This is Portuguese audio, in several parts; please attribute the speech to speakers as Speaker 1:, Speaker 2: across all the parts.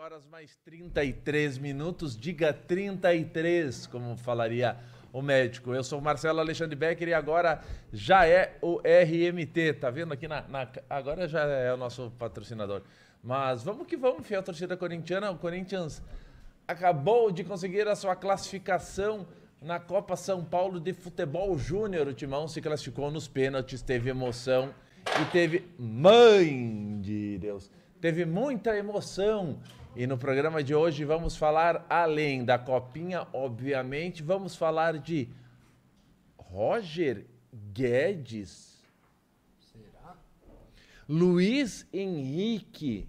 Speaker 1: horas mais 33 minutos, diga 33, como falaria o médico. Eu sou o Marcelo Alexandre Becker e agora já é o RMT, tá vendo aqui na, na agora já é o nosso patrocinador. Mas vamos que vamos, fiel torcida corintiana, o Corinthians acabou de conseguir a sua classificação na Copa São Paulo de Futebol Júnior. O Timão se classificou nos pênaltis, teve emoção e teve mãe de Deus. Teve muita emoção e no programa de hoje vamos falar além da copinha, obviamente, vamos falar de Roger Guedes. Será? Luiz Henrique.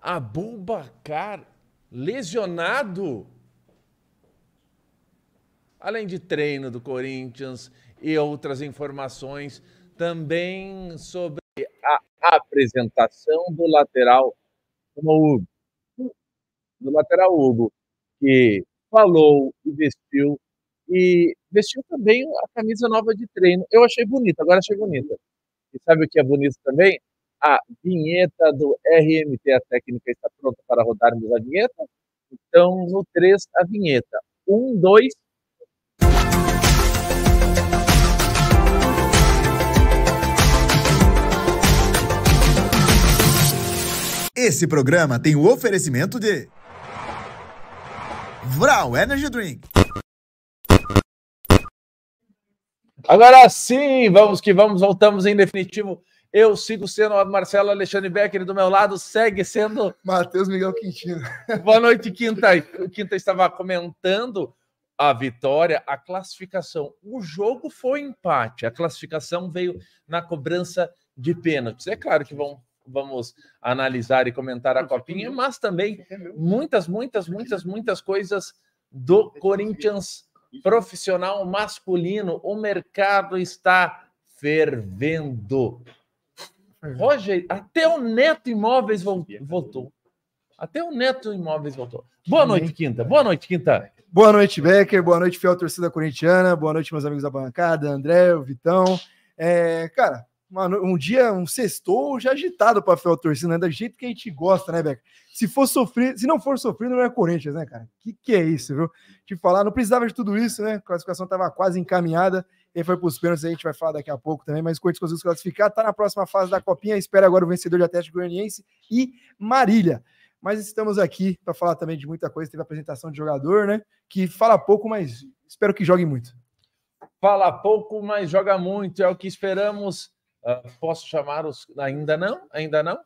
Speaker 1: Abubacar lesionado. Além de treino do Corinthians e outras informações também sobre a apresentação do lateral como Hugo, do lateral Hugo, que falou e vestiu, e vestiu também a camisa nova de treino. Eu achei bonita, agora achei bonita. E sabe o que é bonito também? A vinheta do RMT, a técnica está pronta para rodarmos a vinheta. Então, no 3, a vinheta. 1, um, 2,
Speaker 2: Esse programa tem o oferecimento
Speaker 1: de Vral Energy Drink. Agora sim, vamos que vamos, voltamos em definitivo. Eu sigo sendo o Marcelo Alexandre Becker do meu lado, segue sendo. Matheus Miguel Quintino. Boa noite, Quinta. O Quinta estava comentando a vitória, a classificação. O jogo foi empate, a classificação veio na cobrança de pênaltis. É claro que vão vamos analisar e comentar a copinha, mas também muitas, muitas, muitas, muitas coisas do Corinthians profissional masculino. O mercado está fervendo. Roger, até o Neto Imóveis voltou. Até o Neto Imóveis voltou. Boa noite, Quinta. Né? Boa noite, Quinta.
Speaker 2: Boa noite, Becker. Boa noite, fiel torcida corintiana. Boa noite, meus amigos da bancada, André, o Vitão. É, cara, Mano, um dia, um sextou já agitado para a torcida, né? Do jeito que a gente gosta, né, Beca? Se for sofrer, se não for sofrendo, não é Corinthians, né, cara? Que que é isso, viu? Te falar, não precisava de tudo isso, né? A classificação estava quase encaminhada e foi para os pênaltis, a gente vai falar daqui a pouco também, mas o Corinthians conseguiu se classificar, está na próxima fase da Copinha, espera agora o vencedor de Atlético Goianiense e Marília. Mas estamos aqui para falar também de muita coisa, teve a apresentação de jogador, né, que fala pouco, mas espero que jogue muito.
Speaker 1: Fala pouco, mas joga muito, é o que esperamos Uh, posso chamar os. Ainda não? Ainda não?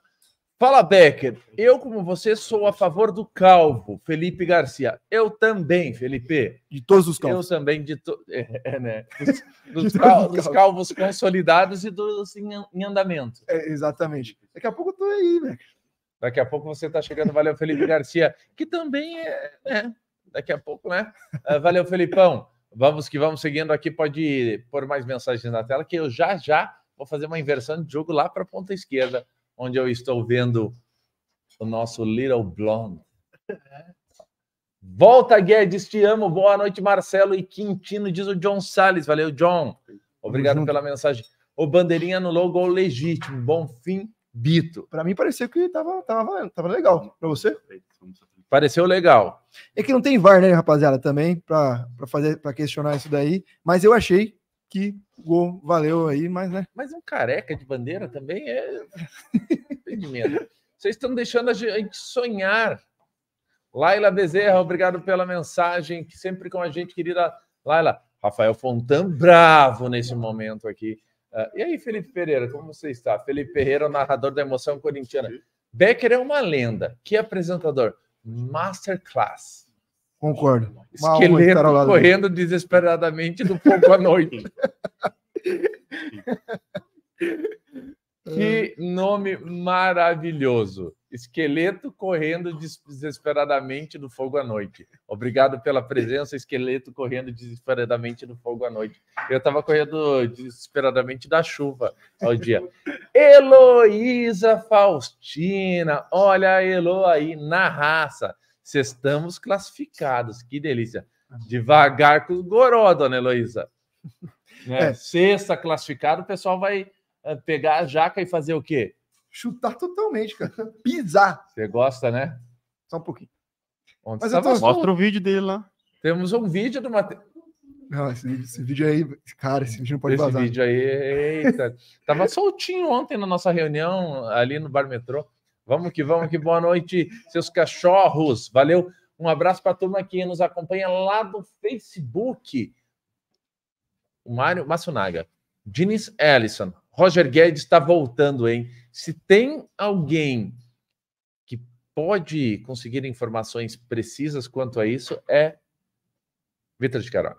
Speaker 1: Fala, Becker. Eu, como você, sou a favor do calvo, Felipe Garcia. Eu também, Felipe. De todos os calvos. Eu também, de to... É, é, né? dos, dos, cal... dos, calvos consolidados e dos em, em andamento. É, exatamente. Daqui a pouco eu tô aí, Becker. Né? Daqui a pouco você tá chegando. Valeu, Felipe Garcia, que também é. Né? Daqui a pouco, né? Uh, valeu, Felipão. Vamos que vamos seguindo aqui. Pode pôr mais mensagens na tela, que eu já já vou fazer uma inversão de jogo lá para a ponta esquerda, onde eu estou vendo o nosso Little Blonde. Volta, Guedes, te amo. Boa noite, Marcelo e Quintino, diz o John Salles. Valeu, John. Obrigado pela mensagem. O Bandeirinha anulou o gol legítimo. Bom fim, Bito. Para mim pareceu que tava, tava, tava legal. Para você? Pareceu legal.
Speaker 2: É que não tem VAR, né, rapaziada, também, para fazer para questionar isso daí. Mas eu achei que gol valeu aí, mas né.
Speaker 1: Mas um careca de bandeira também é. Vocês estão deixando a gente sonhar. Laila Bezerra, obrigado pela mensagem, que sempre com a gente, querida Laila. Rafael Fontan, bravo nesse momento aqui. Uh, e aí, Felipe Pereira, como você está? Felipe Pereira, o narrador da emoção corintiana. Becker é uma lenda. Que apresentador. Masterclass.
Speaker 2: Concordo. Uma Esqueleto correndo
Speaker 1: desesperadamente do pouco à noite. que nome maravilhoso. Esqueleto correndo desesperadamente do fogo à noite. Obrigado pela presença, esqueleto correndo desesperadamente do fogo à noite. Eu estava correndo desesperadamente da chuva ao dia. Heloísa Faustina, olha a Elo aí na raça estamos classificados. Que delícia. Ah. Devagar com o goró, dona Heloísa. É, é. Sexta classificado, o pessoal vai eh, pegar a jaca e fazer o quê? Chutar totalmente, cara. Pisar. Você gosta, né? Só um pouquinho. Onde Mas eu tô... Mostra o vídeo dele lá. Temos um vídeo do Matheus. Não, esse, esse, vídeo aí, cara, esse vídeo não pode esse vazar. Esse vídeo aí, eita. Tava soltinho ontem na nossa reunião ali no Bar Metrô. Vamos que vamos, que boa noite, seus cachorros. Valeu. Um abraço para a turma que nos acompanha lá do Facebook. O Mário Massunaga, Diniz Ellison, Roger Guedes está voltando, hein? Se tem alguém que pode conseguir informações precisas quanto a isso, é Vitor de Carol.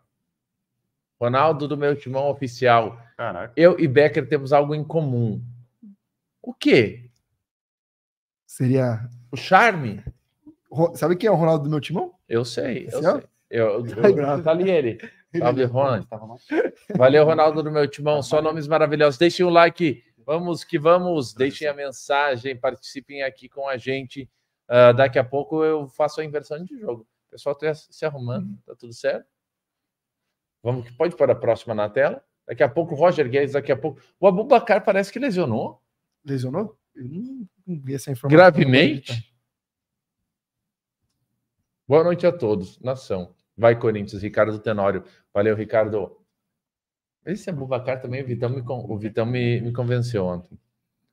Speaker 1: Ronaldo do meu timão oficial. Caraca. Eu e Becker temos algo em comum. O quê? Seria. O Charme?
Speaker 2: Ro... Sabe quem é o Ronaldo do meu timão?
Speaker 1: Eu sei, Esse eu é sei. Eu, eu, Salve, Ronald. Valeu, Ronaldo do meu timão. Só nomes maravilhosos. Deixem o um like. Vamos que vamos. Deixem a mensagem. Participem aqui com a gente. Uh, daqui a pouco eu faço a inversão de jogo. O pessoal está se arrumando. Uhum. Tá tudo certo? Vamos que pode para a próxima na tela. Daqui a pouco o Roger Guedes, daqui a pouco. O Abubacar parece que lesionou. Lesionou?
Speaker 2: não essa informação. Gravemente?
Speaker 1: Boa noite a todos, nação. Vai, Corinthians, Ricardo Tenório. Valeu, Ricardo. Esse é também, o Vitão me, o Vitão me, me convenceu ontem.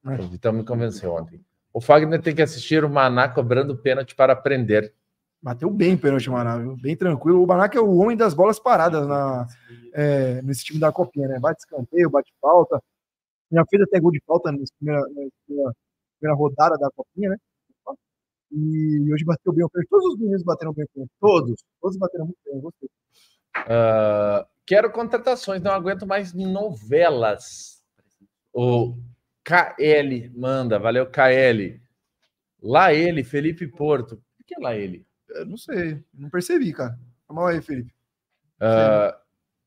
Speaker 1: É. O Vitão me convenceu ontem. O Fagner tem que assistir o Maná cobrando pênalti para aprender.
Speaker 2: Bateu bem o pênalti, Maná, viu? bem tranquilo. O Maná que é o homem das bolas paradas na, é, nesse time da Copinha, né? Bate escanteio, bate falta. Minha filha tem gol de falta nesse primeiro. nesse primeira rodada da copinha, né? E hoje bateu bem
Speaker 1: o pênalti. Todos os meninos bateram bem o pênalti. Todos. Todos bateram muito bem. Gostei. Uh, quero contratações. Não aguento mais novelas. O KL manda. Valeu, KL. Lá ele, Felipe Porto. Por que lá ele? Eu é, não
Speaker 2: sei. Não percebi, cara. Mal aí, Felipe. Uh,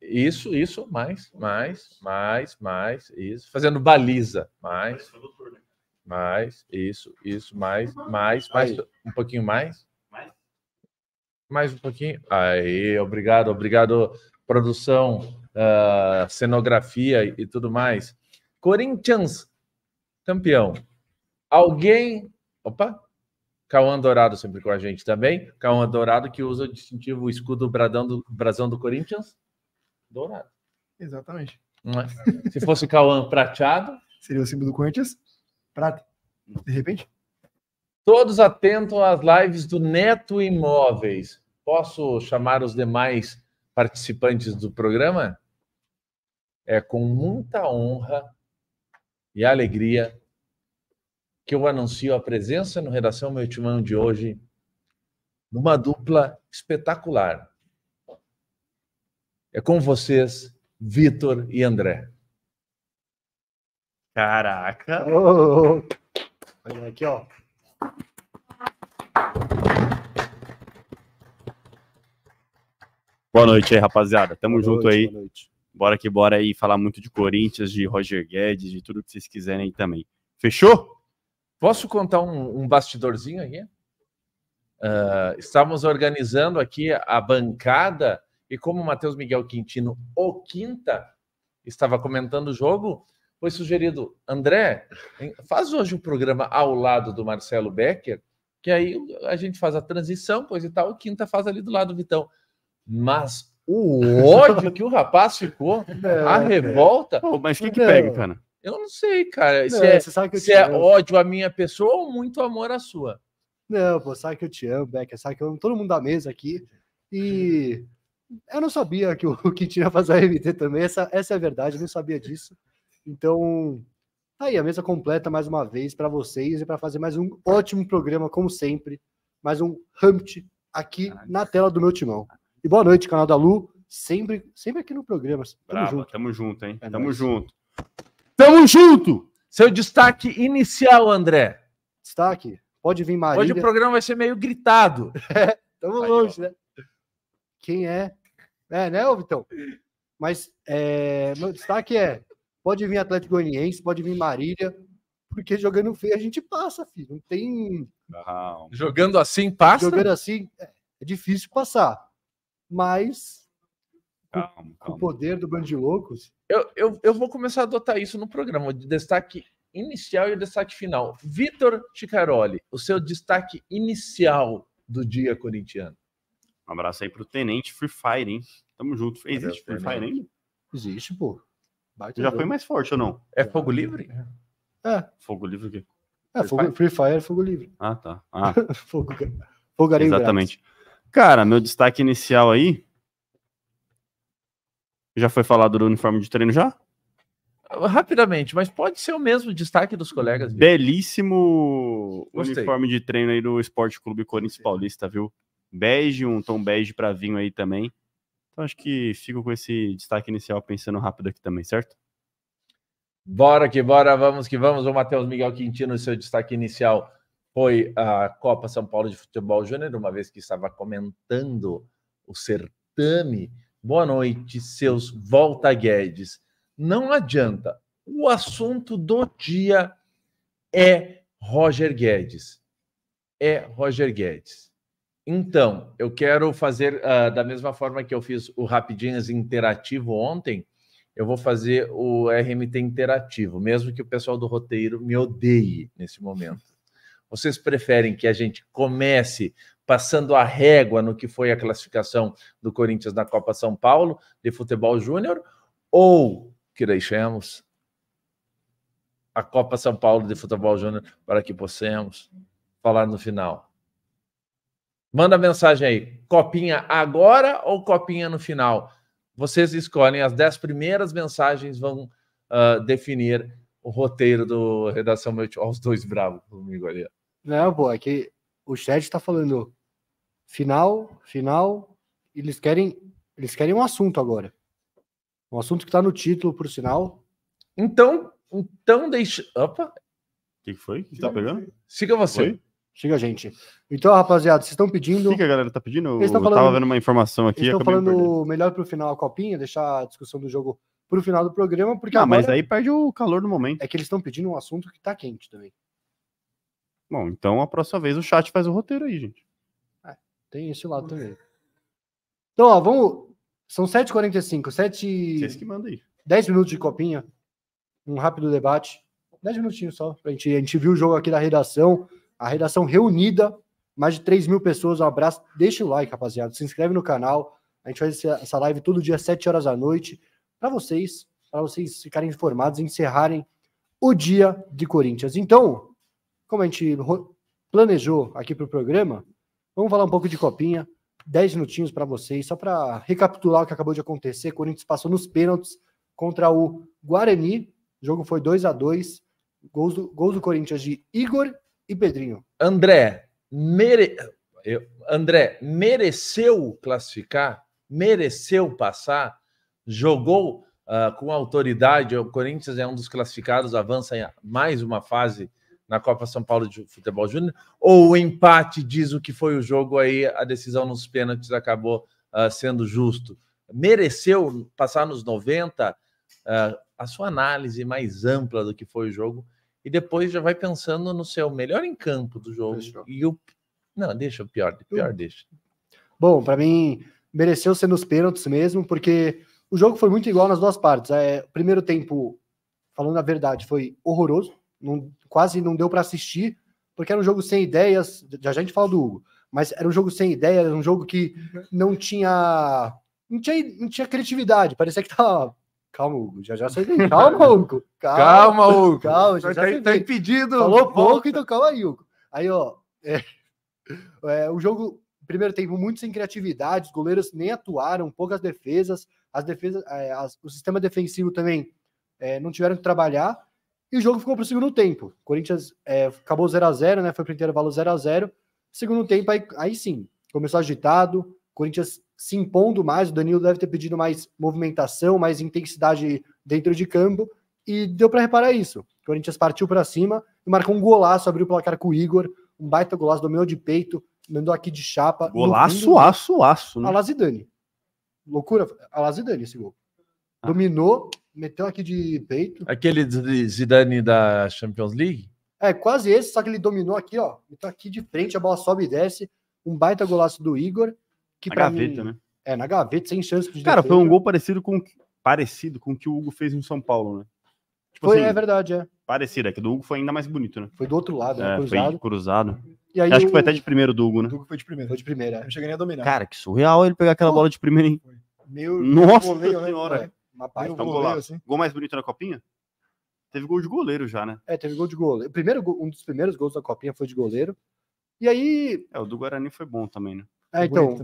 Speaker 1: isso, isso. Mais, mais, mais, mais. Isso. Fazendo baliza. Mais. Mas, mais, isso, isso, mais, mais, mais, Aí. um pouquinho mais. mais. Mais um pouquinho. Aí, obrigado, obrigado, produção, uh, cenografia e, e tudo mais. Corinthians, campeão. Alguém. Opa! Cauã Dourado sempre com a gente também. Cauã Dourado que usa o distintivo o escudo bradão do brasão do Corinthians. Dourado. Exatamente. É? Se fosse Cauã prateado. Seria o símbolo do Corinthians. Prata. De repente? Todos atentam às lives do Neto Imóveis. Posso chamar os demais participantes do programa? É com muita honra e alegria que eu anuncio a presença no Redação Meu Timão de hoje numa dupla espetacular. É com vocês, Vitor e André. Caraca.
Speaker 3: Oh, oh, oh. Aqui, ó.
Speaker 4: Boa noite aí, rapaziada. Tamo boa junto noite, aí. Boa noite. Bora que bora aí falar muito de Corinthians, de Roger Guedes, de tudo que vocês quiserem aí também. Fechou? Posso contar um, um bastidorzinho aqui?
Speaker 1: Uh, estávamos organizando aqui a bancada e como o Matheus Miguel Quintino, o Quinta, estava comentando o jogo, foi sugerido, André, faz hoje um programa ao lado do Marcelo Becker, que aí a gente faz a transição, coisa e tal, o quinta faz ali do lado do Vitão. Mas o ódio que o rapaz ficou, a revolta. Pô, mas o que, que pega, cara? Eu não sei, cara. Não, se é, se é ódio à minha pessoa ou muito amor à sua. Não, pô, sabe que eu te amo,
Speaker 3: Becker, sabe que eu amo todo mundo da mesa aqui. E eu não sabia que o Quintino ia fazer a MT também, essa, essa é a verdade, eu não sabia disso. Então, tá aí a mesa completa mais uma vez para vocês e para fazer mais um ótimo programa, como sempre. Mais um Humpty aqui Caraca. na tela do meu timão. E boa noite, canal da Lu. Sempre, sempre aqui
Speaker 4: no programa. Tamo Brava, junto. Tamo junto, hein? É tamo nóis. junto. Tamo junto! Seu destaque inicial, André. Destaque? Pode vir mais Hoje o
Speaker 1: programa vai ser meio
Speaker 4: gritado.
Speaker 3: É, tamo longe, ó. né? Quem é? É, né, ô Vitão? Mas é, meu destaque é Pode vir Atlético Goianiense, pode vir Marília, porque jogando feio a gente passa, filho. Não tem.
Speaker 1: Não. Jogando assim passa? Jogando assim é, é difícil passar. Mas calma, calma. o poder do bando de loucos. Eu, eu, eu vou começar a adotar isso no programa, de destaque inicial e destaque final. Vitor Ticaroli, o seu destaque inicial do dia corintiano.
Speaker 4: Um abraço aí pro Tenente Free Fire, hein? Tamo junto. É Existe Free Fire hein? Existe, pô. Baita já jogo. foi mais forte ou não? É fogo livre? É. é. Fogo livre o quê? É, Free, fogo, Fire? Free
Speaker 3: Fire é fogo livre.
Speaker 4: Ah, tá. Ah. fogo, Exatamente. Grátis. Cara, meu destaque inicial aí. Já foi falado do uniforme de treino já?
Speaker 1: Rapidamente, mas pode ser o mesmo destaque dos colegas. Viu?
Speaker 4: Belíssimo Gostei. uniforme de treino aí do Esporte Clube Corinthians né? Paulista, viu? Bege, um tom bege para vinho aí também. Então acho que fico com esse destaque inicial pensando rápido aqui também, certo? Bora que bora, vamos que vamos. O
Speaker 1: Matheus Miguel Quintino, seu destaque inicial foi a Copa São Paulo de Futebol Júnior, uma vez que estava comentando o certame. Boa noite, seus Volta Guedes. Não adianta, o assunto do dia é Roger Guedes. É Roger Guedes. Então, eu quero fazer uh, da mesma forma que eu fiz o Rapidinhas Interativo ontem, eu vou fazer o RMT Interativo, mesmo que o pessoal do roteiro me odeie nesse momento. Vocês preferem que a gente comece passando a régua no que foi a classificação do Corinthians na Copa São Paulo de futebol júnior ou que deixemos a Copa São Paulo de futebol júnior para que possamos falar no final? Manda mensagem aí. Copinha agora ou copinha no final? Vocês escolhem. As dez primeiras mensagens vão uh, definir o roteiro do Redação Meu Olha os dois bravos comigo ali.
Speaker 3: Não, pô, é que o chat está falando final, final. Eles querem, eles querem um assunto agora. Um assunto que está no título, por sinal. Então, então deixa. Opa! O
Speaker 4: que, foi? O Que então, tá pegando?
Speaker 3: Siga você. Foi? Chega, gente. Então, rapaziada, vocês estão
Speaker 4: pedindo. O que, a galera tá pedindo? falando... Eu estava vendo uma informação aqui. estão falando
Speaker 3: melhor para o final a copinha, deixar a discussão do jogo para o final do programa, porque. Ah, agora... mas aí perde o calor do momento. É que eles estão pedindo um assunto que tá quente também.
Speaker 4: Bom, então a próxima vez o chat faz o roteiro aí, gente.
Speaker 3: É, tem esse lado também. Então, ó, vamos. São 7h45, 7. Vocês que mandam aí. 10 minutos de copinha. Um rápido debate. 10 minutinhos só. Pra gente... A gente viu o jogo aqui da redação a redação reunida, mais de 3 mil pessoas. Um abraço, deixa o like, rapaziada, se inscreve no canal. A gente faz essa live todo dia, 7 horas da noite, para vocês, para vocês ficarem informados e encerrarem o dia de Corinthians. Então, como a gente planejou aqui para o programa, vamos falar um pouco de copinha. 10 minutinhos para vocês, só para recapitular o que acabou de acontecer. Corinthians passou nos pênaltis contra o Guarani. O jogo foi 2 a 2 gols
Speaker 1: do, gols do Corinthians de Igor e Pedrinho. André, mere... André mereceu classificar, mereceu passar, jogou uh, com autoridade. O Corinthians é um dos classificados, avança em mais uma fase na Copa São Paulo de Futebol Júnior. Ou o empate diz o que foi o jogo aí, a decisão nos pênaltis acabou uh, sendo justo. Mereceu passar nos 90? Uh, ah, a sua análise mais ampla do que foi o jogo e depois já vai pensando no seu melhor em campo do jogo. E o. Não, deixa o pior, pior deixa.
Speaker 3: Bom, para mim, mereceu ser nos pênaltis mesmo, porque o jogo foi muito igual nas duas partes. É, primeiro tempo, falando a verdade, foi horroroso. Não, quase não deu para assistir, porque era um jogo sem ideias. Já, a gente fala do Hugo, mas era um jogo sem ideias, um jogo que uhum. não tinha. Não tinha, não tinha criatividade, parecia que tava Calma, Hugo. Já já você Calma, Hugo. Calma, calma Hugo. Calma, já, tá já tá, tá impedido. Falou pouco, então calma aí, Hugo. Aí, ó. É, é, o jogo, primeiro tempo, muito sem criatividade. Os goleiros nem atuaram, poucas defesas. As defesas é, as, o sistema defensivo também é, não tiveram que trabalhar. E o jogo ficou para o segundo tempo. Corinthians Corinthians é, acabou 0 a 0 né? Foi para o intervalo 0 a 0 Segundo tempo, aí, aí sim, começou agitado. Corinthians se impondo mais, o Danilo deve ter pedido mais movimentação, mais intensidade dentro de campo, e deu para reparar isso. O Corinthians partiu para cima e marcou um golaço, abriu o placar com o Igor, um baita golaço, dominou de peito, mandou aqui de chapa. Golaço, fundo, aço, aço. Né? Alazidane. Loucura, Alazidane esse gol.
Speaker 1: Ah. Dominou, meteu aqui de peito. Aquele Zidane da Champions League?
Speaker 3: É, quase esse, só que ele dominou aqui, ó. está aqui de frente, a bola sobe e desce. Um baita golaço do Igor. Que na gaveta, mim, né? É, na gaveta, sem chance de Cara, defesa. foi um gol
Speaker 4: parecido com, parecido com o que o Hugo fez em São Paulo, né? Tipo foi, assim, é verdade, é. Parecido, é que do Hugo foi ainda mais bonito, né? Foi do outro lado, né? É, cruzado. Foi cruzado. E aí, acho o... que foi até de primeiro do Hugo, né? O Hugo foi de primeiro. Foi de primeira. Eu cheguei nem a dominar. Cara, que surreal ele pegar aquela oh. bola de primeira, hein? Meu Nossa goleiro, né? senhora. Né? Uma parte então, goleiro, gol, assim. gol mais bonito na copinha? Teve gol de goleiro já, né? É, teve gol de
Speaker 3: goleiro. Primeiro, um dos primeiros gols da copinha foi de goleiro. E aí. É, o do Guarani foi bom também, né? É, é então,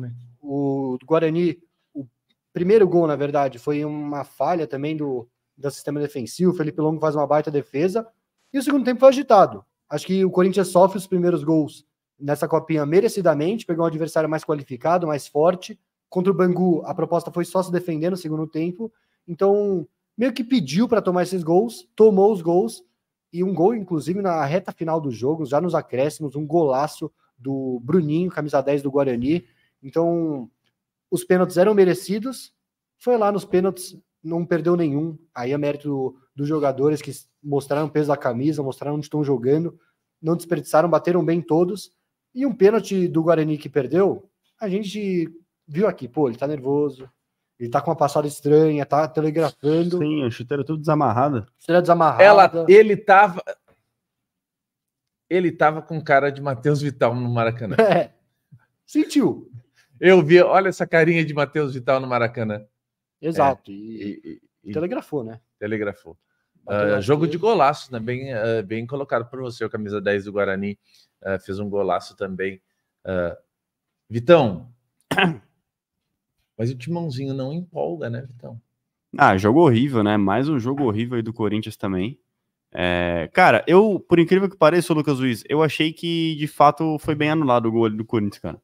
Speaker 3: o Guarani, o primeiro gol, na verdade, foi uma falha também do, do sistema defensivo. O Felipe Longo faz uma baita defesa. E o segundo tempo foi agitado. Acho que o Corinthians sofre os primeiros gols nessa copinha merecidamente, pegou um adversário mais qualificado, mais forte. Contra o Bangu, a proposta foi só se defender no segundo tempo. Então, meio que pediu para tomar esses gols, tomou os gols, e um gol, inclusive, na reta final do jogo, já nos acréscimos, um golaço do Bruninho, camisa 10 do Guarani. Então, os pênaltis eram merecidos, foi lá nos pênaltis, não perdeu nenhum. Aí é mérito do, dos jogadores que mostraram o peso da camisa, mostraram onde estão jogando, não desperdiçaram, bateram bem todos. E um pênalti do Guarani que perdeu, a gente viu aqui, pô, ele tá nervoso, ele tá com uma passada estranha,
Speaker 1: tá telegrafando. Sim, a chuteira é tudo desamarrada. Chuteira desamarrada. Ela, ele tava ele tava com cara de Matheus Vital no Maracanã. É. Sentiu. Eu vi, olha essa carinha de Matheus Vital no Maracanã. Exato. É, e, e, e, telegrafou, né? Telegrafou. Uh, jogo de golaço também, né? uh, bem colocado por você. O camisa 10 do Guarani uh, fez um golaço também.
Speaker 4: Vitão,
Speaker 1: mas o Timãozinho não empolga, né, Vitão?
Speaker 4: Ah, jogo horrível, né? Mais um jogo horrível aí do Corinthians também. É, cara, eu, por incrível que pareça, Lucas Luiz, eu achei que de fato foi bem anulado o gol do Corinthians, cara.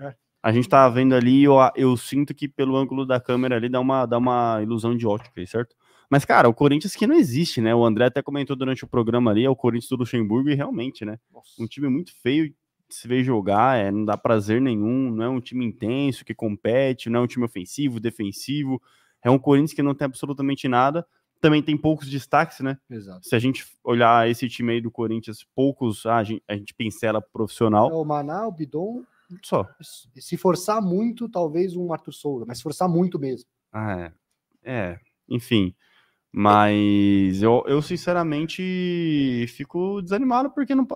Speaker 4: É. A gente tá vendo ali, eu, eu sinto que pelo ângulo da câmera ali dá uma, dá uma ilusão de ótica, certo? Mas, cara, o Corinthians que não existe, né? O André até comentou durante o programa ali, é o Corinthians do Luxemburgo e realmente, né? Nossa. Um time muito feio de se ver jogar, é, não dá prazer nenhum, não é um time intenso que compete, não é um time ofensivo, defensivo. É um Corinthians que não tem absolutamente nada também tem poucos destaques, né? Exato. Se a gente olhar esse time aí do Corinthians, poucos, ah, a, gente, a gente pincela profissional. É
Speaker 3: o Maná, o Bidon. Só. Se forçar muito, talvez um Arthur Souza, mas se forçar muito mesmo.
Speaker 4: Ah, é. é. Enfim. Mas eu, eu sinceramente fico desanimado porque não,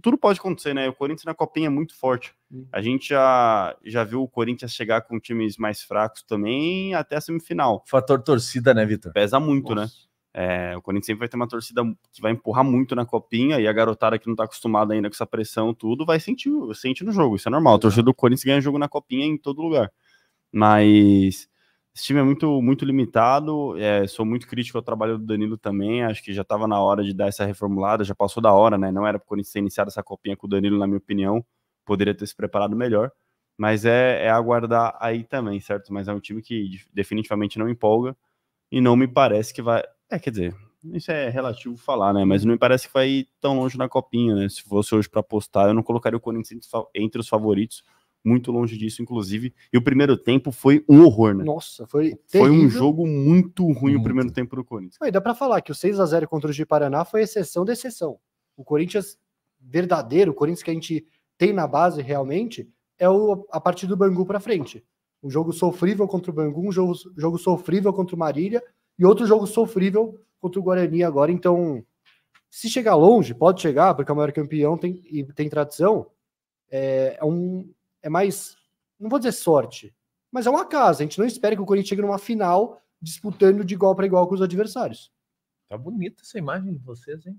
Speaker 4: tudo pode acontecer, né? O Corinthians na Copinha é muito forte. A gente já, já viu o Corinthians chegar com times mais fracos também até a semifinal. Fator torcida, né, Vitor? Pesa muito, né? Nossa. né? É, o Corinthians sempre vai ter uma torcida que vai empurrar muito na copinha e a garotada que não tá acostumada ainda com essa pressão, tudo, vai sentir sente no jogo. Isso é normal. A torcida do Corinthians ganha jogo na copinha em todo lugar. Mas esse time é muito, muito limitado. É, sou muito crítico ao trabalho do Danilo também. Acho que já estava na hora de dar essa reformulada. Já passou da hora, né? Não era para o Corinthians ter iniciado essa copinha com o Danilo, na minha opinião. Poderia ter se preparado melhor. Mas é, é aguardar aí também, certo? Mas é um time que definitivamente não empolga. E não me parece que vai. É, quer dizer, isso é relativo falar, né? Mas não me parece que vai ir tão longe na copinha, né? Se fosse hoje para apostar, eu não colocaria o Corinthians entre os favoritos muito longe disso, inclusive. E o primeiro tempo foi um horror, né? Nossa, foi terrível. Foi um jogo muito ruim muito. o primeiro tempo do Corinthians.
Speaker 3: Não, dá para falar que o 6 a 0 contra o de Paraná foi exceção da exceção. O Corinthians verdadeiro, o Corinthians que a gente tem na base realmente, é o, a partir do Bangu para frente. Um jogo sofrível contra o Bangu, um jogo, jogo sofrível contra o Marília e outro jogo sofrível contra o Guarani agora. Então, se chegar longe, pode chegar, porque é o maior campeão tem, e tem tradição, é, é um, é mais, não vou dizer sorte, mas é um acaso. A gente não espera que o Corinthians chegue numa final disputando de igual para igual com os adversários.
Speaker 1: Tá bonita essa imagem de vocês, hein?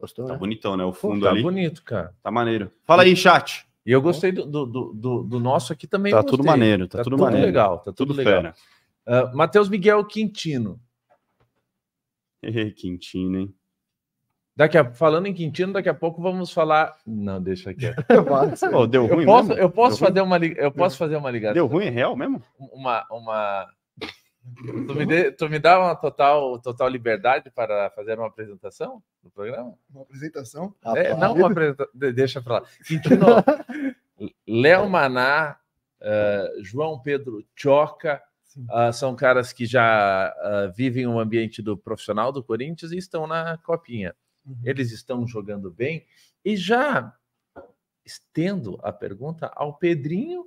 Speaker 3: Gostou,
Speaker 4: tá né? bonitão, né? O fundo Pô, tá ali. Tá bonito, cara. Tá maneiro. Fala aí, chat. E eu gostei do, do, do, do
Speaker 1: nosso aqui também. Tá tudo maneiro, tá, tá tudo, tudo, maneiro. legal, tá tudo, tudo legal. Uh, Matheus Miguel Quintino.
Speaker 4: Quintino, hein?
Speaker 1: Daqui a, falando em Quintino, daqui a pouco vamos falar. Não, deixa aqui.
Speaker 3: oh, deu ruim eu posso, mesmo? Eu posso fazer ruim? uma
Speaker 4: eu posso fazer uma ligação. Deu ruim é real mesmo?
Speaker 1: Uma uma Tu me, de, tu me dá uma total, total liberdade para fazer uma apresentação do programa? Uma apresentação? É, não, uma apresentação. Deixa para lá. Quintino, Léo Maná, uh, João Pedro Choca, uh, são caras que já uh, vivem o um ambiente do profissional do Corinthians e estão na copinha. Uhum. Eles estão jogando bem. E já estendo a pergunta ao Pedrinho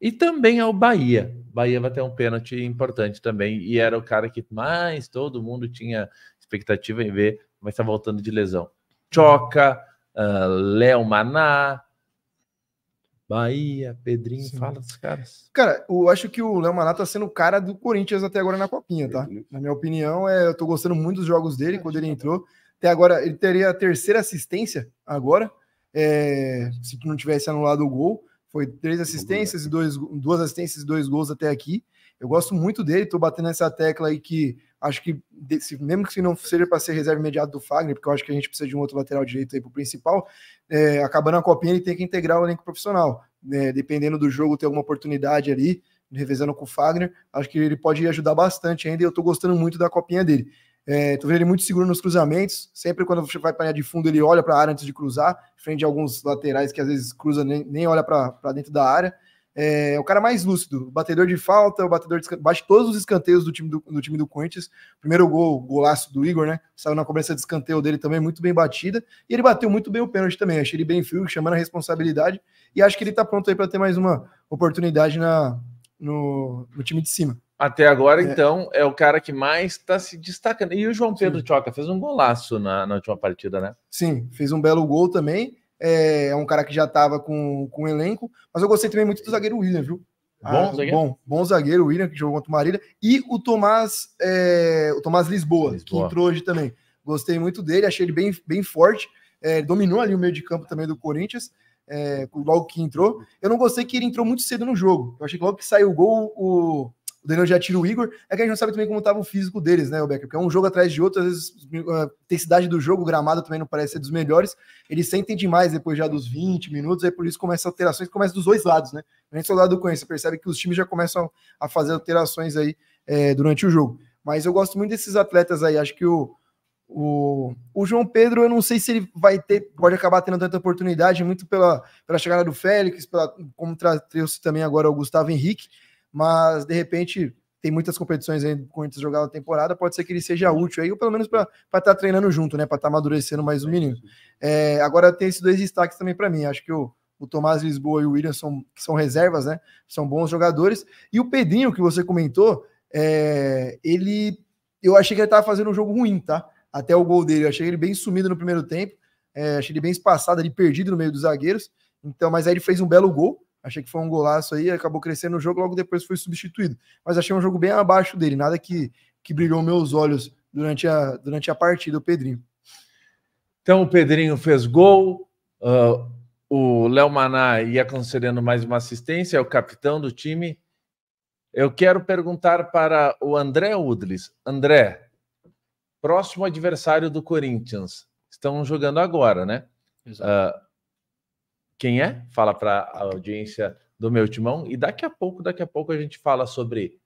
Speaker 1: e também ao Bahia. Bahia vai ter um pênalti importante também. E era o cara que mais todo mundo tinha expectativa em ver, mas está voltando de lesão. Choca, uh, Léo Maná, Bahia, Pedrinho, Sim. fala dos caras.
Speaker 2: Cara, eu acho que o Léo Maná tá sendo o cara do Corinthians até agora na Copinha, tá? Uhum. Na minha opinião, é, eu tô gostando muito dos jogos dele quando ele entrou. Até agora, ele teria a terceira assistência agora, é, se não tivesse anulado o gol. Foi três assistências e dois, duas assistências e dois gols até aqui. Eu gosto muito dele, tô batendo essa tecla aí que acho que, mesmo que não seja para ser reserva imediata do Fagner, porque eu acho que a gente precisa de um outro lateral direito aí para o principal, é, acabando a copinha, ele tem que integrar o elenco profissional. Né? dependendo do jogo, ter alguma oportunidade ali, revezando com o Fagner, acho que ele pode ajudar bastante ainda. E eu tô gostando muito da copinha dele. É, tô vendo ele muito seguro nos cruzamentos. Sempre quando vai para a linha de fundo, ele olha para a área antes de cruzar, frente a alguns laterais que às vezes cruza nem, nem olha para dentro da área. É, é, o cara mais lúcido, batedor de falta, o batedor de bate todos os escanteios do time do, do time do Corinthians. Primeiro gol, golaço do Igor, né? Saiu na cobrança de escanteio dele também, muito bem batida. E ele bateu muito bem o pênalti também. Achei ele bem frio, chamando a responsabilidade. E acho que ele tá pronto aí para ter mais uma oportunidade na, no, no time de cima.
Speaker 1: Até agora, é. então, é o cara que mais está se destacando. E o João Pedro Choca fez um golaço na, na, última partida, né? Sim,
Speaker 2: fez um belo gol também. É, é um cara que já estava com, com o elenco, mas eu gostei também muito do zagueiro William, viu?
Speaker 4: Bom, ah, zagueiro. Bom,
Speaker 2: bom zagueiro, William, que jogou contra o Marília, e o Tomás, é, o Tomás Lisboa, Lisboa, que entrou hoje também. Gostei muito dele, achei ele bem, bem forte, é, dominou ali o meio de campo também do Corinthians, é, logo que entrou. Eu não gostei que ele entrou muito cedo no jogo. Eu achei que logo que saiu o gol, o, o Danilo já tira o Igor. É que a gente não sabe também como estava o físico deles, né, Becker? Porque é um jogo atrás de outro, às vezes a intensidade do jogo, o gramado também não parece ser dos melhores. Eles sentem demais depois já dos 20 minutos, aí por isso começam alterações, começa dos dois lados, né? nem só do lado do Coen, você percebe que os times já começam a fazer alterações aí é, durante o jogo. Mas eu gosto muito desses atletas aí, acho que o, o, o, João Pedro, eu não sei se ele vai ter, pode acabar tendo tanta oportunidade, muito pela, pela chegada do Félix, pela, como trouxe também agora o Gustavo Henrique, mas de repente tem muitas competições aí com muitas jogar da temporada, pode ser que ele seja útil aí, ou pelo menos para estar tá treinando junto, né? Para estar tá amadurecendo mais o um menino. É, agora tem esses dois destaques também para mim. Acho que o, o Tomás Lisboa e o Williams são, são reservas, né? São bons jogadores. E o Pedrinho, que você comentou, é, ele. Eu achei que ele estava fazendo um jogo ruim, tá? Até o gol dele. Eu achei ele bem sumido no primeiro tempo. É, achei ele bem espaçado ali, perdido no meio dos zagueiros. Então, mas aí ele fez um belo gol. Achei que foi um golaço aí, acabou crescendo o jogo, logo depois foi substituído. Mas achei um jogo bem abaixo dele, nada que, que brilhou meus olhos durante a, durante a partida, o Pedrinho.
Speaker 1: Então o Pedrinho fez gol, uh, o Léo Maná ia concedendo mais uma assistência, é o capitão do time. Eu quero perguntar para o André Udlis. André, próximo adversário do Corinthians. Estão jogando agora, né? Exato. Uh, quem é, fala para a audiência do meu timão. E daqui a pouco, daqui a pouco a gente fala sobre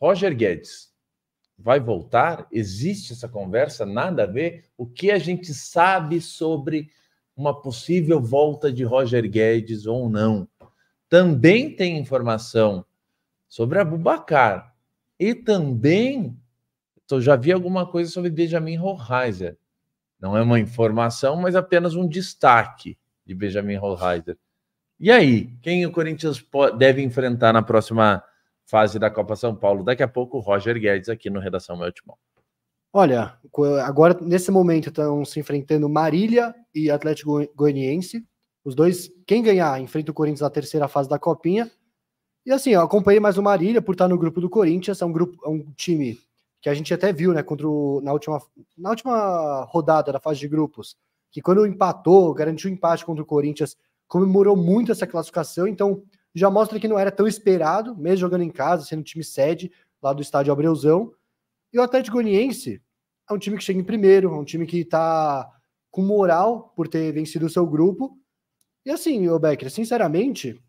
Speaker 1: Roger Guedes. Vai voltar? Existe essa conversa? Nada a ver? O que a gente sabe sobre uma possível volta de Roger Guedes ou não? Também tem informação sobre Abubacar e também eu já vi alguma coisa sobre Benjamin Roheiser. Não é uma informação, mas apenas um destaque de Benjamin Holheiser. E aí, quem o Corinthians deve enfrentar na próxima fase da Copa São Paulo? Daqui a pouco, Roger Guedes aqui no Redação Meu Timão.
Speaker 3: Olha, agora nesse momento estão se enfrentando Marília e Atlético Goianiense. Os dois, quem ganhar, enfrenta o Corinthians na terceira fase da Copinha. E assim, eu acompanhei mais o Marília por estar no grupo do Corinthians. É um, grupo, é um time que a gente até viu, né, contra o, na, última, na última rodada da fase de grupos que quando empatou, garantiu empate contra o Corinthians, comemorou muito essa classificação, então já mostra que não era tão esperado, mesmo jogando em casa, sendo time sede lá do estádio Abreuzão. E o Atlético Goianiense é um time que chega em primeiro, é um time que está com moral por ter vencido o seu grupo. E assim, o Becker, sinceramente,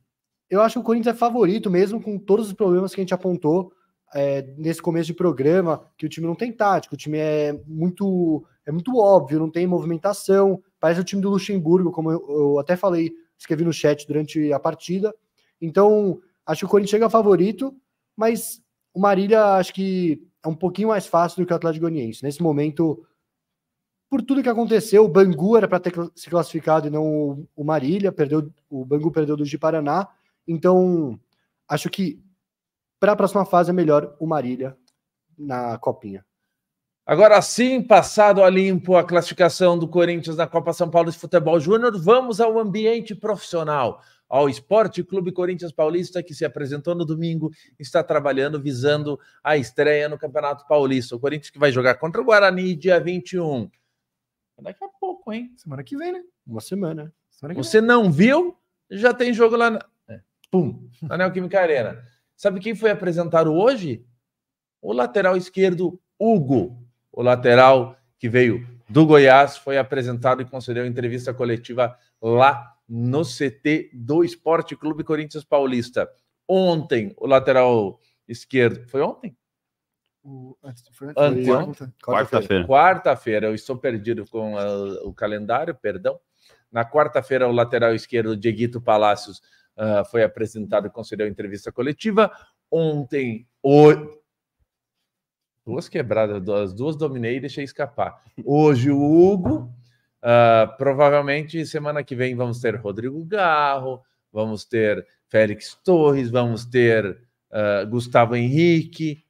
Speaker 3: eu acho que o Corinthians é favorito mesmo com todos os problemas que a gente apontou é, nesse começo de programa, que o time não tem tático, o time é muito é muito óbvio, não tem movimentação, parece o time do Luxemburgo, como eu, eu até falei, escrevi no chat durante a partida. Então, acho que o Corinthians chega favorito, mas o Marília acho que é um pouquinho mais fácil do que o Atlético Goianiense. Nesse momento, por tudo que aconteceu, o Bangu era para ter se classificado e não o Marília, perdeu, o Bangu perdeu do de Paraná. Então, acho que para a próxima fase é melhor o Marília na
Speaker 1: copinha. Agora sim, passado a limpo a classificação do Corinthians na Copa São Paulo de Futebol Júnior, vamos ao ambiente profissional, ao Esporte Clube Corinthians Paulista, que se apresentou no domingo, está trabalhando visando a estreia no Campeonato Paulista. O Corinthians que vai jogar contra o Guarani dia 21. Daqui a pouco, hein? Semana que vem, né? Uma semana. semana Você vem. não viu? Já tem jogo lá na... É. Pum! Na Neoquímica Arena. Sabe quem foi apresentado hoje? O lateral esquerdo, Hugo o lateral que veio do Goiás foi apresentado e concedeu entrevista coletiva lá no CT do Esporte Clube Corinthians Paulista. Ontem, o lateral esquerdo. Foi ontem? O, Anteontem? Quarta-feira. Quarta-feira, eu estou perdido com uh, o calendário, perdão. Na quarta-feira, o lateral esquerdo, Dieguito Palacios, uh, foi apresentado e concedeu entrevista coletiva. Ontem, o, Duas quebradas, as duas dominei e deixei escapar. Hoje o Hugo, uh, provavelmente semana que vem vamos ter Rodrigo Garro, vamos ter Félix Torres, vamos ter uh, Gustavo Henrique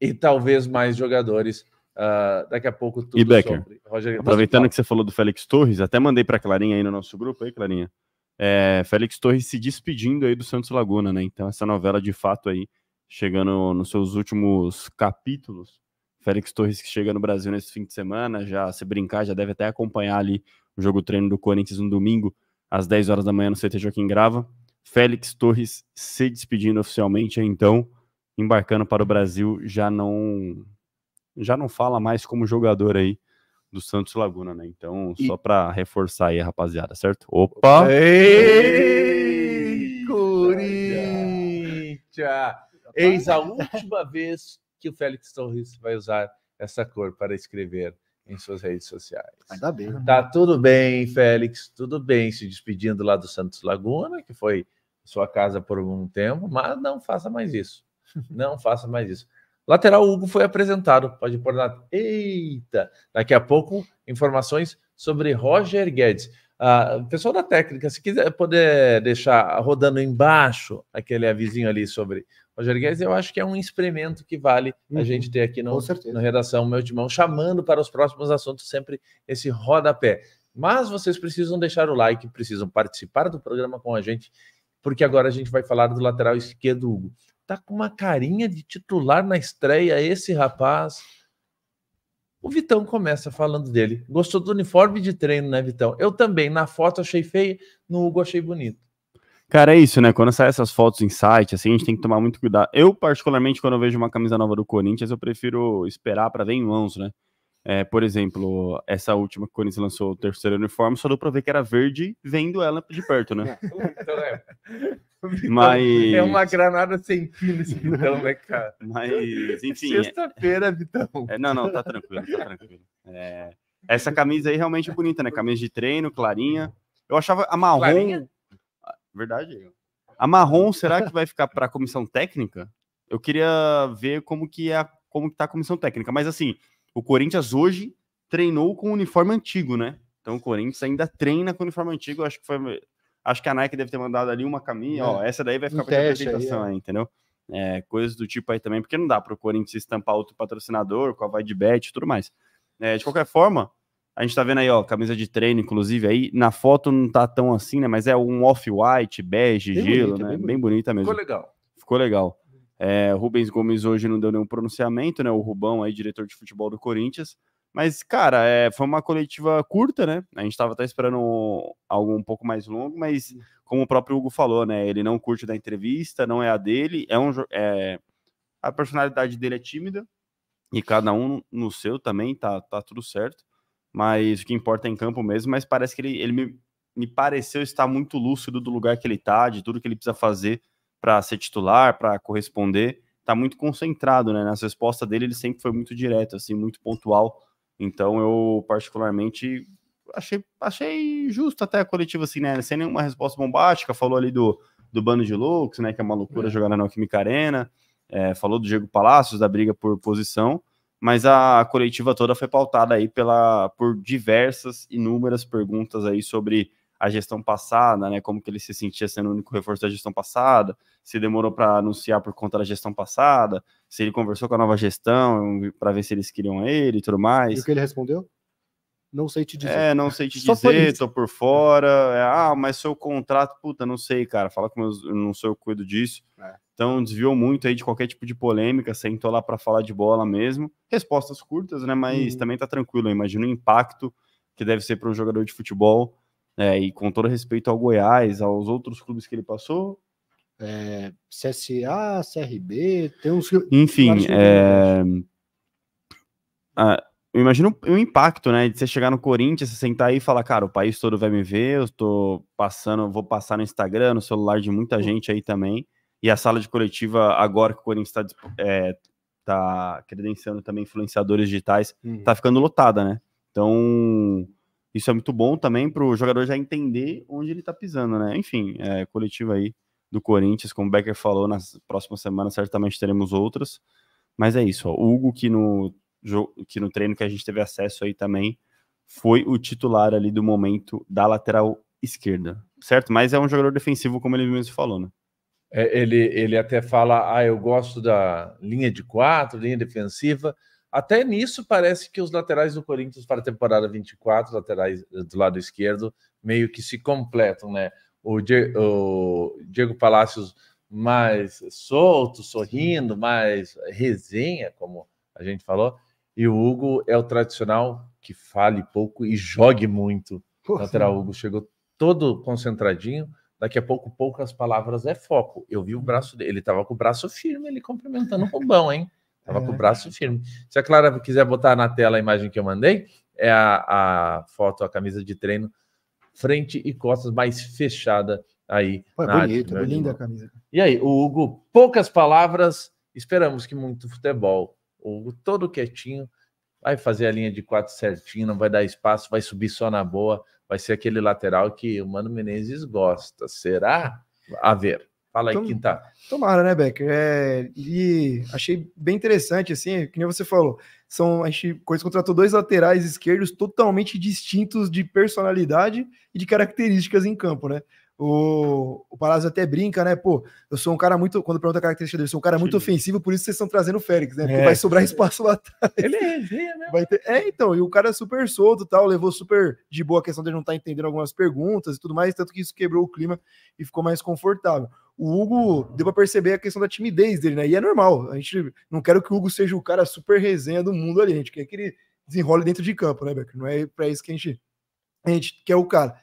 Speaker 1: e talvez mais jogadores Uh, daqui a pouco tudo e Becker, sobre Roger Aproveitando
Speaker 4: que você falou do Félix Torres, até mandei para Clarinha aí no nosso grupo aí, Clarinha. É, Félix Torres se despedindo aí do Santos Laguna, né? Então essa novela de fato aí chegando nos seus últimos capítulos. Félix Torres que chega no Brasil nesse fim de semana, já se brincar, já deve até acompanhar ali o jogo treino do Corinthians no domingo, às 10 horas da manhã no CT Joaquim Grava. Félix Torres se despedindo oficialmente, então embarcando para o Brasil, já não já não fala mais como jogador aí do Santos Laguna, né? Então, e... só para reforçar aí, rapaziada, certo? Opa! Ei,
Speaker 1: Corinthians! Eis a última vez que o Félix Torres vai usar essa cor para escrever em suas redes sociais. Ainda bem. Né? Tá tudo bem, Félix, tudo bem, se despedindo lá do Santos Laguna, que foi sua casa por um tempo, mas não faça mais isso. Não faça mais isso. Lateral Hugo foi apresentado, pode pôr na. Eita! Daqui a pouco, informações sobre Roger Guedes. Ah, pessoal da técnica, se quiser poder deixar rodando embaixo aquele avisinho ali sobre Rogério Guedes, eu acho que é um experimento que vale uhum, a gente ter aqui no, no Redação Meu Timão, chamando para os próximos assuntos sempre esse rodapé. Mas vocês precisam deixar o like, precisam participar do programa com a gente, porque agora a gente vai falar do lateral esquerdo, Hugo. Tá com uma carinha de titular na estreia esse rapaz. O Vitão começa falando dele. Gostou do uniforme de treino, né, Vitão? Eu também. Na foto achei feio, no Hugo achei bonito.
Speaker 4: Cara, é isso, né? Quando saem essas fotos em site, assim, a gente tem que tomar muito cuidado. Eu, particularmente, quando eu vejo uma camisa nova do Corinthians, eu prefiro esperar para ver em mãos, né? É, por exemplo, essa última que o Corinthians lançou o terceiro uniforme, só deu pra ver que era verde vendo ela de perto, né? é. Mas... É uma
Speaker 1: granada sem fio, nesse Vitão, né, cara? Mas, enfim... É Sexta-feira,
Speaker 4: Vitão. É, não, não, tá tranquilo, tá tranquilo. É, essa camisa aí realmente é bonita, né? Camisa de treino, clarinha. Eu achava a marrom... Clarinha? Verdade. A marrom, será que vai ficar para a comissão técnica? Eu queria ver como que é, como que tá a comissão técnica. Mas assim, o Corinthians hoje treinou com o uniforme antigo, né? Então o Corinthians ainda treina com o uniforme antigo. acho que foi, acho que a Nike deve ter mandado ali uma caminha. É. Ó, essa daí vai ficar um para apresentação, aí, é. aí, entendeu? É, coisas do tipo aí também, porque não dá para o Corinthians estampar outro patrocinador com a Vai de Bet e tudo mais. É, de qualquer forma, a gente tá vendo aí, ó, camisa de treino, inclusive, aí na foto não tá tão assim, né? Mas é um off-white, bege, bem gelo, bonita, né? Bem bonita. bem bonita mesmo. Ficou legal. Ficou legal. É, Rubens Gomes hoje não deu nenhum pronunciamento, né? O Rubão aí, diretor de futebol do Corinthians. Mas, cara, é, foi uma coletiva curta, né? A gente estava até esperando algo um pouco mais longo, mas como o próprio Hugo falou, né? Ele não curte da entrevista, não é a dele, é um é, a personalidade dele é tímida e cada um no seu também tá, tá tudo certo mas o que importa é em campo mesmo, mas parece que ele, ele me, me pareceu estar muito lúcido do lugar que ele está, de tudo que ele precisa fazer para ser titular, para corresponder, está muito concentrado, né? Nessa resposta dele, ele sempre foi muito direto, assim, muito pontual. Então, eu particularmente achei, achei justo até a coletiva, assim, né? Sem nenhuma resposta bombástica, falou ali do, do bando de loucos, né? Que é uma loucura é. jogar na Alquímica Arena, é, falou do Diego Palacios, da briga por posição, mas a coletiva toda foi pautada aí pela, por diversas, inúmeras perguntas aí sobre a gestão passada, né? Como que ele se sentia sendo o único reforço da gestão passada, se demorou para anunciar por conta da gestão passada, se ele conversou com a nova gestão para ver se eles queriam ele e tudo mais. E o
Speaker 3: que ele respondeu? Não sei te dizer. É, não
Speaker 4: sei te dizer, tô por fora. É, ah, mas seu contrato, puta, não sei, cara. Fala com meus, não sou eu cuido disso. É. Então desviou muito aí de qualquer tipo de polêmica, sentou lá para falar de bola mesmo. Respostas curtas, né? Mas uhum. também tá tranquilo. Eu imagino o impacto que deve ser para um jogador de futebol. É, e com todo respeito ao Goiás, aos outros clubes que ele passou. É, CSA, CRB, tem uns. Enfim, é... Ah, eu imagino o impacto, né? De você chegar no Corinthians, você sentar aí e falar, cara, o país todo vai me ver, eu tô passando, vou passar no Instagram, no celular de muita gente aí também. E a sala de coletiva, agora que o Corinthians está é, tá credenciando também influenciadores digitais, tá uhum. tá ficando lotada, né? Então, isso é muito bom também para o jogador já entender onde ele tá pisando, né? Enfim, é, coletiva aí do Corinthians, como o Becker falou, nas próximas semanas certamente teremos outras. Mas é isso, ó, o Hugo que no que no treino que a gente teve acesso aí também foi o titular ali do momento da lateral esquerda, certo? Mas é um jogador defensivo, como ele mesmo falou, né?
Speaker 1: É, ele, ele até fala, ah, eu gosto da linha de quatro, linha defensiva. Até nisso parece que os laterais do Corinthians para a temporada 24, laterais eh, do lado esquerdo, meio que se completam, né? O, o Diego Palacios mais solto, sorrindo, mais resenha, como a gente falou, e o Hugo é o tradicional que fale pouco e jogue muito. lateral então, Hugo chegou todo concentradinho. Daqui a pouco, poucas palavras é foco. Eu vi o hum. braço dele, ele tava com o braço firme, ele cumprimentando o Rubão, hein? Tava é. com o é. braço firme. Se a Clara quiser botar na tela a imagem que eu mandei, é a, a foto, a camisa de treino, frente e costas mais fechada aí. Pô, é bonito, linda a camisa. E aí, o Hugo, poucas palavras, esperamos que muito futebol o todo quietinho, vai fazer a linha de quatro certinho, não vai dar espaço, vai subir só na boa, vai ser aquele lateral que o Mano Menezes gosta. Será? A ver. Fala aí, Tom, Quinta.
Speaker 2: Tomara, né, Becker? É, e achei bem interessante, assim, que nem você falou. São, a gente contratou dois laterais esquerdos totalmente distintos de personalidade e de características em campo, né? O, o Palazzo até brinca, né? Pô, eu sou um cara muito. Quando pergunta a característica dele, eu sou um cara muito Sim. ofensivo, por isso vocês estão trazendo o Félix, né? Porque é. vai sobrar espaço lá atrás. Ele é, é né? Vai ter... É, então, e o cara é super solto tal, levou super de boa a questão dele não estar tá entendendo algumas perguntas e tudo mais, tanto que isso quebrou o clima e ficou mais confortável. O Hugo deu para perceber a questão da timidez dele, né? E é normal. A gente não quer que o Hugo seja o cara super resenha do mundo ali. A gente quer que ele desenrole dentro de campo, né, Becker? Não é para isso que a gente, a gente quer o cara.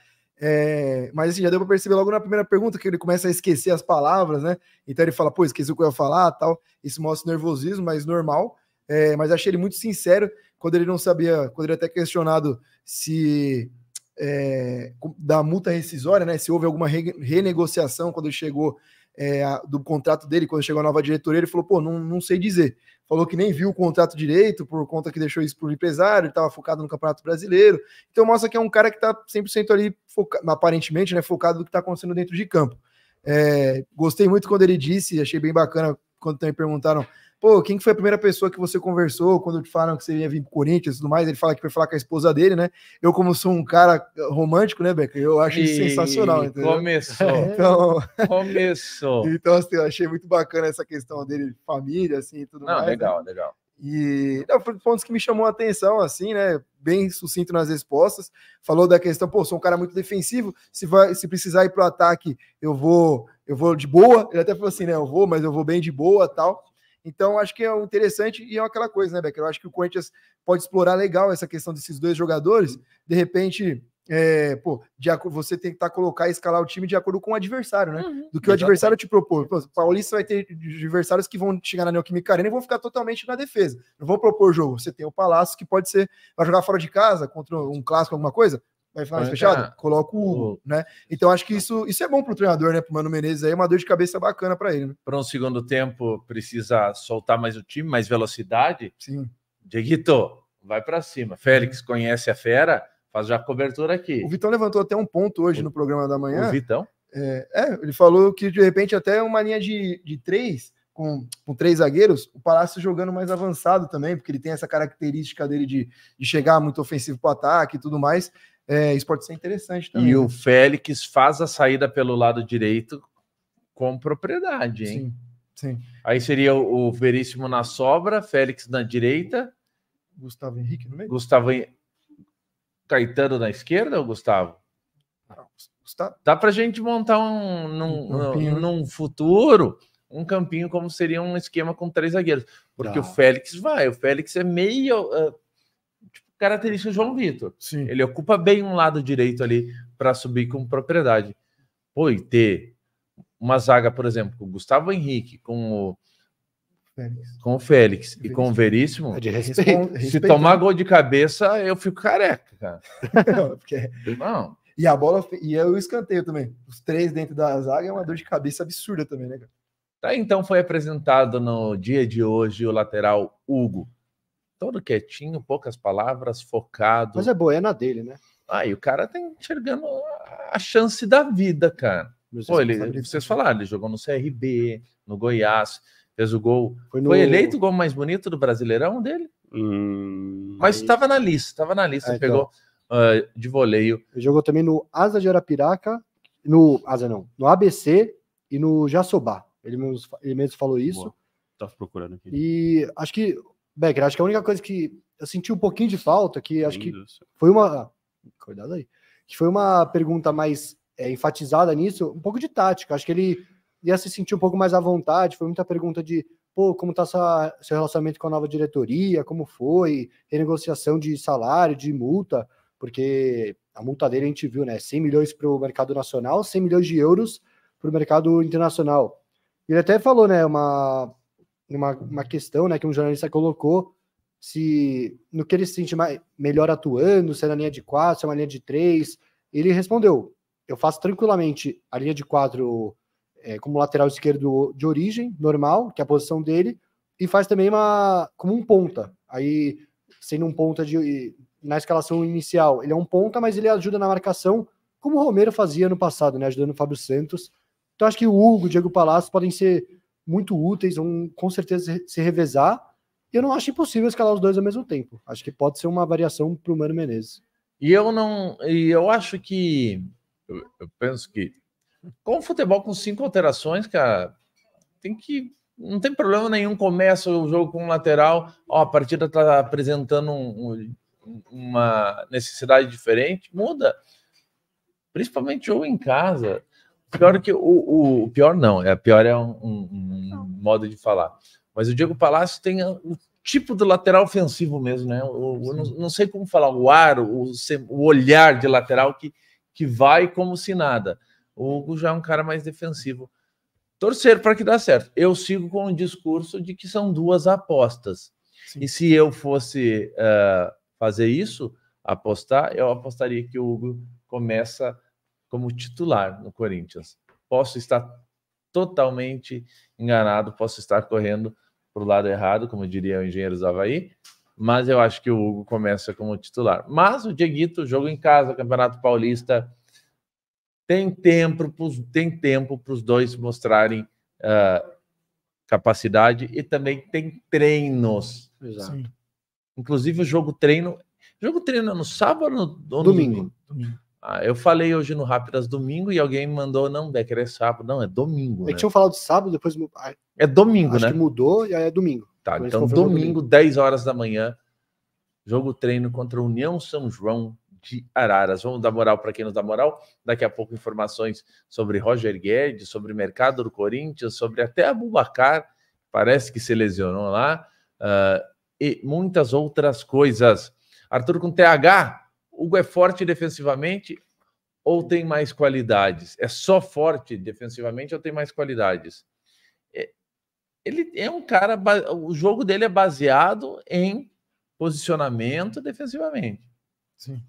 Speaker 2: É, mas assim, já deu para perceber logo na primeira pergunta que ele começa a esquecer as palavras, né? Então ele fala, pô, esqueci o que eu ia falar tal. Isso mostra nervosismo, mas normal. É, mas achei ele muito sincero quando ele não sabia, quando ele é até questionado se é, da multa rescisória, né? Se houve alguma re renegociação quando ele chegou é, do contrato dele, quando chegou a nova diretoria, ele falou, pô, não, não sei dizer. Falou que nem viu o contrato direito, por conta que deixou isso por empresário, empresário, estava focado no Campeonato Brasileiro. Então mostra que é um cara que está 100% ali, aparentemente, né, focado no que está acontecendo dentro de campo. É, gostei muito quando ele disse, achei bem bacana quando também perguntaram Pô, quem foi a primeira pessoa que você conversou quando te falaram que você ia vir pro Corinthians e tudo mais? Ele fala que foi falar com a esposa dele, né? Eu, como sou um cara eh, romântico, né, Becker? Eu acho isso e... sensacional, entendeu? Começou. Então...
Speaker 1: Começou.
Speaker 2: então, assim, eu achei muito bacana essa questão dele, família, assim, tudo Não, mais. Né? Legal, né? legal. E não, foi um pontos que me chamou a atenção, assim, né? Bem sucinto nas respostas. Falou da questão, pô, sou um cara muito defensivo. Se, vai, se precisar ir pro ataque, eu vou, eu vou de boa. Ele até falou assim, né? Eu vou, mas eu vou bem de boa tal. Então, acho que é interessante e é aquela coisa, né, Becker? Eu acho que o Corinthians pode explorar legal essa questão desses dois jogadores. De repente, é, pô, de, você tentar tá, colocar e escalar o time de acordo com o adversário, né? Uhum. Do que o adversário te propor. Pô, Paulista vai ter adversários que vão chegar na Neoquímica Arena e vão ficar totalmente na defesa. Não vão propor jogo. Você tem o Palácio, que pode ser, vai jogar fora de casa, contra um clássico, alguma coisa, vai falar fechado? Coloca o Hugo, né? Então acho que isso, isso é bom para o treinador, né? Para o Mano Menezes aí, é uma dor de cabeça bacana
Speaker 1: para ele. Né? Para um segundo tempo, precisa soltar mais o time, mais velocidade. Sim. Dieguito, vai para cima. Félix conhece a fera, faz já a cobertura aqui. O
Speaker 2: Vitão levantou até um ponto hoje o, no programa da manhã. O Vitão? É, é, ele falou que de repente até uma linha de, de três com, com, três zagueiros, o Palácio jogando mais avançado também, porque ele tem essa característica dele de, de chegar muito ofensivo para o ataque e tudo mais. É, isso pode ser
Speaker 1: interessante também. E o né? Félix faz a saída pelo lado direito com propriedade, hein? Sim, sim. Aí seria o, Veríssimo na sobra, Félix na direita.
Speaker 2: Gustavo Henrique no meio?
Speaker 1: Gustavo Caetano na esquerda ou Gustavo? Não, Gustavo. Dá pra gente montar um, num, um né? num futuro um campinho como seria um esquema com três zagueiros. Porque o Félix vai, o Félix é meio. Uh, característica do João Vitor. Sim. Ele ocupa bem um lado direito ali para subir com propriedade. Pô, e ter uma zaga, por exemplo, com o Gustavo Henrique, com o Félix. com o Félix, e com o Veríssimo, é se tomar gol de cabeça, eu fico careca, cara. Não, é porque... Não.
Speaker 2: E a bola, e é o escanteio também. Os três dentro da zaga é uma dor de cabeça absurda também, né, cara?
Speaker 1: Tá, então foi apresentado no dia de hoje o lateral Hugo, todo quietinho, poucas palavras, focado. Mas é boena é dele, né? Aí ah, o cara tá enxergando a chance da vida, cara. Pô, ele, vocês falaram, ele jogou no CRB, no Goiás, fez o gol. Foi, no... Foi eleito o gol mais bonito do Brasileirão dele? Hum... Mas estava na lista, estava na lista, é, então. pegou então. uh, de voleio. Ele jogou
Speaker 3: também no Asa de Arapiraca, no Asa não, no ABC e no Jaçobá. Ele mesmo, ele mesmo falou isso.
Speaker 4: estava Tava procurando aqui.
Speaker 3: E acho que Becker. Acho que a única coisa que eu senti um pouquinho de falta, que acho que foi uma. Cuidado aí. Que foi uma pergunta mais é, enfatizada nisso, um pouco de tática. Acho que ele ia se sentir um pouco mais à vontade. Foi muita pergunta de pô, como tá sua, seu relacionamento com a nova diretoria, como foi, renegociação de salário, de multa, porque a multa dele a gente viu, né? 100 milhões para o mercado nacional, 100 milhões de euros para o mercado internacional. Ele até falou, né? Uma uma, uma questão né, que um jornalista colocou, se no que ele se sente mais, melhor atuando, se é na linha de quatro se é uma linha de três Ele respondeu: eu faço tranquilamente a linha de quatro é, como lateral esquerdo de origem, normal, que é a posição dele, e faz também uma como um ponta. Aí, sendo um ponta de, na escalação inicial, ele é um ponta, mas ele ajuda na marcação, como o Romero fazia no passado, né, ajudando o Fábio Santos. Então acho que o Hugo, o Diego Palácio podem ser muito úteis, vão com certeza se revezar. e Eu não acho impossível escalar os
Speaker 1: dois ao mesmo tempo. Acho que pode ser uma variação para o Mano Menezes. E eu não, e eu acho que eu, eu penso que com o futebol com cinco alterações, cara, tem que não tem problema nenhum. Começa o jogo com um lateral, ó, a partida está apresentando um, um, uma necessidade diferente, muda. Principalmente ou em casa, Pior que o, o, pior não, é pior é um, um, um, modo de falar. Mas o Diego Palácio tem o tipo do lateral ofensivo mesmo, né? O, não, não, sei como falar, o ar, o, o olhar de lateral que, que vai como se nada. O Hugo já é um cara mais defensivo. Torcer para que dá certo. Eu sigo com o discurso de que são duas apostas. Sim. E se eu fosse uh, fazer isso, apostar, eu apostaria que o Hugo começa como titular no Corinthians. Posso estar totalmente enganado, posso estar correndo para o lado errado, como diria o engenheiro Zavaí Havaí, mas eu acho que o Hugo começa como titular. Mas o Dieguito, jogo em casa, Campeonato Paulista, tem tempo para os dois mostrarem uh, capacidade e também tem treinos. Exato. Sim. Inclusive o jogo treino. Jogo treino é no sábado ou no domingo? domingo. domingo. Ah, eu falei hoje no Rápidas domingo e alguém me mandou, não, Becker, é sábado. Não, é domingo. Né? gente tinha falado falado sábado, depois. É domingo, Acho né? Que mudou e aí é domingo. Tá, depois então é domingo, 10 horas da manhã, jogo treino contra a União São João de Araras. Vamos dar moral para quem nos dá moral. Daqui a pouco, informações sobre Roger Guedes, sobre o mercado do Corinthians, sobre até a Bubacar, parece que se lesionou lá, uh, e muitas outras coisas. Arthur com TH, Hugo é forte defensivamente ou tem mais qualidades? É só forte defensivamente ou tem mais qualidades? É, ele é um cara, o jogo dele é baseado em posicionamento defensivamente. Sim.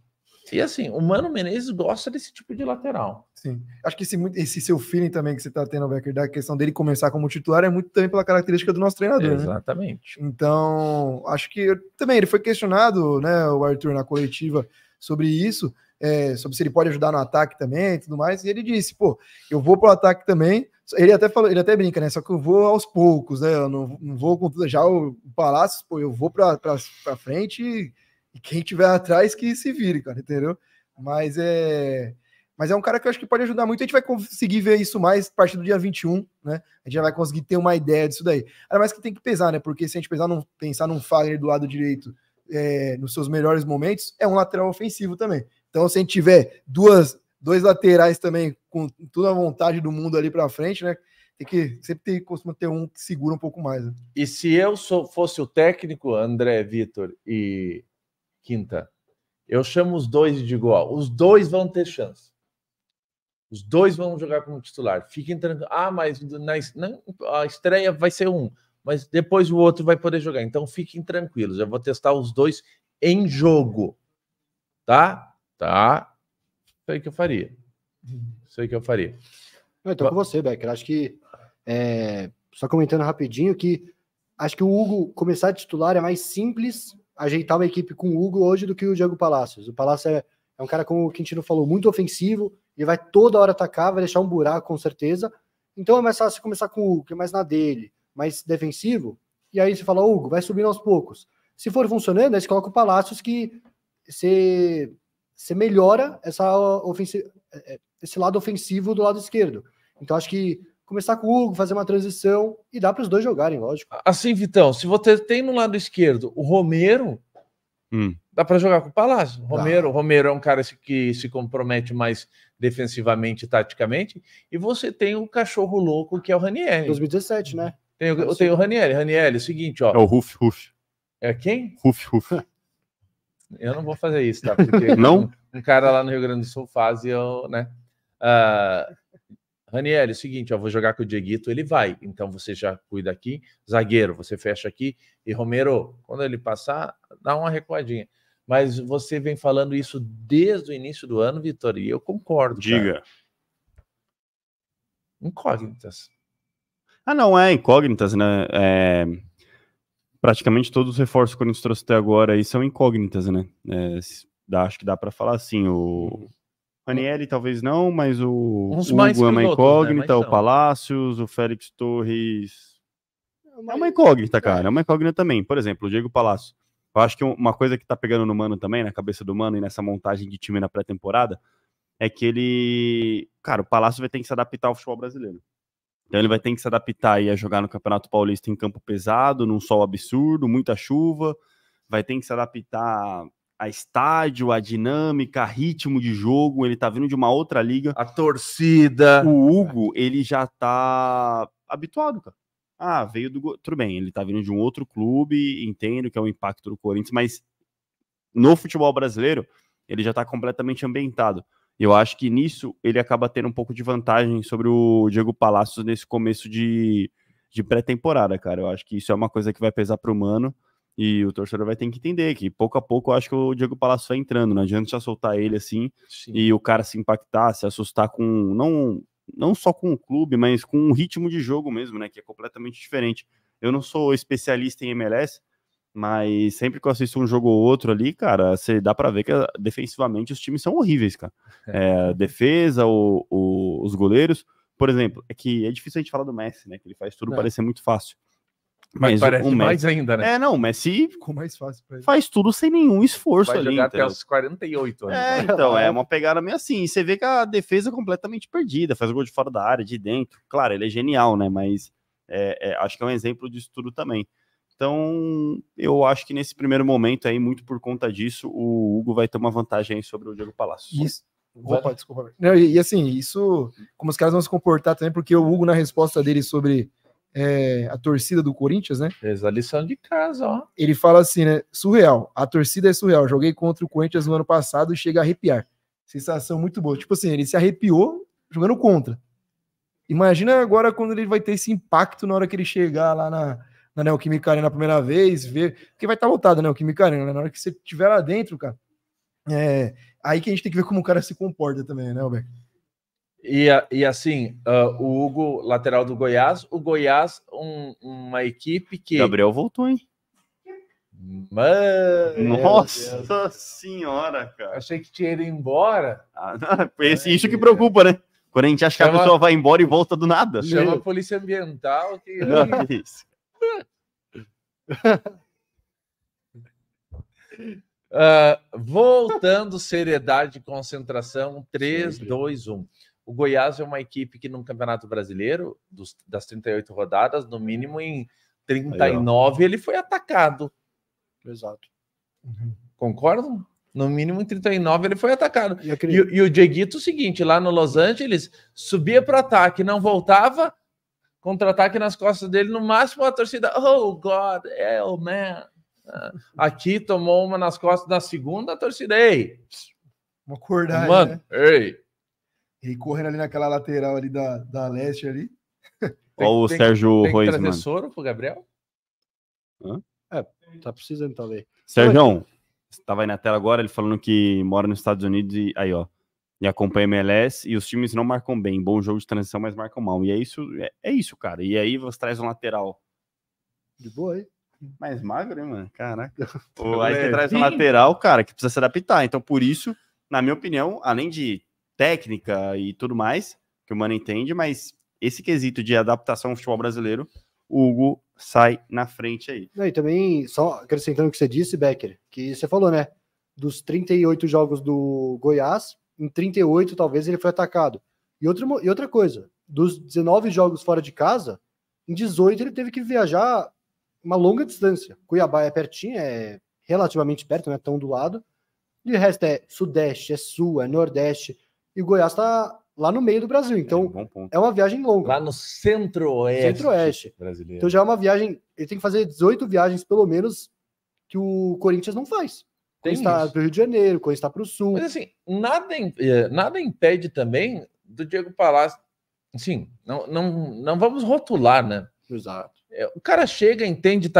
Speaker 1: E assim, o Mano Menezes gosta desse tipo de lateral.
Speaker 2: Sim. Acho que esse, esse seu feeling também que você está tendo, Becker, da questão dele começar como titular é muito também pela característica do nosso treinador. Né? Exatamente. Né? Então, acho que também ele foi questionado, né, o Arthur, na coletiva sobre isso, é, sobre se ele pode ajudar no ataque também e tudo mais. E ele disse, pô, eu vou pro ataque também. Ele até falou, ele até brinca, né? Só que eu vou aos poucos, né? Eu não, não vou com tudo. Já o Palácio, pô, eu vou pra, pra, pra frente e, e quem tiver atrás que se vire, cara, entendeu? Mas é. Mas é um cara que eu acho que pode ajudar muito. A gente vai conseguir ver isso mais a partir do dia 21, né? A gente já vai conseguir ter uma ideia disso daí. Ainda mais que tem que pesar, né? Porque se a gente pesar num, pensar num Fagner do lado direito é, nos seus melhores momentos, é um lateral ofensivo também. Então, se a gente tiver duas, dois laterais também com toda a vontade do mundo ali para frente, né? Tem que sempre ter costuma ter um que segura um pouco mais. Né?
Speaker 1: E se eu sou, fosse o técnico, André, Vitor e Quinta, eu chamo os dois de igual os dois vão ter chance. Os dois vão jogar como titular. Fiquem tranquilos. Ah, mas na, na, a estreia vai ser um mas depois o outro vai poder jogar. Então fiquem tranquilos, eu vou testar os dois em jogo. Tá? Tá. Isso aí que eu faria. Isso aí que eu faria.
Speaker 3: Eu tô com você, Becker. Acho que. É... Só comentando rapidinho que acho que o Hugo começar a titular é mais simples ajeitar uma equipe com o Hugo hoje do que o Diego Palacios. O Palácio é, é um cara, como o Quintino falou, muito ofensivo, ele vai toda hora atacar, vai deixar um buraco com certeza. Então é mais fácil começar com o Hugo, que é mais na dele mais defensivo, e aí você fala, Hugo, vai subindo aos poucos. Se for funcionando, aí você coloca o Palácios que você, você melhora essa ofensiva, é, esse lado ofensivo do lado esquerdo. Então acho que começar com o Hugo, fazer uma
Speaker 1: transição e dá para os dois jogarem, lógico. Assim, Vitão, se você tem no lado esquerdo o Romero, hum. dá para jogar com o Palácio. Romero, Romero é um cara que se compromete mais defensivamente e taticamente, e você tem o um cachorro louco que é o Ranieri. 2017, né? Tem, eu tenho o Ranieri. Ranieri, é o seguinte, ó. É o Ruf, Ruf. É quem?
Speaker 4: Ruf, Ruf.
Speaker 1: Eu não vou fazer isso, tá? Porque não? Um, um, cara lá no Rio Grande do Sul faz e eu, né? Uh, Ranieri, é o seguinte, ó, vou jogar com o Dieguito, ele vai. Então você já cuida aqui, zagueiro, você fecha aqui. E Romero, quando ele passar, dá uma recuadinha. Mas você vem falando isso desde o início do ano, Vitor, e eu concordo. Diga. Cara. Incógnitas.
Speaker 4: Ah, não, é incógnitas, né? É, praticamente todos os reforços que o Corinthians trouxe até agora aí são incógnitas, né? É, dá, acho que dá para falar assim, o Ranieri talvez não, mas o Uns Hugo é uma né? incógnita, né? o Palácios, o Félix Torres... É uma é incógnita, cara, é, é uma incógnita também. Por exemplo, o Diego Palácio. Eu acho que uma coisa que tá pegando no Mano também, na cabeça do Mano e nessa montagem de time na pré-temporada, é que ele... Cara, o Palácio vai ter que se adaptar ao futebol brasileiro. Então ele vai ter que se adaptar aí a jogar no Campeonato Paulista em campo pesado, num sol absurdo, muita chuva, vai ter que se adaptar a estádio, a dinâmica, a ritmo de jogo, ele tá vindo de uma outra liga. A torcida. O Hugo, ele já tá habituado, cara. Ah, veio do. Tudo bem, ele tá vindo de um outro clube, entendo que é o impacto do Corinthians, mas no futebol brasileiro, ele já tá completamente ambientado eu acho que nisso ele acaba tendo um pouco de vantagem sobre o Diego Palacios nesse começo de, de pré-temporada, cara. Eu acho que isso é uma coisa que vai pesar para o Mano e o torcedor vai ter que entender que pouco a pouco eu acho que o Diego Palacios vai entrando. Não adianta só soltar ele assim Sim. e o cara se impactar, se assustar com. Não, não só com o clube, mas com o ritmo de jogo mesmo, né? Que é completamente diferente. Eu não sou especialista em MLS, mas sempre que eu assisto um jogo ou outro ali, cara, você dá para ver que ah, defensivamente os times são horríveis, cara. É. É, defesa, o, o, os goleiros. Por exemplo, é que é difícil a gente falar do Messi, né? Que ele faz tudo é. parecer muito fácil. Mas, Mas parece o, Messi... mais ainda, né? É, não, o Messi Ficou mais fácil faz tudo sem nenhum
Speaker 1: esforço Vai ali. Jogar é, então. até os 48
Speaker 4: anos. É, então, é uma pegada meio assim. Você vê que a defesa é completamente perdida, faz gol de fora da área, de dentro. Claro, ele é genial, né? Mas é, é, acho que é um exemplo disso tudo também. Então, eu acho que nesse primeiro momento aí, muito por conta disso, o Hugo vai ter uma vantagem aí sobre o Diego Palácio. Isso. Opa,
Speaker 1: desculpa.
Speaker 2: Não, e, e, assim, isso, como os caras vão se comportar também, porque o Hugo, na resposta dele sobre é, a torcida do Corinthians, né? Fez a lição de
Speaker 1: casa, ó.
Speaker 2: Ele fala assim, né? Surreal. A torcida é surreal. Joguei contra o Corinthians no ano passado e chega a arrepiar. Sensação muito boa. Tipo assim, ele se arrepiou jogando contra. Imagina agora quando ele vai ter esse impacto na hora que ele chegar lá na, na né, né, Neoquímica Arena a primeira vez, ver. Porque vai estar tá lotado, né? O Arena, né? Na hora que você estiver lá dentro, cara. É, aí que a gente tem que ver como o cara se comporta
Speaker 3: também, né, Alberto?
Speaker 1: E, e assim, uh, o Hugo, lateral do Goiás, o Goiás, um, uma equipe que. Gabriel
Speaker 4: voltou, hein? Mano, Nossa
Speaker 1: senhora, cara. Achei que tinha ido embora.
Speaker 4: Ah, esse, é, isso que preocupa, né? Quando a gente acha que a pessoa vai embora e volta do nada. Chama a
Speaker 1: polícia ambiental que. Não, isso uh, voltando, seriedade, concentração, 3, Sim. 2, 1. O Goiás é uma equipe que no Campeonato Brasileiro, dos, das 38 rodadas, no mínimo em 39 Aí, ele foi atacado. Exato. Uhum. Concordam? No mínimo em 39 ele foi atacado. E, aquele... e, e o Dieguito, o seguinte, lá no Los Angeles, subia para o ataque, não voltava, contra-ataque nas costas dele, no máximo a torcida, oh God, oh man. Ah, aqui tomou uma nas costas da segunda, a torcida, ei. Uma acordar, Mano, aí, né? ei.
Speaker 2: E correndo ali naquela lateral ali da, da leste ali.
Speaker 1: Ou o tem, Sérgio tem, mano. Tem pro Gabriel? Hã? É, tá precisando talvez.
Speaker 4: Sérgio, tava aí na tela agora, ele falando que mora nos Estados Unidos e aí, ó e acompanha MLS e os times não marcam bem, bom jogo de transição, mas marcam mal. E é isso, é, é isso, cara. E aí você traz um lateral. De boa, hein? Mais magro, hein, mano? Caraca. Ou aí você é. traz um lateral, cara, que precisa se adaptar. Então, por isso, na minha opinião, além de técnica e tudo mais, que o Mano entende, mas esse quesito de adaptação ao futebol brasileiro, o Hugo sai na frente aí.
Speaker 3: Não, e também, só acrescentando o que você disse, Becker, que você falou, né? Dos 38 jogos do Goiás, em 38 talvez ele foi atacado. E outra, e outra coisa, dos 19 jogos fora de casa, em 18 ele teve que viajar uma longa distância. Cuiabá é pertinho, é relativamente perto, não é tão do lado. E o resto é Sudeste, é Sul, é Nordeste. E Goiás está lá no meio do Brasil. É então, é, um é uma viagem longa. Lá no Centro-Oeste. Centro-Oeste. Brasileiro. Então já é uma viagem. Ele tem que fazer 18 viagens, pelo menos, que o Corinthians não faz. Tem está para o Rio de Janeiro, quando está para o Sul. Mas assim, nada,
Speaker 1: é, nada impede também do Diego Palácio. Sim, não, não, não vamos rotular, né? Exato. É, o cara chega, entende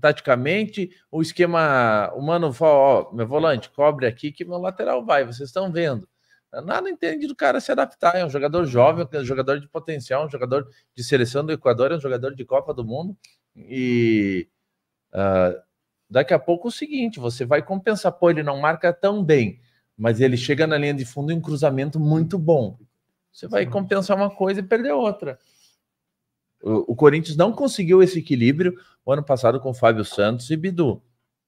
Speaker 1: taticamente o esquema. O mano fala: Ó, meu volante, cobre aqui que meu lateral vai, vocês estão vendo. É, nada entende do cara se adaptar. É um jogador jovem, é um jogador de potencial, é um jogador de seleção do Equador, é um jogador de Copa do Mundo. E uh, Daqui a pouco é o seguinte, você vai compensar, pô, ele não marca tão bem, mas ele chega na linha de fundo em um cruzamento muito bom. Você vai compensar uma coisa e perder outra. O, o Corinthians não conseguiu esse equilíbrio o ano passado com o Fábio Santos e Bidu.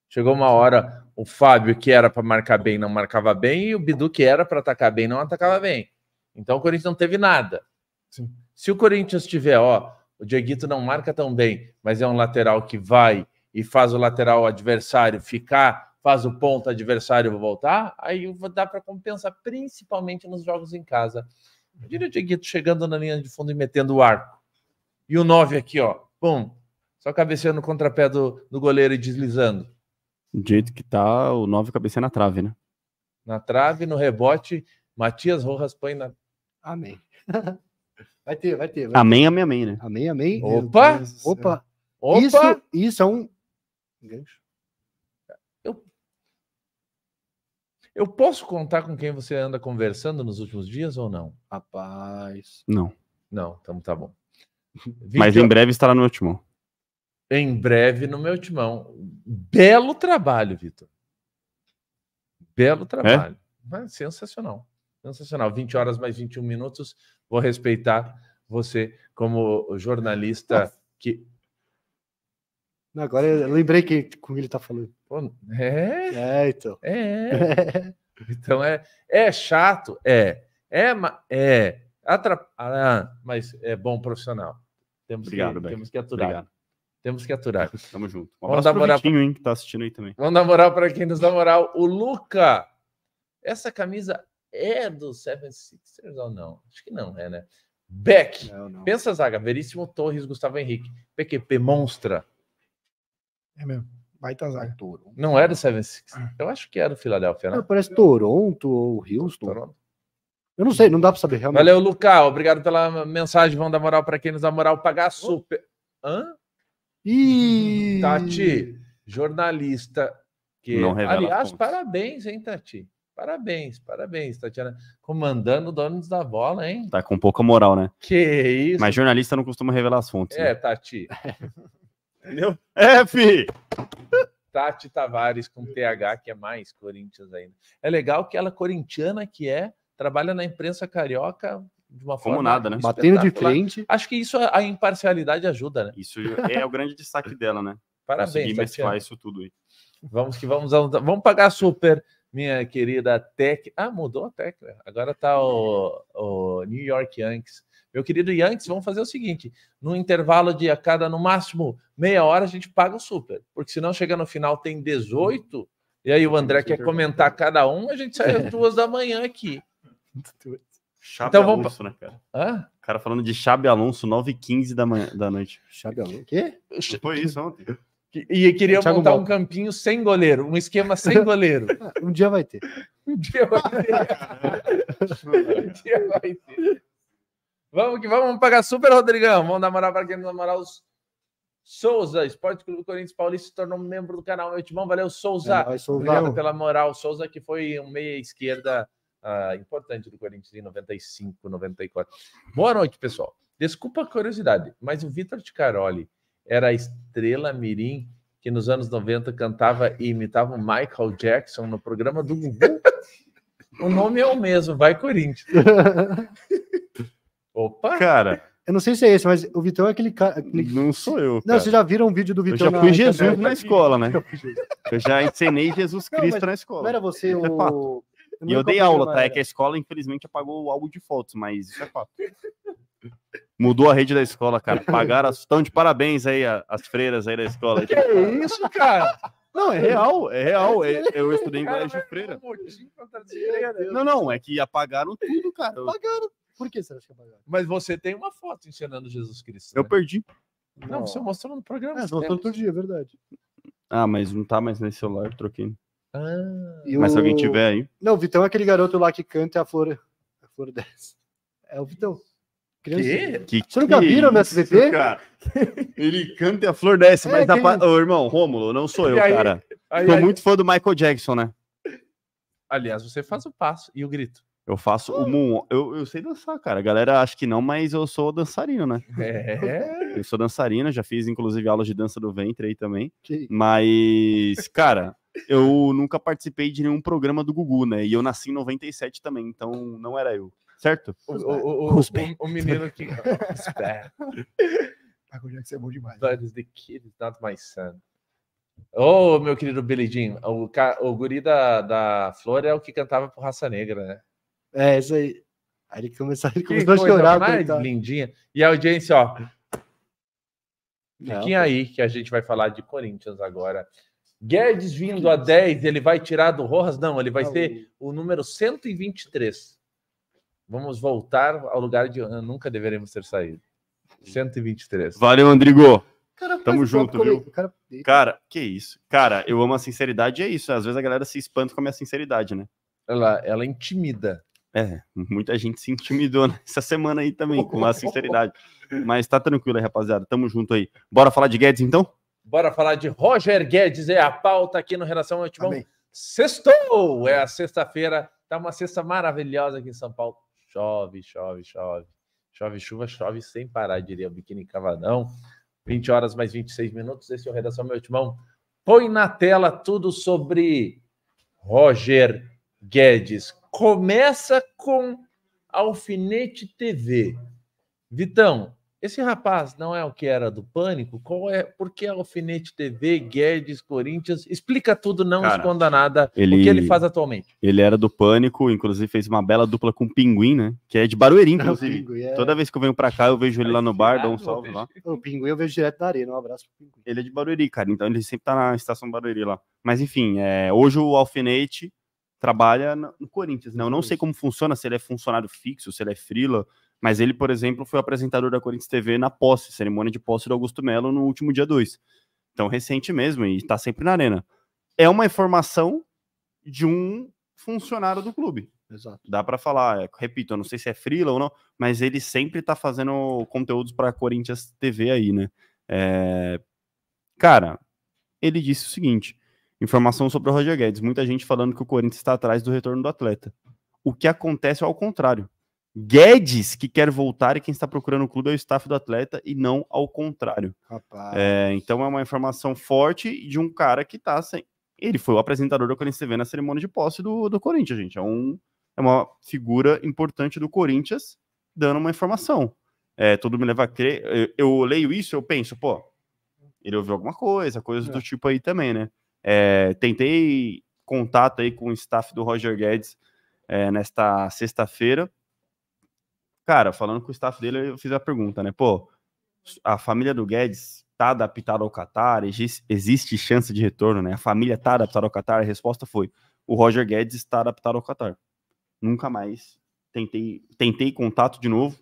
Speaker 1: Chegou uma hora o Fábio que era para marcar bem não marcava bem e o Bidu que era para atacar bem não atacava bem. Então o Corinthians não teve nada. Sim. Se o Corinthians tiver, ó, o Dieguito não marca tão bem, mas é um lateral que vai e faz o lateral adversário ficar, faz o ponto adversário voltar, aí dá para compensar, principalmente nos jogos em casa. Eu o Diego chegando na linha de fundo e metendo o arco. E o 9 aqui, ó, pum, só cabeceando no contrapé do, do goleiro e deslizando.
Speaker 4: Do jeito que tá, o 9 cabeceia na trave, né?
Speaker 1: Na trave, no rebote, Matias Rojas põe na.
Speaker 3: Amém.
Speaker 1: Vai ter, vai ter. Vai ter. amém,
Speaker 4: amém, amém, né? Amém, amém.
Speaker 3: Opa! Opa!
Speaker 1: Opa! Isso, isso é um Gancho. Eu, eu posso contar com quem você anda conversando nos últimos dias ou não? Rapaz. Não. Não, então tá bom. Victor... Mas em
Speaker 4: breve estará no meu timão.
Speaker 1: Em breve no meu timão.
Speaker 4: Belo trabalho,
Speaker 1: Vitor. Belo trabalho. É? sensacional. Sensacional. 20 horas mais 21 minutos. Vou respeitar você como jornalista que
Speaker 3: não, agora eu lembrei que, com ele tá falando. Pô, é? É, então. É.
Speaker 1: então é, é chato, é. É, é. Atrap... Ah, mas é bom profissional. Temos Obrigado, que, temos que aturar. Obrigado. Temos que aturar. Tamo junto. Um Vamos dar moral pra...
Speaker 4: hein, que tá assistindo aí também. Vamos dar
Speaker 1: moral para quem nos dá moral. O Luca. Essa camisa é do 76ers ou não? Acho que não é, né? Beck. Não, não. Pensa, Zaga. Veríssimo Torres, Gustavo Henrique. PQP Monstra. É mesmo. Baita zaga. Toronto. Não era o 76. Ah. Eu acho que era o filadélfia né? É,
Speaker 3: parece Toronto ou Houston. Toronto. Eu não sei, não dá para saber realmente. Valeu,
Speaker 1: Lucas. Obrigado pela mensagem. Vão dar moral para quem nos dá moral pagar super. Hã? E... Tati, jornalista
Speaker 4: que não aliás,
Speaker 1: parabéns, hein, Tati? Parabéns, parabéns, Tatiana. Comandando donos da bola, hein?
Speaker 4: Tá com pouca moral, né? Que isso. Mas jornalista não costuma revelar as fontes. É, né?
Speaker 1: Tati.
Speaker 4: Entendeu? É, fi!
Speaker 1: Tati Tavares com TH, que é mais Corinthians ainda. É legal que ela corintiana que é, trabalha na imprensa carioca de uma Como forma nada, né? Batendo de frente. Acho que isso a imparcialidade ajuda, né? Isso é o grande destaque dela, né? Parabéns, faz isso tudo aí. Vamos que vamos, vamos pagar super, minha querida Tech. Ah, mudou a Tech, agora tá o, o New York Yankees. Meu querido Yankees, vamos fazer o seguinte: no intervalo de a cada, no máximo, meia hora, a gente paga o super. Porque senão chega no final, tem 18, e aí o André quer comentar cada um, a gente sai às duas da manhã aqui. Chave então, Alonso, vamos... né, cara?
Speaker 4: Hã? O cara falando de Chave Alonso, 9 e 15 da, manhã, da noite.
Speaker 1: Chave Alonso? Quê? foi isso ontem. E queria Thiago montar um campinho sem goleiro, um esquema sem goleiro. Ah, um dia vai ter. Um dia vai ter. um dia vai ter. Vamos que vamos, vamos pagar super, Rodrigão. Vamos dar moral para quem não moral. Os... Souza, Esporte Clube Corinthians Paulista se tornou membro do canal. Meu timão, valeu, Souza. É, vai, Obrigado pela moral. Souza, que foi um meia esquerda uh, importante do Corinthians em 95, 94. Boa noite, pessoal. Desculpa a curiosidade, mas o Vitor de Caroli era a estrela mirim que nos anos 90 cantava e imitava o Michael Jackson no programa do Gugu. o nome é o mesmo, vai Corinthians. Opa! Cara.
Speaker 3: Eu não sei se é esse, mas o Vitão é aquele cara. Aquele... Não sou eu. Não, você vocês já viram um vídeo do Vitão? Eu já fui na... Jesus na escola, né? Eu
Speaker 4: já ensinei Jesus Cristo não, na escola. Não era você é o. Eu e eu dei aula, tá? É que a escola, infelizmente, apagou o álbum de fotos, mas isso é fato. Mudou a rede da escola, cara. Pagaram. Estão de parabéns aí, as freiras aí da escola. Que é isso, cara? Não, é real, é real. É, eu estudei em colégio de freira. É não, não, é que apagaram tudo,
Speaker 3: cara. Apagaram por que você acha que é apagaram?
Speaker 1: Mas você tem uma foto ensinando Jesus Cristo. Eu né? perdi. Não, Não, você mostrou no programa. É, você outro dia, é verdade.
Speaker 4: Ah, mas não tá mais nesse celular, eu troquei. Ah, Mas se alguém tiver aí.
Speaker 3: Não, Vitão é aquele garoto lá que canta a flor. A flor desce. É o Vitão.
Speaker 4: Que? Você nunca é viram no SBT? Cara. Ele canta e a flor desce, é, mas quem... Ô, irmão, Rômulo, não sou eu, aí, cara. Aí, Tô aí, muito fã do Michael Jackson, né?
Speaker 1: Aliás, você faz o passo e o grito.
Speaker 4: Eu faço o hum. moon. Eu, eu sei dançar, cara. A galera acha que não, mas eu sou dançarino, né? É. Eu sou dançarino, já fiz inclusive aulas de dança do ventre aí também. Que... Mas, cara, eu nunca participei de nenhum programa do Gugu, né? E eu nasci em 97 também, então não era eu. Certo? O, o, o, o menino
Speaker 1: que. Paco tá, é bom demais. That the kid, not my son. Ô, oh, meu querido Billy Jean, o, o guri da, da Flor é o que cantava por Raça Negra, né? É, isso aí. Aí ele começou, ele começou a chorar. Mais tá... lindinha. E a audiência, ó. Fiquem aí que a gente vai falar de Corinthians agora. Guedes vindo a 10, ele vai tirar do Rojas? Não, ele vai tá ser o número 123. Vamos voltar ao lugar de nunca deveremos ter saído. 123. Valeu, Andrigo.
Speaker 4: Cara, Tamo junto, viu? Cara... cara, que isso. Cara, eu amo a sinceridade e é isso. Às vezes a galera se espanta com a minha sinceridade, né? Ela, ela é intimida. É, muita gente se intimidou nessa semana aí também, com a sinceridade. Mas tá tranquilo aí, rapaziada. Tamo junto aí. Bora falar de Guedes, então?
Speaker 1: Bora falar de Roger Guedes. É a pauta aqui no Relação Antimão. Amém. Sextou! É a sexta-feira. Tá uma sexta maravilhosa aqui em São Paulo. Chove, chove, chove. Chove, chuva, chove sem parar, diria o Biquíni Cavadão. 20 horas mais 26 minutos. Esse é o Redação Meu Timão. Põe na tela tudo sobre Roger Guedes começa com Alfinete TV. Vitão, esse rapaz não é o que era do pânico? Qual é? Por que Alfinete TV, Guedes, Corinthians? Explica tudo, não Cara, esconda nada. Ele, o que ele faz atualmente?
Speaker 4: Ele era do pânico, inclusive fez uma bela dupla com o Pinguim, né? Que é de Barueri, inclusive. pinguim, é... Toda vez que eu venho pra cá, eu vejo ele lá no bar, dou um salve lá.
Speaker 1: O Pinguim
Speaker 3: eu vejo direto na arena, um abraço pro
Speaker 4: Pinguim. Ele é de Barueri, cara, então ele sempre tá na estação Barueri lá. Mas enfim, é... hoje o Alfinete trabalha no Corinthians, né? Eu não sei como funciona, se ele é funcionário fixo, se ele é frila, mas ele, por exemplo, foi apresentador da Corinthians TV na posse, cerimônia de posse do Augusto Melo no último dia 2. Então, recente mesmo, e tá sempre na arena. É uma informação de um funcionário do clube. Exato. Dá para falar, é, repito, eu não sei se é frila ou não, mas ele sempre tá fazendo conteúdos para Corinthians TV aí, né? É... Cara, ele disse o seguinte: Informação sobre o Roger Guedes. Muita gente falando que o Corinthians está atrás do retorno do atleta. O que acontece é ao contrário. Guedes que quer voltar e quem está procurando o clube é o staff do atleta e não ao contrário. É, então é uma informação forte de um cara que está sem. Ele foi o apresentador do Corinthians TV na cerimônia de posse do, do Corinthians, gente. É, um, é uma figura importante do Corinthians dando uma informação. É, tudo me leva a crer. Eu, eu leio isso, eu penso, pô, ele ouviu alguma coisa, coisas é. do tipo aí também, né? É, tentei contato aí com o staff do Roger Guedes é, nesta sexta-feira. Cara, falando com o staff dele, eu fiz a pergunta, né? Pô, a família do Guedes tá adaptada ao Qatar? Existe chance de retorno, né? A família tá adaptada ao Qatar? A resposta foi: o Roger Guedes está adaptado ao Qatar. Nunca mais tentei, tentei contato de novo,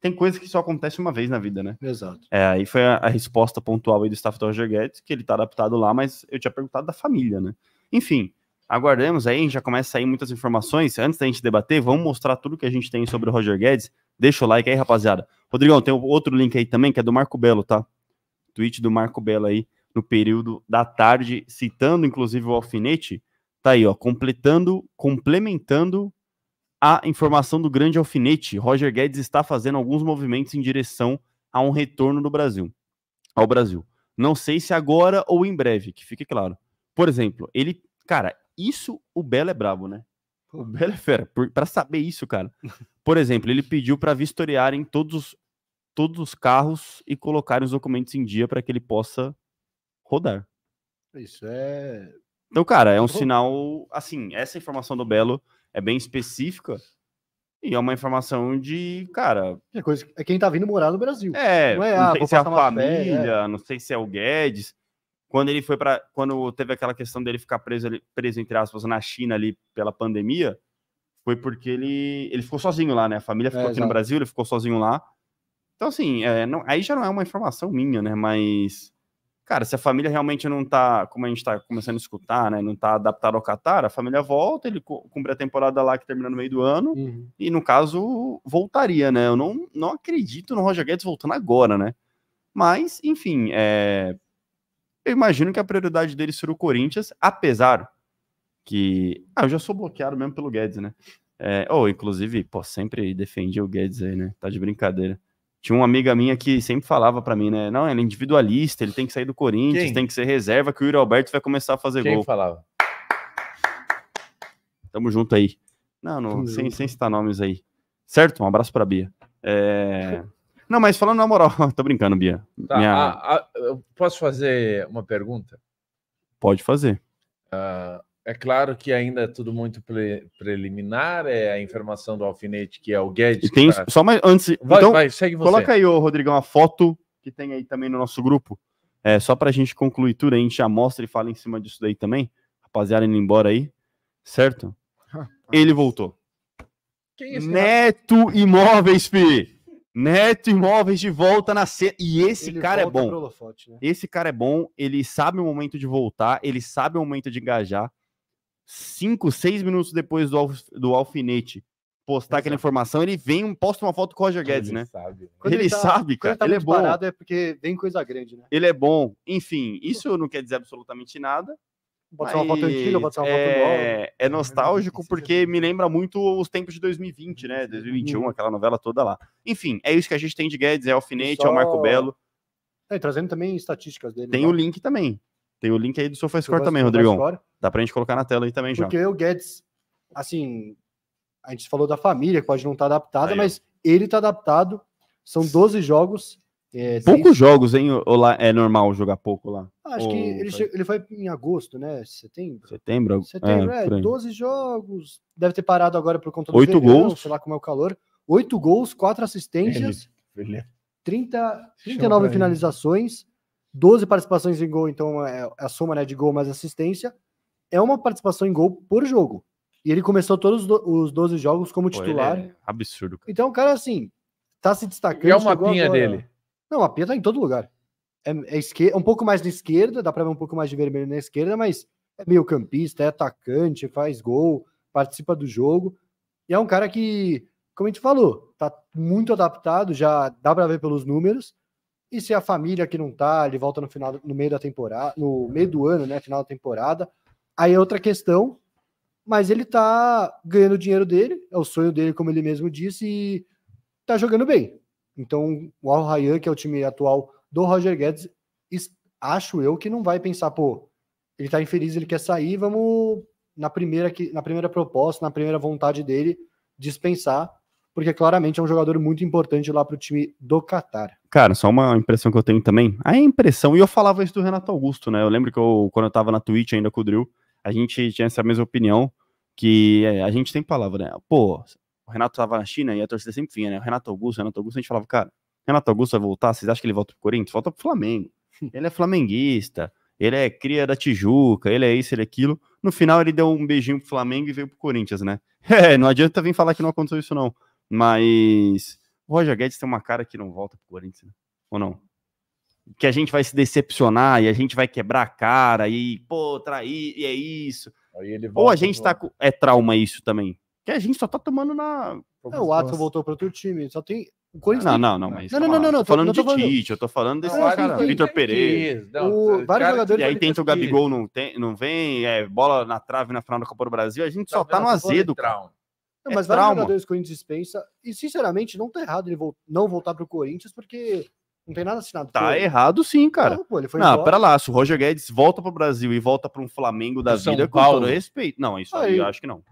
Speaker 4: tem coisa que só acontece uma vez na vida, né? Exato. É, aí foi a, a resposta pontual aí do staff do Roger Guedes, que ele tá adaptado lá, mas eu tinha perguntado da família, né? Enfim, aguardemos aí, já começa a sair muitas informações. Antes da gente debater, vamos mostrar tudo que a gente tem sobre o Roger Guedes. Deixa o like aí, rapaziada. Rodrigão, tem outro link aí também, que é do Marco Belo, tá? Tweet do Marco Belo aí, no período da tarde, citando inclusive o alfinete. Tá aí, ó, completando, complementando a informação do grande alfinete, Roger Guedes está fazendo alguns movimentos em direção a um retorno do Brasil, ao Brasil. Não sei se agora ou em breve, que fique claro. Por exemplo, ele, cara, isso o Belo é brabo, né? O Belo é fera, para saber isso, cara. Por exemplo, ele pediu para vistoriarem todos, todos os carros e colocarem os documentos em dia para que ele possa rodar.
Speaker 3: Isso é
Speaker 4: então, cara, é um uhum. sinal. Assim, essa informação do Belo é bem específica e é uma informação de, cara.
Speaker 3: É, coisa, é quem tá vindo morar no Brasil. É, não, é, não ah, sei se é a família,
Speaker 4: fé, é. não sei se é o Guedes. Quando ele foi para Quando teve aquela questão dele ficar preso, preso, entre aspas, na China ali pela pandemia, foi porque ele, ele ficou sozinho lá, né? A família é, ficou é, aqui exato. no Brasil, ele ficou sozinho lá. Então, assim, é, não, aí já não é uma informação minha, né? Mas Cara, se a família realmente não tá, como a gente tá começando a escutar, né? Não tá adaptada ao Qatar, a família volta, ele cumpre a temporada lá que termina no meio do ano, uhum. e no caso, voltaria, né? Eu não, não acredito no Roger Guedes voltando agora, né? Mas, enfim, é... eu imagino que a prioridade dele ser o Corinthians, apesar que. Ah, eu já sou bloqueado mesmo pelo Guedes, né? É... Ou, oh, inclusive, pô, sempre defendi o Guedes aí, né? Tá de brincadeira. Tinha uma amiga minha que sempre falava para mim, né? Não, ele é individualista, ele tem que sair do Corinthians, Quem? tem que ser reserva, que o Yuri Alberto vai começar a fazer Quem gol. Quem falava? Tamo junto aí. Não, não sem, sem citar nomes aí. Certo? Um abraço pra Bia. É... Não, mas falando na moral, tô brincando, Bia. Tá, Minha... a,
Speaker 1: a, eu posso fazer uma pergunta?
Speaker 4: Pode fazer.
Speaker 1: Uh, é claro que ainda é tudo muito pre preliminar, é a informação do alfinete que
Speaker 4: é o Guedes. E tem, Só mais antes. Vai, então, vai, segue você. Coloca aí, ô, Rodrigão, a foto que tem aí também no nosso grupo. É, só para a gente concluir tudo, a gente já mostra e fala em cima disso daí também. Rapaziada indo embora aí, certo? Ele voltou. Quem é esse Neto cara? Imóveis, fi! Neto Imóveis de volta na cena. E esse ele cara é bom. né? Esse cara é bom, ele sabe o momento de voltar, ele sabe o momento de engajar cinco, seis minutos depois do, alf, do alfinete postar Exato. aquela informação, ele vem posta uma foto com o Roger Guedes, ele né? Sabe. Né? ele, ele tá, sabe, cara. Ele, tá ele é bom. é porque vem coisa grande, né? Ele é bom. Enfim, isso não quer dizer absolutamente nada. Pode ser uma foto antiga, pode ser uma foto nova. É, é nostálgico porque me lembra muito os tempos de 2020, né? 2021, hum. aquela novela toda lá. Enfim, é isso que a gente tem de Guedes, é o Alfinete, Só... é o Marco Belo. É, trazendo também estatísticas dele. Tem né? o link também. Tem o link aí do SofaScore também, Rodrigão. Dá pra gente colocar na tela aí também já. Porque
Speaker 3: o Guedes, assim, a gente falou da família, que pode não estar tá adaptada, aí. mas ele tá adaptado. São 12 jogos. É, Poucos
Speaker 4: sem... jogos, hein? Ou lá é normal jogar pouco lá? Ah, acho Ou... que ele,
Speaker 3: che... ele foi em agosto, né? Setembro. Setembro?
Speaker 4: É, setembro, é, é
Speaker 3: 12 jogos. Deve ter parado agora por conta do Oito verão, gols. sei lá como é o calor. Oito gols, quatro assistências, é, 30, 39 finalizações. 12 participações em gol, então é, é a soma né, de gol mais assistência, é uma participação em gol por jogo. E ele começou todos os 12 jogos como titular. Pô, é
Speaker 4: absurdo. Cara.
Speaker 3: Então, o cara, assim, tá se destacando. E é o mapinha dele? Não, a Pia tá em todo lugar. É, é esquer... É um pouco mais na esquerda, dá pra ver um pouco mais de vermelho na esquerda, mas é meio campista, é atacante, faz gol, participa do jogo. E é um cara que, como a gente falou, tá muito adaptado, já dá pra ver pelos números. E se a família que não tá, ele volta no final, no meio da temporada, no meio do ano, né, final da temporada. Aí é outra questão, mas ele tá ganhando o dinheiro dele, é o sonho dele, como ele mesmo disse, e tá jogando bem. Então, o Al Rayyan, que é o time atual do Roger Guedes, acho eu que não vai pensar, pô, ele tá infeliz, ele quer sair, vamos na primeira que na primeira proposta, na primeira vontade dele dispensar, porque claramente é um jogador muito importante lá para o time do Catar.
Speaker 4: Cara, só uma impressão que eu tenho também. A impressão, e eu falava isso do Renato Augusto, né? Eu lembro que eu, quando eu tava na Twitch ainda com o Drill, a gente tinha essa mesma opinião, que é, a gente tem palavra, né? Pô, o Renato tava na China e a torcida sempre vinha, né? O Renato Augusto, o Renato Augusto, a gente falava, cara, Renato Augusto vai voltar, vocês acham que ele volta pro Corinthians? Volta pro Flamengo. Ele é flamenguista, ele é cria da Tijuca, ele é isso, ele é aquilo. No final ele deu um beijinho pro Flamengo e veio pro Corinthians, né? É, não adianta vir falar que não aconteceu isso não. Mas o Roger Guedes tem uma cara que não volta pro Corinthians, né? ou não? Que a gente vai se decepcionar e a gente vai quebrar a cara e, pô, trair, e é isso. ou a gente tá com. É trauma isso também. Que a gente só tá tomando na. É, o Atlas
Speaker 3: voltou para outro time. Só tem.
Speaker 4: coisa. Não, não, não, mas. Não, não, não, não, falando de Tite, eu tô falando desse ah, cara, Vitor Pereira. vários é jogadores. E aí tenta o Gabigol, não, tem, não vem, é, bola na trave na final da Copa do Brasil, a gente só tá no azedo, cara.
Speaker 3: Não, é mas é vários jogadores o Corinthians dispensa. E, sinceramente, não tá errado ele vol não voltar pro Corinthians, porque não tem nada assinado. Tá
Speaker 4: errado sim, cara. Não, pô, ele foi não pera lá. Se o Roger Guedes volta pro Brasil e volta para um Flamengo da São vida, Paulo. com todo respeito. Não, isso aí, aí eu acho que não.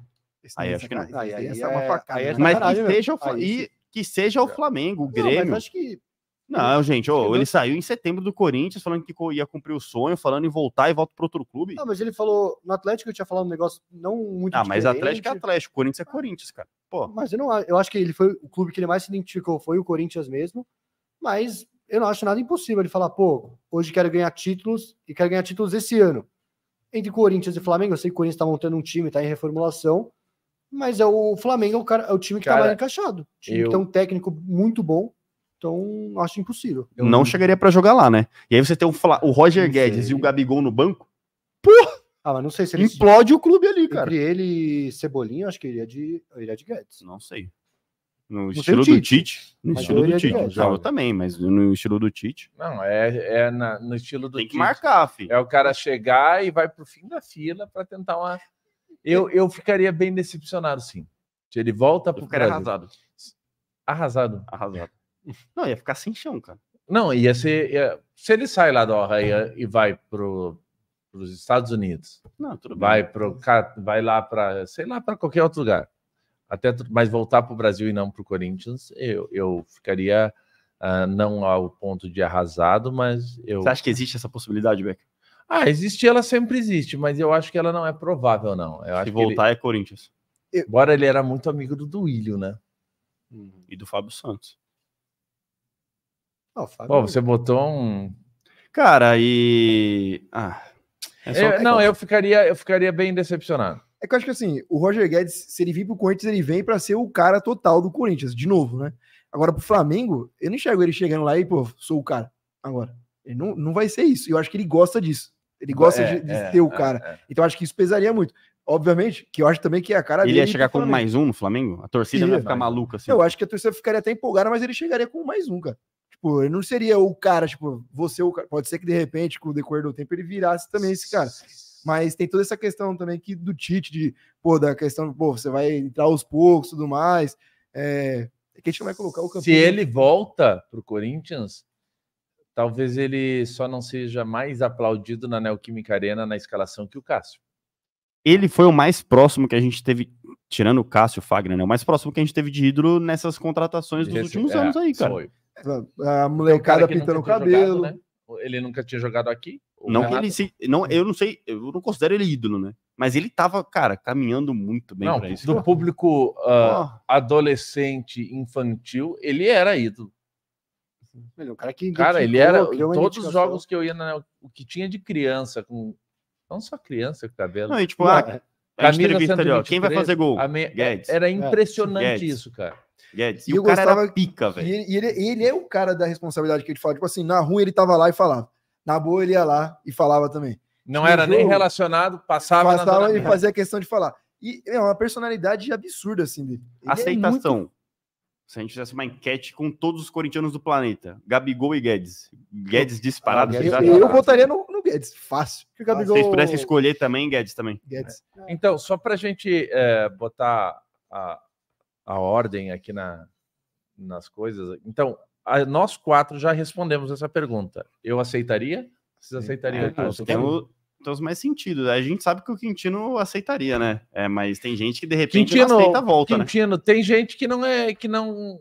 Speaker 4: Aí é acho que não. Aí, aí, aí, é, é, uma facada é mas que seja, o, e, que seja o Flamengo, o Grêmio. Não, mas acho que não, gente, oh, ele saiu em setembro do Corinthians, falando que ia cumprir o sonho, falando em voltar e volta para outro clube. Não, mas ele falou, no Atlético eu tinha falado um negócio não muito Ah, mas Atlético é Atlético, Corinthians é Corinthians, cara.
Speaker 3: Pô. Mas eu não eu acho que ele foi o clube que ele mais se identificou, foi o Corinthians mesmo, mas eu não acho nada impossível ele falar, pô, hoje quero ganhar títulos e quero ganhar títulos esse ano. Entre Corinthians e Flamengo, eu sei que o Corinthians está montando um time, está em reformulação, mas é o Flamengo é o, cara, é o time que está mais encaixado. Time eu... que tem um técnico muito bom então, acho impossível. Eu não chegaria
Speaker 4: para jogar lá, né? E aí você tem o, o Roger Guedes e o Gabigol no banco. Porra! Ah, mas não sei se ele implode se... o clube ali, cara.
Speaker 3: Entre ele e Cebolinha, acho que iria é de, iria é de Guedes. Não sei.
Speaker 4: No não estilo do Tite. No mas estilo do é Tite. Guedes, não, eu também, mas no estilo do Tite.
Speaker 1: Não, é, é na, no estilo do Tem que Tite. marcar, filho. É o cara chegar e vai pro fim da fila para tentar uma. Eu, eu ficaria bem decepcionado, sim. Se ele volta eu pro Brasil. Arrasado.
Speaker 4: arrasado. Arrasado. Não, ia ficar sem chão, cara.
Speaker 1: Não, ia ser. Uhum. Ia... Se ele sai lá da Ohio e vai para os Estados Unidos.
Speaker 4: Não, tudo bem. Vai,
Speaker 1: pro, vai lá para, sei lá, para qualquer outro lugar. Até, mas voltar para o Brasil e não para o Corinthians, eu, eu ficaria uh, não ao ponto de arrasado, mas eu. Você acha que existe essa possibilidade, Beck? Ah, existe, ela sempre existe, mas eu acho que ela não é provável, não. Eu Se voltar ele... é Corinthians. Embora ele era muito amigo do Duílio, né? Uhum. E do Fábio Santos. Oh, Fábio... Pô, é você botou um. Cara, e. Ah. É eu, não, eu ficaria, eu ficaria bem decepcionado.
Speaker 2: É que eu acho que assim, o Roger Guedes, se ele vir pro Corinthians, ele vem para ser o cara total do Corinthians, de novo, né? Agora, pro Flamengo, eu não enxergo ele chegando lá e, pô, sou o cara. Agora. Ele não, não vai ser isso. Eu acho que ele gosta disso. Ele gosta é, de, de é, ter o é, cara. É. Então, eu acho que isso pesaria muito obviamente, que eu acho também que é a cara ele dele. Ele ia chegar com mais um
Speaker 4: no Flamengo? A torcida ia, vai ficar maluca assim. Eu
Speaker 2: acho que a torcida ficaria até empolgada, mas ele chegaria com mais um, cara. Tipo, ele não seria o cara, tipo, você o cara. Pode ser que de repente, com o decorrer do tempo, ele virasse também esse cara. Mas tem toda essa questão também que do Tite, de, pô, da questão, pô, você vai entrar aos poucos tudo mais. É, é que a gente vai colocar o campeão. Se ele
Speaker 1: volta pro Corinthians, talvez ele só não seja mais aplaudido na Neoquímica Arena na escalação que o Cássio.
Speaker 4: Ele foi o mais próximo que a gente teve, tirando o Cássio Fagner, né? O mais próximo que a gente teve de ídolo nessas contratações dos Esse, últimos é, anos aí, cara. Foi.
Speaker 2: A molecada pintando o cabelo. Jogado, né?
Speaker 1: Ele nunca tinha jogado aqui.
Speaker 4: Não que ele se, não, eu não sei, eu não considero ele ídolo, né? Mas ele tava, cara, caminhando muito bem não, isso. Do público uh, oh. adolescente,
Speaker 1: infantil, ele era ídolo. Ele, cara, cara ele era. Todos os jogos que eu ia, né? o que tinha de criança, com. Não só criança com cabelo. Não, e tipo, a ah, é, camisa ali, ó, quem vai fazer gol? Me, Guedes. Era é, impressionante Guedes. isso, cara. Guedes. E, e o cara gostava, era pica, velho.
Speaker 2: E ele, ele, é o cara da responsabilidade que ele fala. Tipo assim, na rua ele tava lá e falava. Na boa ele ia lá e falava também. Não e era jogo, nem
Speaker 1: relacionado, passava. Passava e fazia
Speaker 2: questão de falar. E é uma personalidade absurda, assim. Dele. É Aceitação. É muito...
Speaker 4: Se a gente fizesse uma enquete com todos os corintianos do planeta, Gabigol e Guedes. Guedes disparado. Ah, Guedes, eu, eu, votaria
Speaker 2: no, no Guedes, fácil. Ah, se Gabigol... vocês pudessem
Speaker 4: escolher também, Guedes também. Guedes. É. Então, só
Speaker 1: para a gente
Speaker 4: é, botar a, a ordem aqui na,
Speaker 1: nas coisas. Então, a, nós quatro já respondemos essa pergunta. Eu
Speaker 4: aceitaria? Vocês aceitariam? É, então, os mais sentidos. A gente sabe que o Quintino aceitaria, né? É, mas tem gente que de repente Quintino, não aceita a volta. Né? Quintino, né? tem gente que não é que
Speaker 1: não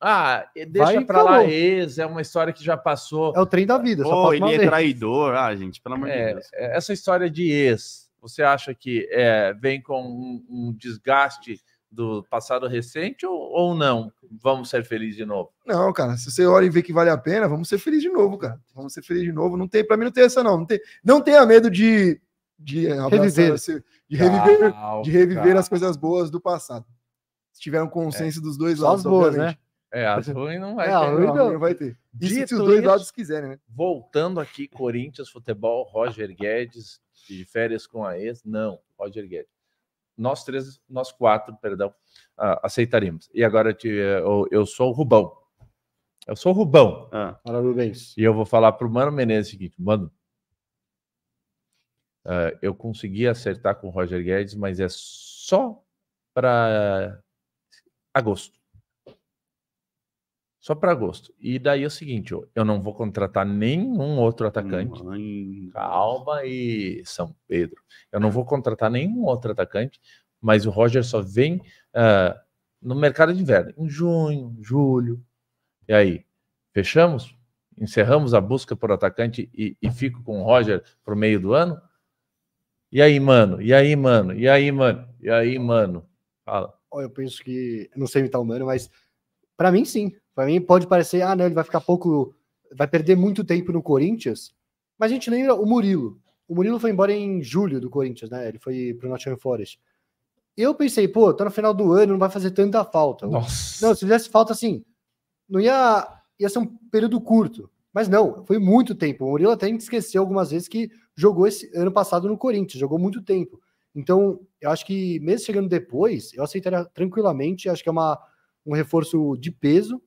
Speaker 1: ah, deixa Vai pra lá ex, é uma história que já passou. É o trem da vida. Oh, ele é traidor. Ah, gente, pelo amor é, de Deus. É, essa história de ex, você acha que é, vem com um, um desgaste do passado recente ou, ou não? Vamos ser felizes de novo?
Speaker 2: Não, cara, se você olha e vê que vale a pena, vamos ser felizes de novo, cara. Vamos ser felizes de novo. Não tem, para mim não tem essa não. Não, tem, não tenha medo de de eh, reviver, de reviver, Calma. de reviver as coisas boas do passado. Se tiver um consenso é. dos dois lados, as boas, né?
Speaker 1: É, as ruins não vai é, ter. Não, não. não vai ter. Dito se os dois isso, lados quiserem, né? Voltando aqui, Corinthians, futebol, Roger Guedes, de férias com a ex, não, Roger Guedes nós três, nós quatro, perdão, ah, aceitaríamos. E agora eh, eu, eu sou o Rubão. Eu sou o Rubão. Ah. E eu vou falar para o Mano Menezes o seguinte, Mano, Uh, eu consegui acertar com o Roger Guedes, mas é só para agosto. Só para agosto. E daí é o seguinte, eu não vou contratar nenhum outro atacante. Mãe. Calma aí, São Pedro. Eu não ah. vou contratar nenhum outro atacante, mas o Roger só vem uh, no mercado de inverno, em junho, julho. E aí, fechamos? Encerramos a busca por atacante e, e fico com o Roger para o meio do ano? E aí, mano? E aí, mano? E aí, mano? E aí, mano? Fala.
Speaker 3: Eu penso que, não sei imitar o Mano, mas para mim sim para mim pode parecer, ah, não, ele vai ficar pouco, vai perder muito tempo no Corinthians. Mas a gente lembra o Murilo. O Murilo foi embora em julho do Corinthians, né? Ele foi pro Nottingham Forest. Eu pensei, pô, tá no final do ano, não vai fazer tanta falta. Nossa. Não, se fizesse falta assim, não ia ia ser um período curto. Mas não, foi muito tempo. O Murilo até esqueceu algumas vezes que jogou esse ano passado no Corinthians, jogou muito tempo. Então, eu acho que mesmo chegando depois, eu aceitaria tranquilamente, acho que é uma, um reforço de peso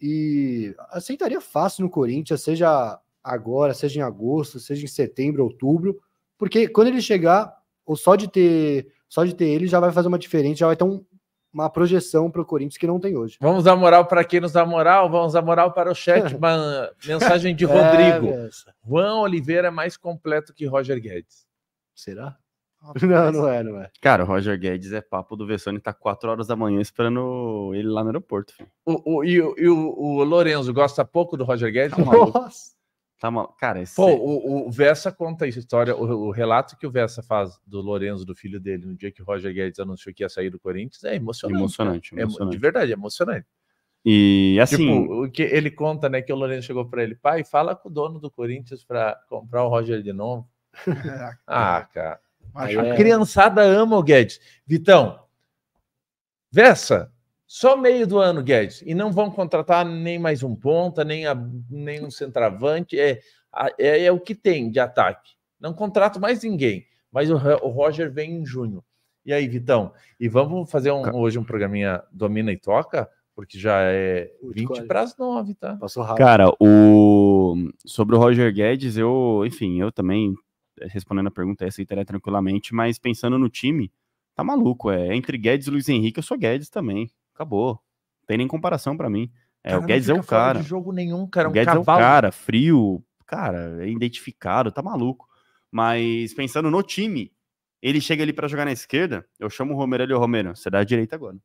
Speaker 3: e aceitaria fácil no Corinthians, seja agora, seja em agosto, seja em setembro, outubro, porque quando ele chegar, ou só de ter, só de ter ele já vai fazer uma diferença, já vai ter um, uma projeção para o Corinthians que não tem
Speaker 1: hoje. Vamos dar moral para quem nos dá moral, vamos dar moral para o chat. Uma mensagem de Rodrigo. É, Juan Oliveira é mais completo que Roger Guedes. Será? Não, não
Speaker 3: é, não é.
Speaker 4: Cara, o Roger Guedes é papo do Vessone, tá 4 horas da manhã esperando ele lá no aeroporto. Filho. O, o, e o, o, o Lorenzo gosta pouco do Roger Guedes? Tá Nossa!
Speaker 1: Tá mal... Cara, esse... Pô, o, o Versa conta essa história, o, o, relato que o Versa faz do Lorenzo, do filho dele, no dia que o Roger Guedes anunciou que ia sair do Corinthians, é emocionante. Emocionante, né? emocionante. É, de verdade, é emocionante.
Speaker 4: E assim.
Speaker 1: Tipo, o que ele conta, né? Que o Lourenço chegou para ele, pai, fala com o dono do Corinthians para comprar o Roger de novo. ah, cara. Acho a é. criançada ama o Guedes. Vitão, Versa, só meio do ano, Guedes, e não vão contratar nem mais um ponta, nem, a, nem um centroavante, é, é, é, o que tem de ataque. Não contrato mais ninguém, mas o, o Roger vem em junho. E aí, Vitão, e vamos fazer um, hoje um programinha Domina e Toca? Porque já é 20 para as 9, tá? Passou rápido. Cara,
Speaker 4: o... sobre o Roger Guedes, eu, enfim, eu também respondendo a pergunta, aceitaria tranquilamente, mas pensando no time, tá maluco, é. Entre Guedes e Luiz Henrique, eu sou Guedes também. Acabou. Não tem nem comparação para mim. É, cara, o Guedes é o cara. É de
Speaker 1: jogo nenhum, cara. O é um Guedes é cavalo. é o cara,
Speaker 4: frio, cara, é identificado, tá maluco. Mas pensando no time, ele chega ali para jogar na esquerda, eu chamo o Romero ali, o Romero, você dá a direita agora.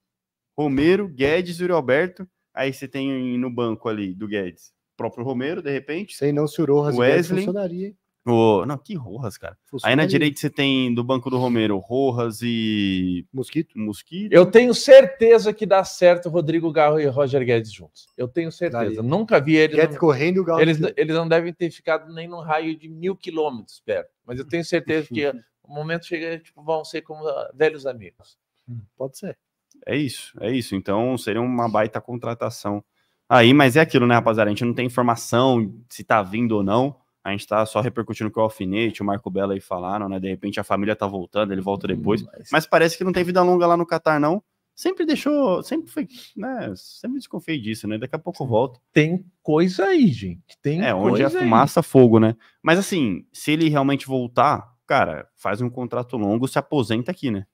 Speaker 4: Romero, Guedes e o Alberto, aí você tem no banco ali do Guedes, próprio Romero, de repente. sem não se o Rojas Wesley, Guedes funcionaria. O, não, que Rojas, cara. Aí na direita você tem do banco do Romero Rojas e. Mosquito. Mosquito. Eu tenho certeza que dá certo Rodrigo
Speaker 1: Garro e Roger Guedes juntos. Eu tenho certeza. Daria. Nunca vi eles. Guedes não... correndo e o Garro. Eles, eles não devem ter ficado nem num raio de mil quilômetros perto. Mas eu tenho certeza que o momento chega, tipo, vão ser como ah, velhos amigos.
Speaker 4: Hum, pode ser. É isso, é isso. Então seria uma baita contratação aí, mas é aquilo, né, rapaziada? A gente não tem informação se tá vindo ou não. A gente tá só repercutindo com o Alfinete, o Marco Bella aí falaram, né? De repente a família tá voltando, ele volta depois. Hum, mas... mas... parece que não tem vida longa lá no Catar, não. Sempre deixou, sempre foi, né? Sempre desconfiei disso, né? Daqui a pouco volta. Tem coisa aí, gente. Tem É, onde é fumaça, aí. fogo, né? Mas assim, se ele realmente voltar, cara, faz um contrato longo, se aposenta aqui, né?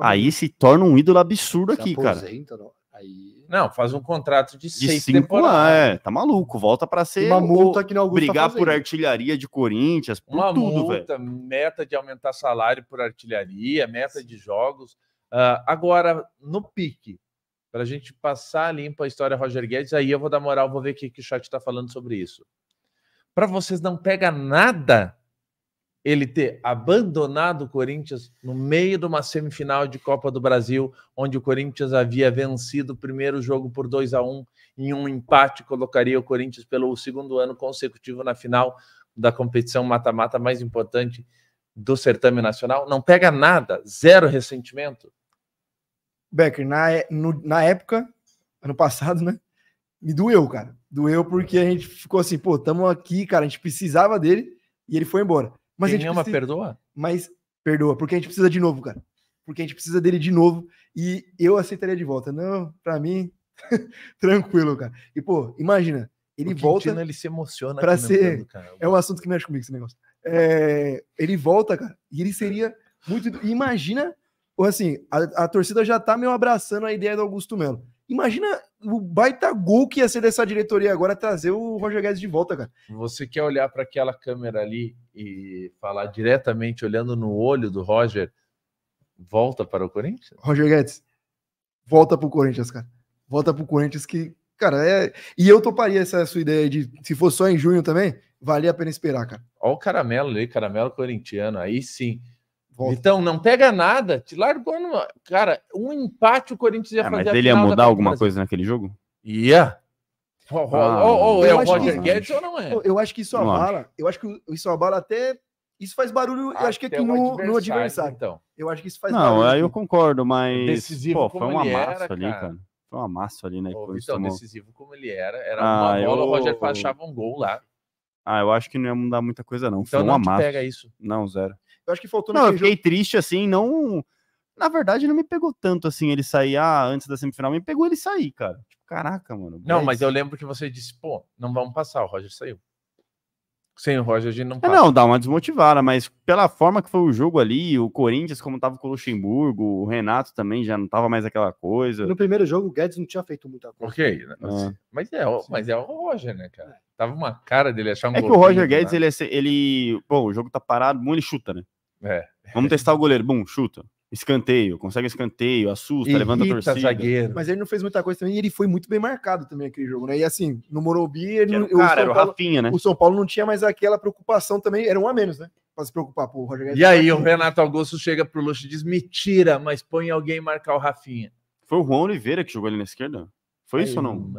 Speaker 4: Aí se torna um ídolo absurdo se aqui, aposenta, cara. Não. Aí... Não, faz um
Speaker 1: contrato de,
Speaker 4: de seis cinco lá, é. Tá maluco. Volta para ser uma multa que não brigar tá por
Speaker 1: artilharia de Corinthians, por uma tudo, multa, véio. meta de aumentar salário por artilharia, meta de jogos. Uh, agora, no pique, para a gente passar limpo a história Roger Guedes, aí eu vou dar moral, vou ver o que, que o chat está falando sobre isso. Para vocês não pega nada ele ter abandonado o Corinthians no meio de uma semifinal de Copa do Brasil, onde o Corinthians havia vencido o primeiro jogo por 2 a 1 em um empate colocaria o Corinthians pelo segundo ano consecutivo na final da competição mata-mata mais importante do certame nacional. Não pega nada, zero ressentimento.
Speaker 2: Becker, na, é, no, na época, ano passado, né? Me doeu, cara. Doeu porque a gente ficou assim, pô, tamo aqui, cara, a gente precisava dele e ele foi embora. Mas Quem a gente ama, precisa... perdoa? Mas perdoa, porque a gente precisa de novo, cara. Porque a gente precisa dele de novo e eu aceitaria de volta. Não, para mim, tranquilo, cara. E, pô, imagina, ele volta. ele
Speaker 1: se emociona para ser. Cara.
Speaker 2: É um assunto que mexe comigo esse negócio. É... ele volta, cara, e ele seria muito. imagina, ou assim, a, a torcida já tá meio abraçando a ideia do Augusto Melo. Imagina o baita gol que ia ser dessa diretoria agora trazer o Roger Guedes de volta, cara.
Speaker 1: Você quer olhar para aquela câmera ali e falar diretamente, olhando no olho do Roger, volta para o Corinthians?
Speaker 2: Roger Guedes, volta para o Corinthians, cara. Volta para o Corinthians que, cara, é. E eu toparia essa sua ideia de, se fosse só em junho também, valia a pena esperar, cara.
Speaker 1: Olha o caramelo ali, caramelo corintiano, aí sim. Volta. Então, não pega nada, te largou no. Cara, um empate o Corinthians ia é, fazer. Mas ele ia mudar alguma
Speaker 4: coisa naquele jogo? Ia. Yeah. Oh, oh, oh, oh é o Roger Guedes ou
Speaker 1: não é? Eu acho que isso
Speaker 4: abala.
Speaker 2: Eu acho que isso é abala é até. Isso faz barulho, eu acho que é aqui no, adversário, no adversário. Então.
Speaker 1: Eu acho que isso faz não, barulho. Não, aí eu assim.
Speaker 4: concordo, mas. Decisivo, pô, foi um amasso ali, cara. cara. Foi um amasso ali, né? Pô, então, tomou... decisivo
Speaker 1: como ele era. Era ah, uma bola, eu... o Roger achava um gol lá.
Speaker 4: Ah, eu acho que não ia mudar muita coisa, não. Então foi um não amasso. pega isso. Não, zero.
Speaker 1: Eu acho que faltou Não, eu fiquei
Speaker 4: jogo... triste assim, não. Na verdade, não me pegou tanto assim ele sair ah, antes da semifinal, me pegou ele sair, cara. Tipo, caraca, mano. Não, é mas isso. eu
Speaker 1: lembro que você disse, pô, não vamos passar, o Roger saiu. Sem o Roger, a gente não é, passa. É,
Speaker 4: não, dá uma desmotivada, mas pela forma que foi o jogo ali, o Corinthians, como tava com o Luxemburgo, o Renato também já não tava mais aquela coisa. No
Speaker 3: primeiro jogo, o Guedes não tinha feito
Speaker 1: muita
Speaker 4: coisa. Ok, é.
Speaker 1: mas, é, mas é o Roger, né, cara? É. Tava uma cara dele achar um É que o Roger Guedes,
Speaker 4: né? ele, é, ele. Bom, o jogo tá parado, muito ele chuta, né? É. Vamos testar o goleiro. Bom, chuta. Escanteio, consegue escanteio, assusta, Irrita levanta a torcida. Zagueiro.
Speaker 2: Mas ele não fez muita coisa também e ele foi muito bem marcado também aquele jogo, né? E assim, no Morumbi, ele não, o, cara, o, São Paulo,
Speaker 4: Rafinha, né? o São Paulo não tinha
Speaker 2: mais aquela preocupação também, era um a menos, né? Pra se preocupar, pô, Roger E tá aí, o
Speaker 1: Renato Augusto chega pro Luxo e diz: me tira, mas põe alguém marcar o Rafinha. Foi o Juan Oliveira que jogou ali na esquerda?
Speaker 4: Foi isso ou não?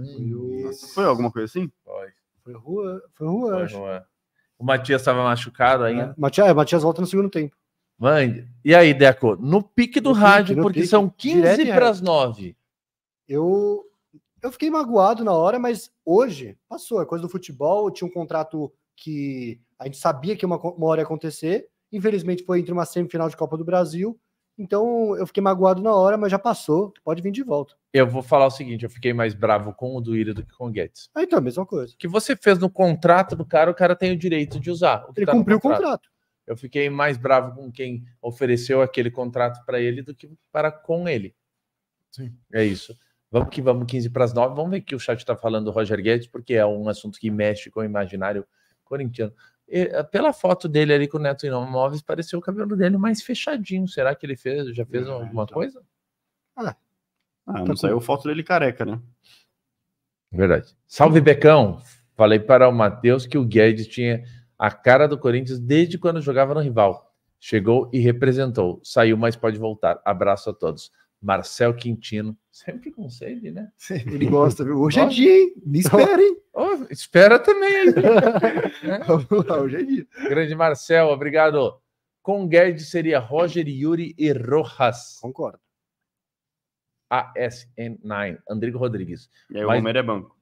Speaker 4: Foi alguma coisa assim? Foi. Foi Juan, foi Juan, acho. Rua.
Speaker 1: O Matias estava machucado ainda. É, Matias, é, Matias volta no segundo tempo. Mãe, e aí, Deco? No pique do no rádio, pique, porque pique, são 15 para as 9. Eu,
Speaker 3: eu fiquei magoado na hora, mas hoje passou. É coisa do futebol. Tinha um contrato que a gente sabia que uma, uma hora ia acontecer. Infelizmente foi entre uma semifinal de Copa do Brasil então eu fiquei magoado na hora, mas já passou, pode vir de volta.
Speaker 1: Eu vou falar o seguinte: eu fiquei mais bravo com o Duírio do que com o Guedes. Ah, então, a mesma coisa. que você fez no contrato do cara, o cara tem o direito de usar. Ele tá cumpriu contrato. o contrato. Eu fiquei mais bravo com quem ofereceu aquele contrato para ele do que para com ele. Sim. É isso. Vamos que vamos, 15 para as 9. Vamos ver o que o chat está falando do Roger Guedes, porque é um assunto que mexe com o imaginário corintiano. Eh, pela foto dele ali com o Neto Móveis pareceu o cabelo dele mais fechadinho. Será
Speaker 4: que ele fez, já fez é, alguma então. coisa? Ah, ah tá não tá saiu com... foto dele careca, né?
Speaker 1: Verdade. Salve, Becão! Falei para o Matheus que o Guedes tinha a cara do Corinthians desde quando jogava no rival. Chegou e representou. Saiu, mas pode voltar. Abraço a todos. Marcel Quintino. Sempre com sede, né? Ele gosta, viu? Hoje Nossa. é dia, hein? Me esperem. Oh, espera também. Né? hoje é dia. Grande Marcel, obrigado. Com Guedes seria Roger, Yuri e Rojas. Concordo. ASN9, Andrigo Rodrigues.
Speaker 4: E aí Mas... o Romero é banco.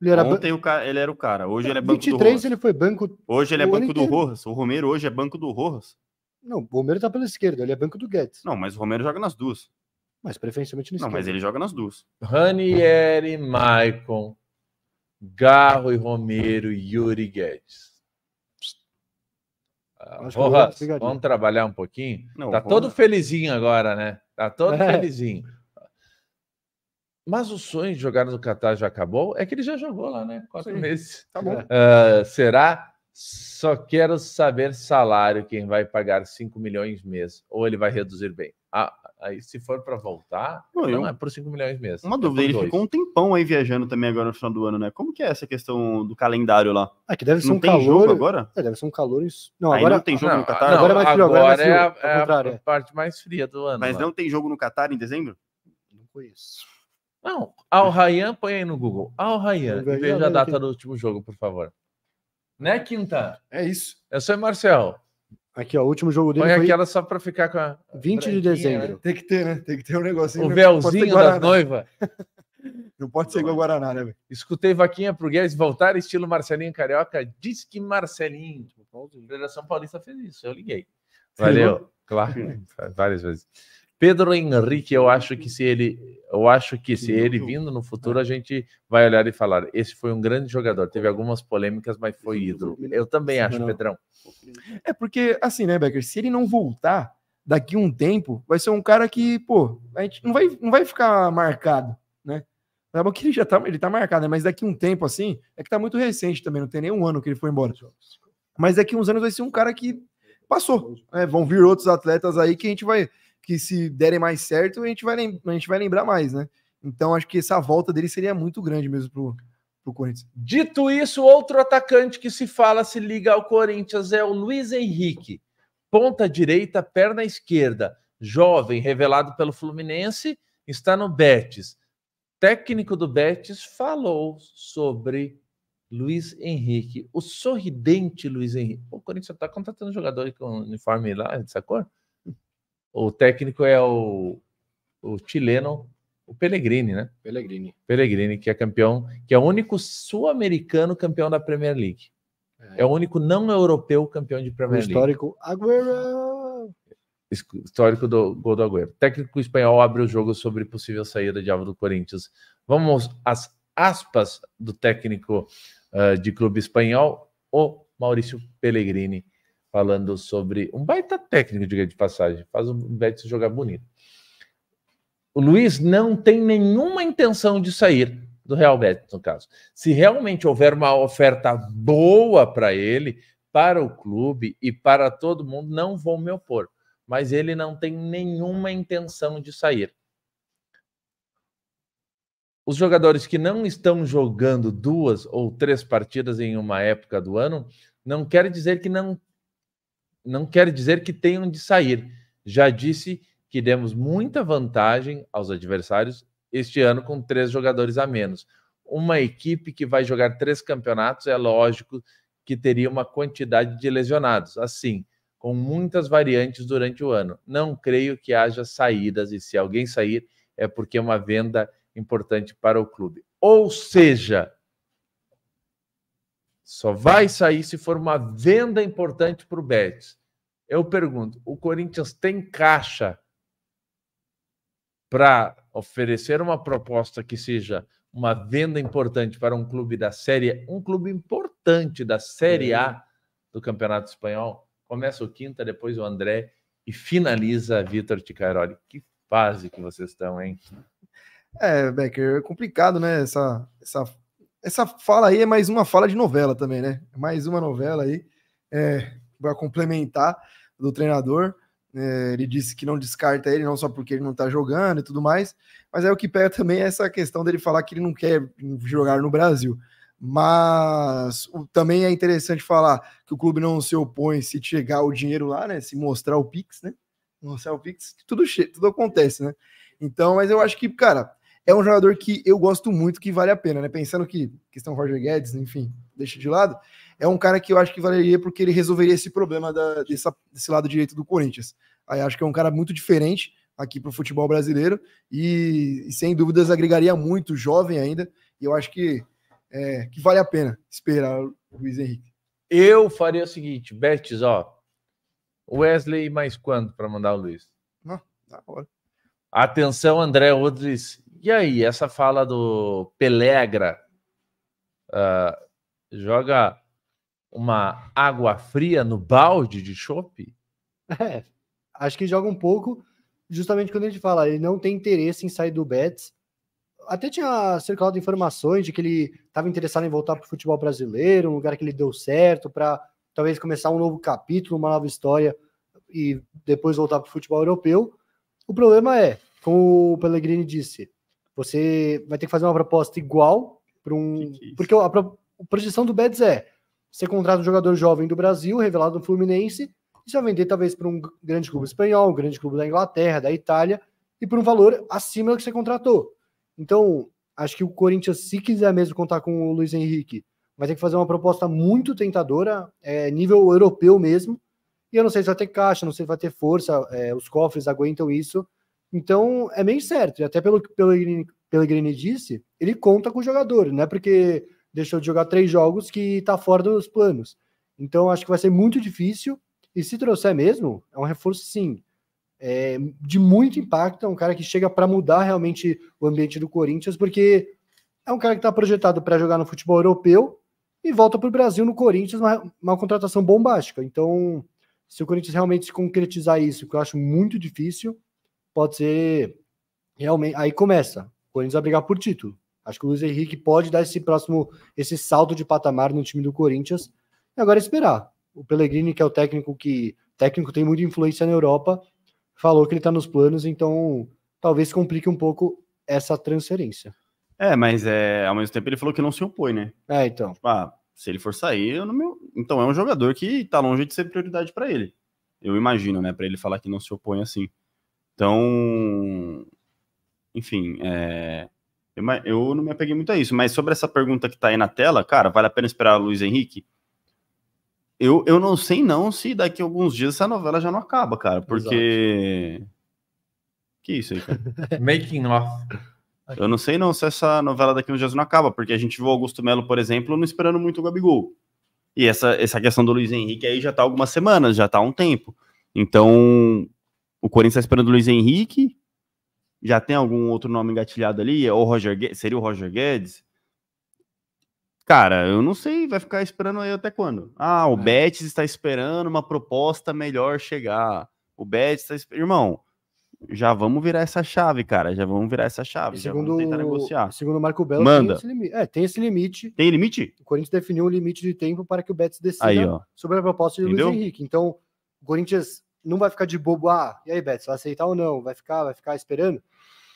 Speaker 4: ele era Ontem ban... o cara, ele era o cara, hoje é, ele é banco 23 do Rojas. ele
Speaker 3: foi banco... Hoje ele é o banco do Rojas,
Speaker 4: o Romero hoje é banco do Rojas. Não, o Romero tá pela esquerda, ele é banco do Guedes. Não, mas o Romero joga nas duas. Mas preferencialmente no Não, esquerda. mas ele joga nas
Speaker 1: duas. Ranieri, Maicon,
Speaker 4: Garro e Romero
Speaker 1: e Yuri Guedes. Rojas, ah, vamos, vamos trabalhar um pouquinho? Não, tá todo lá. felizinho agora, né? Tá todo é. felizinho. Mas o sonho de jogar no Catar já acabou? É que ele já jogou lá, né? Quatro Sim. meses. Tá bom. Uh, será? Só quero saber salário, quem vai pagar 5 milhões mês, ou ele vai reduzir bem. Ah, Aí, se for para voltar, não, não é por 5 milhões mesmo. Uma dúvida, ele dois. ficou um
Speaker 4: tempão aí viajando também agora no final do ano, né? Como que é essa questão do calendário lá? É que deve ser não um tem calor... jogo
Speaker 3: agora? É, deve ser um calor... isso. Não, aí agora... não tem jogo não, no Catar? Não, agora é mais frio, agora, agora é, mais frio, é,
Speaker 4: a, é a parte mais fria do ano. Mas lá. não tem jogo no Catar em dezembro? Não conheço.
Speaker 1: Não, Al Rayyan, põe aí no Google. Al Rayyan, veja a data do último jogo, por favor. Né, Quinta? É isso. Eu sou o Marcel. Aqui, ó, o último jogo dele Olha foi aquela só para ficar com a 20 de dezembro. Né? Tem que ter, né? Tem que ter um negocinho. O véuzinho da
Speaker 3: noiva.
Speaker 1: Não pode ser igual Guaraná, né, velho? Escutei Vaquinha pro Guedes voltar estilo Marcelinho Carioca. Diz que Marcelinho. A Federação Paulista fez isso, eu liguei. Valeu. claro, né? várias vezes. Pedro Henrique, eu acho que se ele, eu acho que se ele vindo no é. futuro, a gente vai olhar e falar: esse foi um grande jogador. Teve algumas polêmicas, mas foi ídolo. Eu também acho, Pedrão.
Speaker 2: É porque, assim, né, Becker? Se ele não voltar daqui um tempo, vai ser um cara que, pô, a gente não vai, não vai ficar marcado, né? Acaba tá que ele já tá, ele tá marcado, né? mas daqui um tempo, assim, é que tá muito recente também, não tem nem um ano que ele foi embora. Mas daqui uns anos vai ser um cara que passou. Né? Vão vir outros atletas aí que a gente vai que se derem mais certo, a gente vai, a gente vai lembrar mais, né? Então
Speaker 1: acho que essa volta dele seria muito grande mesmo pro, pro Corinthians. Dito isso, outro atacante que se fala, se liga ao Corinthians é o Luiz Henrique. Ponta direita, perna esquerda. Jovem, revelado pelo Fluminense, está no Betis. Técnico do Betis falou sobre Luiz Henrique, o sorridente Luiz Henrique. O Corinthians está contratando jogador com uniforme lá, dessa cor? O técnico é o, o chileno, o Pellegrini, né? Pellegrini. Pellegrini, que é campeão, que é o único sul-americano campeão da Premier League. É. é. o único não europeu campeão de Premier o histórico League. Histórico do gol do Agüero. Técnico espanhol abre o jogo sobre possível saída de alvo do Corinthians. Vamos às aspas do técnico uh, de clube espanhol, o Maurício Pellegrini falando sobre um baita técnico, diga de passagem, faz o Betis jogar bonito. O Luiz não tem nenhuma intenção de sair do Real Betis, no caso. Se realmente houver uma oferta boa para ele, para o clube e para todo mundo, não vou me opor. Mas ele não tem nenhuma intenção de sair. Os jogadores que não estão jogando duas ou três partidas em uma época do ano não quer dizer que não não quer dizer que tenham de sair. Já disse que demos muita vantagem aos adversários este ano com três jogadores a menos. Uma equipe que vai jogar três campeonatos é lógico que teria uma quantidade de lesionados, assim, com muitas variantes durante o ano. Não creio que haja saídas e se alguém sair é porque é uma venda importante para o clube. Ou seja, só vai sair se for uma venda importante para o Betis. Eu pergunto: o Corinthians tem caixa para oferecer uma proposta que seja uma venda importante para um clube da Série, um clube importante da Série A é. do Campeonato Espanhol? Começa o quinta, depois o André e finaliza Vitor Ticaroli. Que fase que vocês estão, hein?
Speaker 2: É, Becker, é complicado, né? Essa, essa essa fala aí é mais uma fala de novela também, né? É mais uma novela aí é, para complementar do treinador. É, ele disse que não descarta ele, não só porque ele não tá jogando e tudo mais, mas é o que pega também é essa questão dele falar que ele não quer jogar no Brasil. Mas o, também é interessante falar que o clube não se opõe se chegar o dinheiro lá, né? Se mostrar o Pix, né? Mostrar o Pix, tudo, tudo acontece, né? Então, mas eu acho que, cara, é um jogador que eu gosto muito, que vale a pena, né? Pensando que questão Roger Guedes, enfim, deixa de lado, é um cara que eu acho que valeria porque ele resolveria esse problema da, dessa, desse lado direito do Corinthians. Aí acho que é um cara muito diferente aqui para o futebol brasileiro e, e, sem dúvidas agregaria muito, jovem ainda, e eu acho que, é, que vale a pena esperar o Luiz Henrique.
Speaker 1: Eu faria o seguinte, Betis, ó, Wesley mais quanto para mandar o Luiz? Não, da hora. Atenção, André Rodrigues e aí, essa fala do Pelegra é uh, ah, joga uma água fria no balde de chope? É, acho
Speaker 3: que joga um pouco, justamente quando a gente fala, ele não tem interesse em sair do Betis. Até tinha circulado informações de que ele estava interessado em voltar para o futebol brasileiro, um lugar que ele deu certo, para talvez começar um novo capítulo, uma nova história e depois voltar para o futebol europeu. O problema é, como o Pellegrini disse, você vai ter que fazer uma proposta igual para um. Que que é porque a, a projeção do Betis é: você contrata um jogador jovem do Brasil, revelado no Fluminense, e já vender talvez para um grande clube espanhol, um grande clube da Inglaterra, da Itália, e por um valor acima do que você contratou. Então, acho que o Corinthians, se quiser mesmo contar com o Luiz Henrique, vai ter que fazer uma proposta muito tentadora, é, nível europeu mesmo. E eu não sei se vai ter caixa, não sei se vai ter força, é, os cofres aguentam isso. Então, é bem certo. E até pelo que Pellegrini, Pellegrini disse, ele conta com o jogador, não é porque deixou de jogar três jogos que está fora dos planos. Então, acho que vai ser muito difícil. E se trouxer mesmo, é um reforço, sim, é, de muito impacto. É um cara que chega para mudar realmente o ambiente do Corinthians, porque é um cara que está projetado para jogar no futebol europeu e volta para o Brasil no Corinthians, uma, uma contratação bombástica. Então, se o Corinthians realmente se concretizar isso, que eu acho muito difícil, pode ser realmente. Aí começa. O Corinthians vai brigar por título. Acho que o Luiz Henrique pode dar esse próximo, esse salto de patamar no time do Corinthians. E agora esperar. O Pellegrini, que é o técnico que técnico tem muita influência na Europa, falou que ele está nos planos, então talvez complique um pouco essa transferência.
Speaker 4: É, mas é, ao mesmo tempo ele falou que não se opõe, né? É, então. Tipo, ah, se ele for sair, eu não me... então é um jogador que está longe de ser prioridade para ele. Eu imagino, né, para ele falar que não se opõe assim. Então, enfim, é, eu, eu, não me apeguei muito a isso, mas sobre essa pergunta que está aí na tela, cara, vale a pena esperar o Luiz Henrique? Eu, eu não sei não se daqui a alguns dias essa novela já não acaba, cara, porque... Exato. Que isso aí, cara?
Speaker 1: Making off.
Speaker 4: Eu não sei não se essa novela daqui a uns dias não acaba, porque a gente viu o Augusto Melo, por exemplo, não esperando muito o Gabigol. E essa, essa questão do Luiz Henrique aí já tá algumas semanas, já tá um tempo. Então, o Corinthians está esperando o Luiz Henrique. Já tem algum outro nome engatilhado ali? É Ou Roger Guedes? Seria o Roger Guedes? Cara, eu não sei, vai ficar esperando aí até quando? Ah, o é. Betis está esperando uma proposta melhor chegar. O Betis está esperando. Irmão, já vamos virar essa chave, cara. Já vamos virar essa chave. segundo, já vamos tentar negociar.
Speaker 3: Segundo o Marco Belo, Manda. Tem, esse limite. É, tem esse limite. Tem limite? O Corinthians definiu um limite de tempo para que o Betis decida aí, sobre a proposta de Entendeu? Luiz Henrique. Então, o Corinthians não vai ficar de bobo, ah, e aí, Beto, vai aceitar ou não? Vai ficar, vai ficar esperando?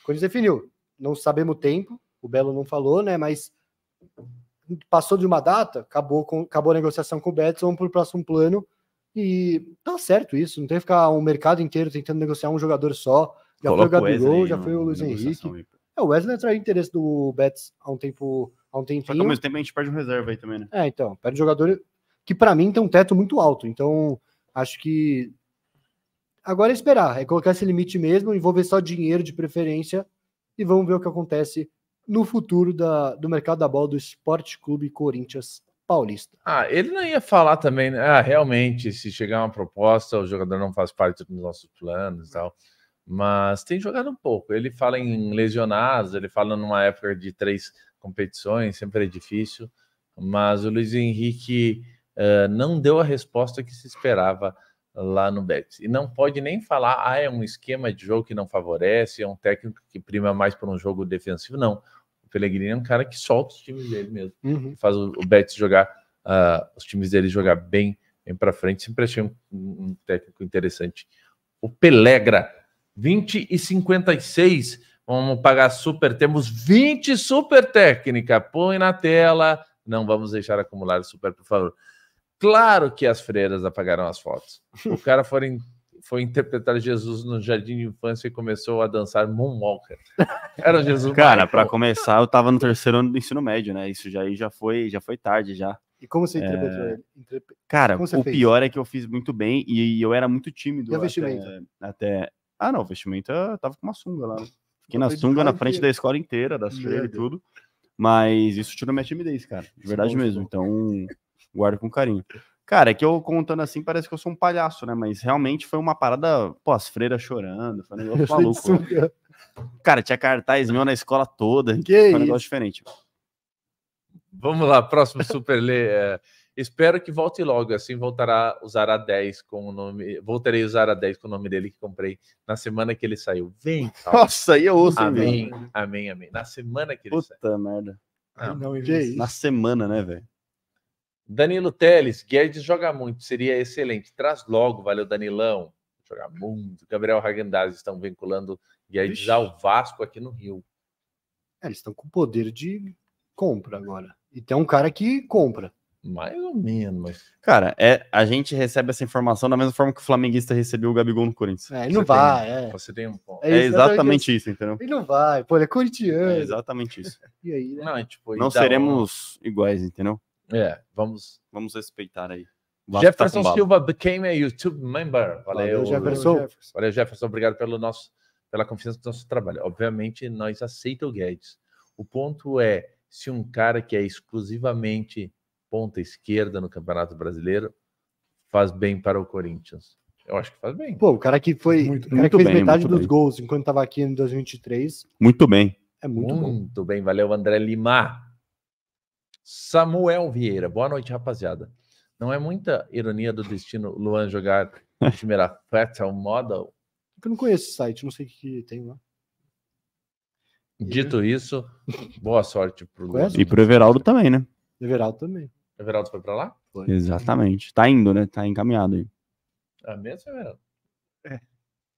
Speaker 3: Quando definiu, não sabemos o tempo, o Belo não falou, né? Mas passou de uma data, acabou, com, acabou a negociação com o Betts, vamos para o próximo plano. E tá certo isso, não tem que ficar o um mercado inteiro tentando negociar um jogador só. Já Coloca foi o Gabigol, já foi o Luiz Henrique. É, o Wesley traz interesse do betts há um tempo. Há um tempinho. Só que ao mesmo
Speaker 4: tempo a gente perde um reserva aí também, né?
Speaker 3: É, então, perde um jogador que para mim tem um teto muito alto. Então, acho que Agora é esperar, é colocar esse limite mesmo, envolver só dinheiro de preferência e vamos ver o que acontece no futuro da, do mercado da bola do Esporte Clube Corinthians Paulista.
Speaker 1: Ah, ele não ia falar também, né? Ah, realmente, se chegar uma proposta, o jogador não faz parte dos nossos planos e tal. Mas tem jogado um pouco. Ele fala em lesionados, ele fala numa época de três competições, sempre é difícil. Mas o Luiz Henrique uh, não deu a resposta que se esperava lá no Betis. E não pode nem falar, ah, é um esquema de jogo que não favorece, é um técnico que prima mais por um jogo defensivo. Não. O Pellegrini é um cara que solta os times dele mesmo. Uhum. Faz o, o Betis jogar, uh, os times dele jogar bem, bem para frente. Sempre achei um, um, técnico interessante. O Pelegra, 20 e 56. Vamos pagar super. Temos 20 super técnica. Põe na tela. Não vamos deixar acumular super, por favor. Claro que as freiras apagaram as fotos. O cara foi, foi interpretar Jesus no jardim de infância e começou a dançar Moonwalker.
Speaker 4: Era Jesus. cara, para começar, eu tava no terceiro ano do ensino médio, né? Isso já, já foi, já foi tarde já. E como você interpretou é... ele? Cara, o fez? pior é que eu fiz muito bem e, eu era muito tímido. E o vestimento? Até, até... Ah, não, o vestimento eu tava com uma sunga lá. Fiquei na sunga na frente da escola inteira, das freiras e tudo. Mas isso tirou minha timidez, cara. De é verdade é mesmo. Então, guardo com carinho. Cara, é que eu contando assim parece que eu sou um palhaço, né? Mas realmente foi uma parada, pô, as freiras chorando, foi um negócio maluco. Né? Cara, tinha cartaz meu na escola toda, que foi um isso? negócio diferente. Vamos lá, próximo super É, espero
Speaker 1: que volte logo, assim voltará usar a 10 com o nome. Voltarei a usar a 10 com o nome dele que comprei na semana que ele saiu. Vem! Calma. Nossa, aí eu ouço. Amém, amém, amém, amém. Na semana que
Speaker 4: ele Puta saiu. Puta merda. Ah, não, não, na semana, né, velho?
Speaker 1: Danilo Teles, Guedes joga muito, seria excelente. Traz logo, valeu Danilão. Joga muito. Gabriel Hagendaz estão vinculando Guedes Ixi. ao Vasco aqui no Rio. É, eles estão
Speaker 3: com poder de compra agora. E tem um cara que compra. Mais ou menos.
Speaker 4: Cara, é, a gente recebe essa informação da mesma forma que o flamenguista recebeu o Gabigol no Corinthians. É, ele não vai,
Speaker 1: tem, é. Você tem
Speaker 3: um ponto. É, é exatamente isso, entendeu? Ele não vai, pô, ele é, é corintiano. É exatamente
Speaker 1: isso. e aí, né? Não,
Speaker 4: é tipo, não então, seremos um... iguais, entendeu? É, vamos. Vamos
Speaker 1: respeitar aí. Tá Jefferson tá Silva became a YouTube member. Valeu, Valeu Jefferson. Jefferson. Valeu, Jefferson. Obrigado pelo nosso, pela confiança do nosso trabalho. Obviamente, nós aceitamos o Guedes. O ponto é, se um cara que é exclusivamente ponta esquerda no Campeonato Brasileiro faz bem para o Corinthians. Eu acho que
Speaker 3: faz bem. Pô, o cara que foi muito,
Speaker 1: cara muito que fez bem, metade dos bem. gols enquanto
Speaker 3: estava aqui em 2023.
Speaker 4: Muito bem.
Speaker 1: É muito, muito bom. Muito bem, valeu André Lima. Samuel Vieira, boa noite, rapaziada. Não é muita ironia do destino Luan jogar no time era Fatal Model?
Speaker 3: Eu não conheço esse site, não sei o que, que tem lá.
Speaker 1: Dito isso, boa sorte pro Luan. E
Speaker 4: pro Everaldo também, né?
Speaker 1: Everaldo também. Everaldo foi para lá? Foi.
Speaker 4: Exatamente. Tá indo, né? Tá encaminhado aí.
Speaker 1: É mesmo, Everaldo? É.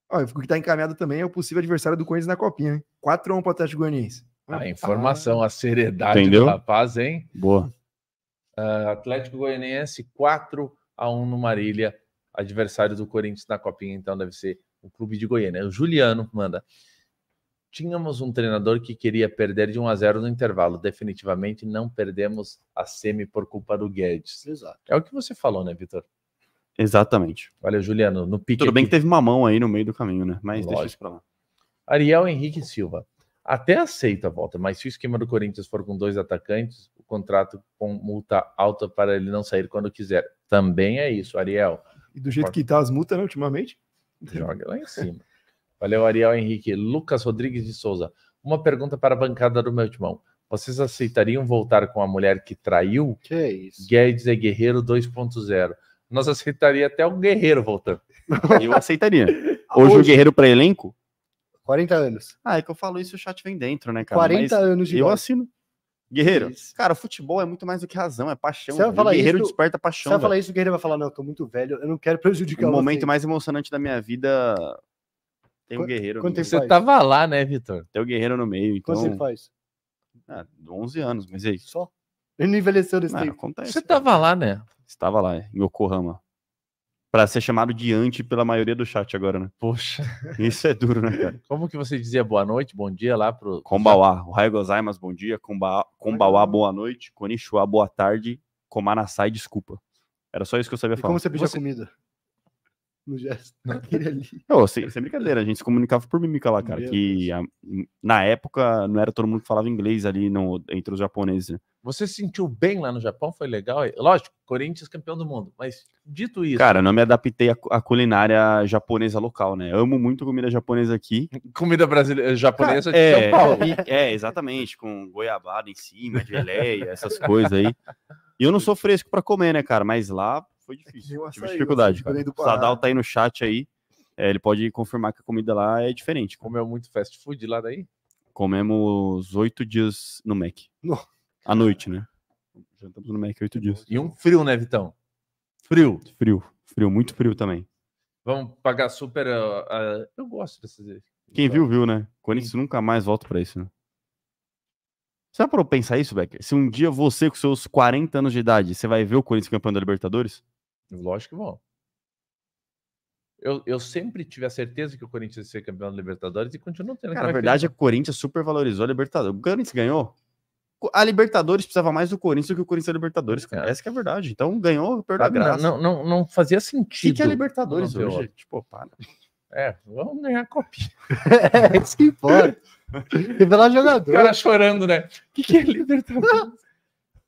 Speaker 2: Olha, o que tá encaminhado também é o possível adversário do Corinthians na Copinha, hein? 4x1 pro Atlético Goianiense. A
Speaker 1: informação, a seriedade Entendeu? do rapaz, hein? Boa. Uh, Atlético Goianiense 4 a 1 no Marília, adversário do Corinthians na Copinha, então deve ser o clube de Goiânia. O Juliano manda. Tínhamos um treinador que queria perder de 1 a 0 no intervalo. Definitivamente não perdemos a semi por culpa do Guedes. Exato. É o que você falou, né, Vitor?
Speaker 4: Exatamente. Olha, Juliano, no pique. Tudo bem que teve uma mão aí no meio do caminho, né? Mas Lógico. deixa isso pra lá. Ariel
Speaker 1: Henrique Silva até aceita a volta, mas se o esquema do Corinthians for com dois atacantes, o contrato com multa alta para ele não sair quando quiser. Também é isso, Ariel. E do jeito que
Speaker 2: tá as multas, né, ultimamente? Joga lá em cima.
Speaker 1: Valeu, Ariel Henrique. Lucas Rodrigues de Souza. Uma pergunta para a bancada do meu timão. Vocês aceitariam voltar com a mulher que traiu? Que é isso? Guedes é guerreiro 2.0. Nós aceitaria até o guerreiro voltando. Eu aceitaria. Hoje, Hoje... o guerreiro
Speaker 4: para elenco? 40 anos. Ah, é que eu falo isso o chat vem dentro, né, cara? 40 Mas anos de Eu assino. Guerreiro, isso. cara, futebol é muito mais do que razão, é paixão. Você vai falar guerreiro isso, desperta paixão. Você vai falar
Speaker 3: isso, o guerreiro vai falar, não, eu tô muito velho, eu não quero prejudicar o O momento mais
Speaker 4: emocionante da minha vida tem o um guerreiro. Quanto tempo você faz? tava lá, né, Vitor? Tem o um guerreiro no meio, então... Quanto você faz? Ah, 11 anos, mas é isso. Só? Ele não envelheceu nesse ah, tempo. Acontece, você cara. tava lá, né? Estava lá, em Yokohama para ser chamado de anti pela maioria do chat agora, né? Poxa. Isso é duro, né, cara? Como que você dizia boa noite, bom dia lá pro... Kombawa, o Raio Gozaimas, bom dia, Kombawa, boa noite, Konishwa, boa tarde, Komanasai, desculpa. Era só isso que eu sabia e falar. como você pedia você...
Speaker 3: comida? no gesto daquele ali.
Speaker 4: sem, sem, brincadeira, a gente se comunicava por mímica lá, cara. Meu que a, na época não era todo mundo que falava inglês ali no, entre os japoneses. Né?
Speaker 1: Você se sentiu bem lá no Japão? Foi legal? É, lógico, Corinthians campeão
Speaker 4: do mundo. Mas dito isso. Cara, eu não me adaptei à, à culinária japonesa local, né? Amo muito comida japonesa aqui. Comida brasileira, eh, japonesa cara, de é, São Paulo. é, exatamente. Com goiabada em cima, geleia, essas coisas aí. E eu não sou fresco para comer, né, cara? Mas lá foi difícil. Açaí, tive dificuldade. Assim, cara. O Sadal tá aí no chat aí. É, ele pode confirmar que a comida lá é diferente. Comeu muito fast food lá daí? Comemos oito dias no Mac. No... À noite, né? Jantamos no Mac oito dias. E um frio, né, Vitão? Frio. Frio. Frio, muito frio também.
Speaker 1: Vamos pagar super. Uh, uh, eu gosto desses.
Speaker 4: Quem viu, viu, né? Corinthians nunca mais volta para isso, né? Você já parou pensar isso, Becker? Se um dia você, com seus 40 anos de idade, você vai ver o Corinthians campeão da Libertadores? Lógico que vão.
Speaker 1: Eu, eu sempre tive a certeza que
Speaker 4: o Corinthians ia ser campeão da Libertadores e continuo tendo. Cara, a verdade é que o Corinthians supervalorizou a Libertadores. O Corinthians ganhou. A Libertadores precisava mais do Corinthians do que o Corinthians da Libertadores, cara. É. Essa é a verdade. Então ganhou, perdeu a graça. Não,
Speaker 1: não, não fazia sentido. O que, é Libertadores hoje?
Speaker 4: Tipo, para. É,
Speaker 1: vamos ganhar a copinha. é, isso que importa. Revelar jogador. O cara chorando, né? O que, que é Libertadores?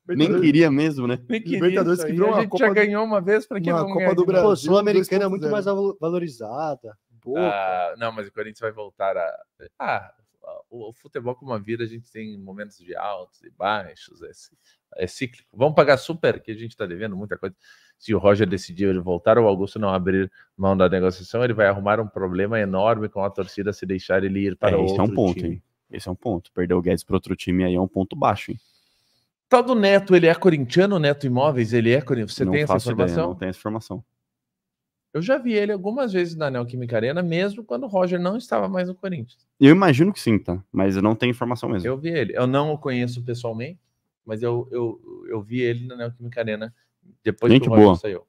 Speaker 4: Nem queria mesmo, né? Nem
Speaker 1: queria Libertadores isso aí. quebrou a gente Copa já do...
Speaker 3: ganhou uma vez para que uma Copa do Brasil. a Sul-Americana é muito mais valorizada.
Speaker 4: Ah,
Speaker 1: não, mas o Corinthians vai voltar a. Ah, o, o futebol como a vida, a gente tem momentos de altos e baixos, é, é cíclico. Vamos pagar super, que a gente está devendo muita coisa. Se o Roger decidir ele voltar, o Augusto não abrir mão da negociação, ele vai arrumar um problema
Speaker 4: enorme com a torcida se deixar ele ir para é, outro time. Esse é um ponto, time. hein? Esse é um ponto. Perder o Guedes para outro time aí é um ponto baixo, hein? Tal
Speaker 1: tá do Neto, ele é corintiano, Neto
Speaker 4: Imóveis, ele é corintiano. Você não tem essa informação? Ideia, não tem essa informação.
Speaker 1: Eu já vi ele algumas vezes na Neoquímica Arena, mesmo quando o Roger não estava mais no Corinthians.
Speaker 4: Eu imagino que sim, tá? Mas eu não tenho informação mesmo. Eu
Speaker 1: vi ele. Eu não o conheço pessoalmente, mas eu, eu, eu vi ele na Neoquímica Arena
Speaker 4: depois Gente que o Roger boa.
Speaker 1: saiu.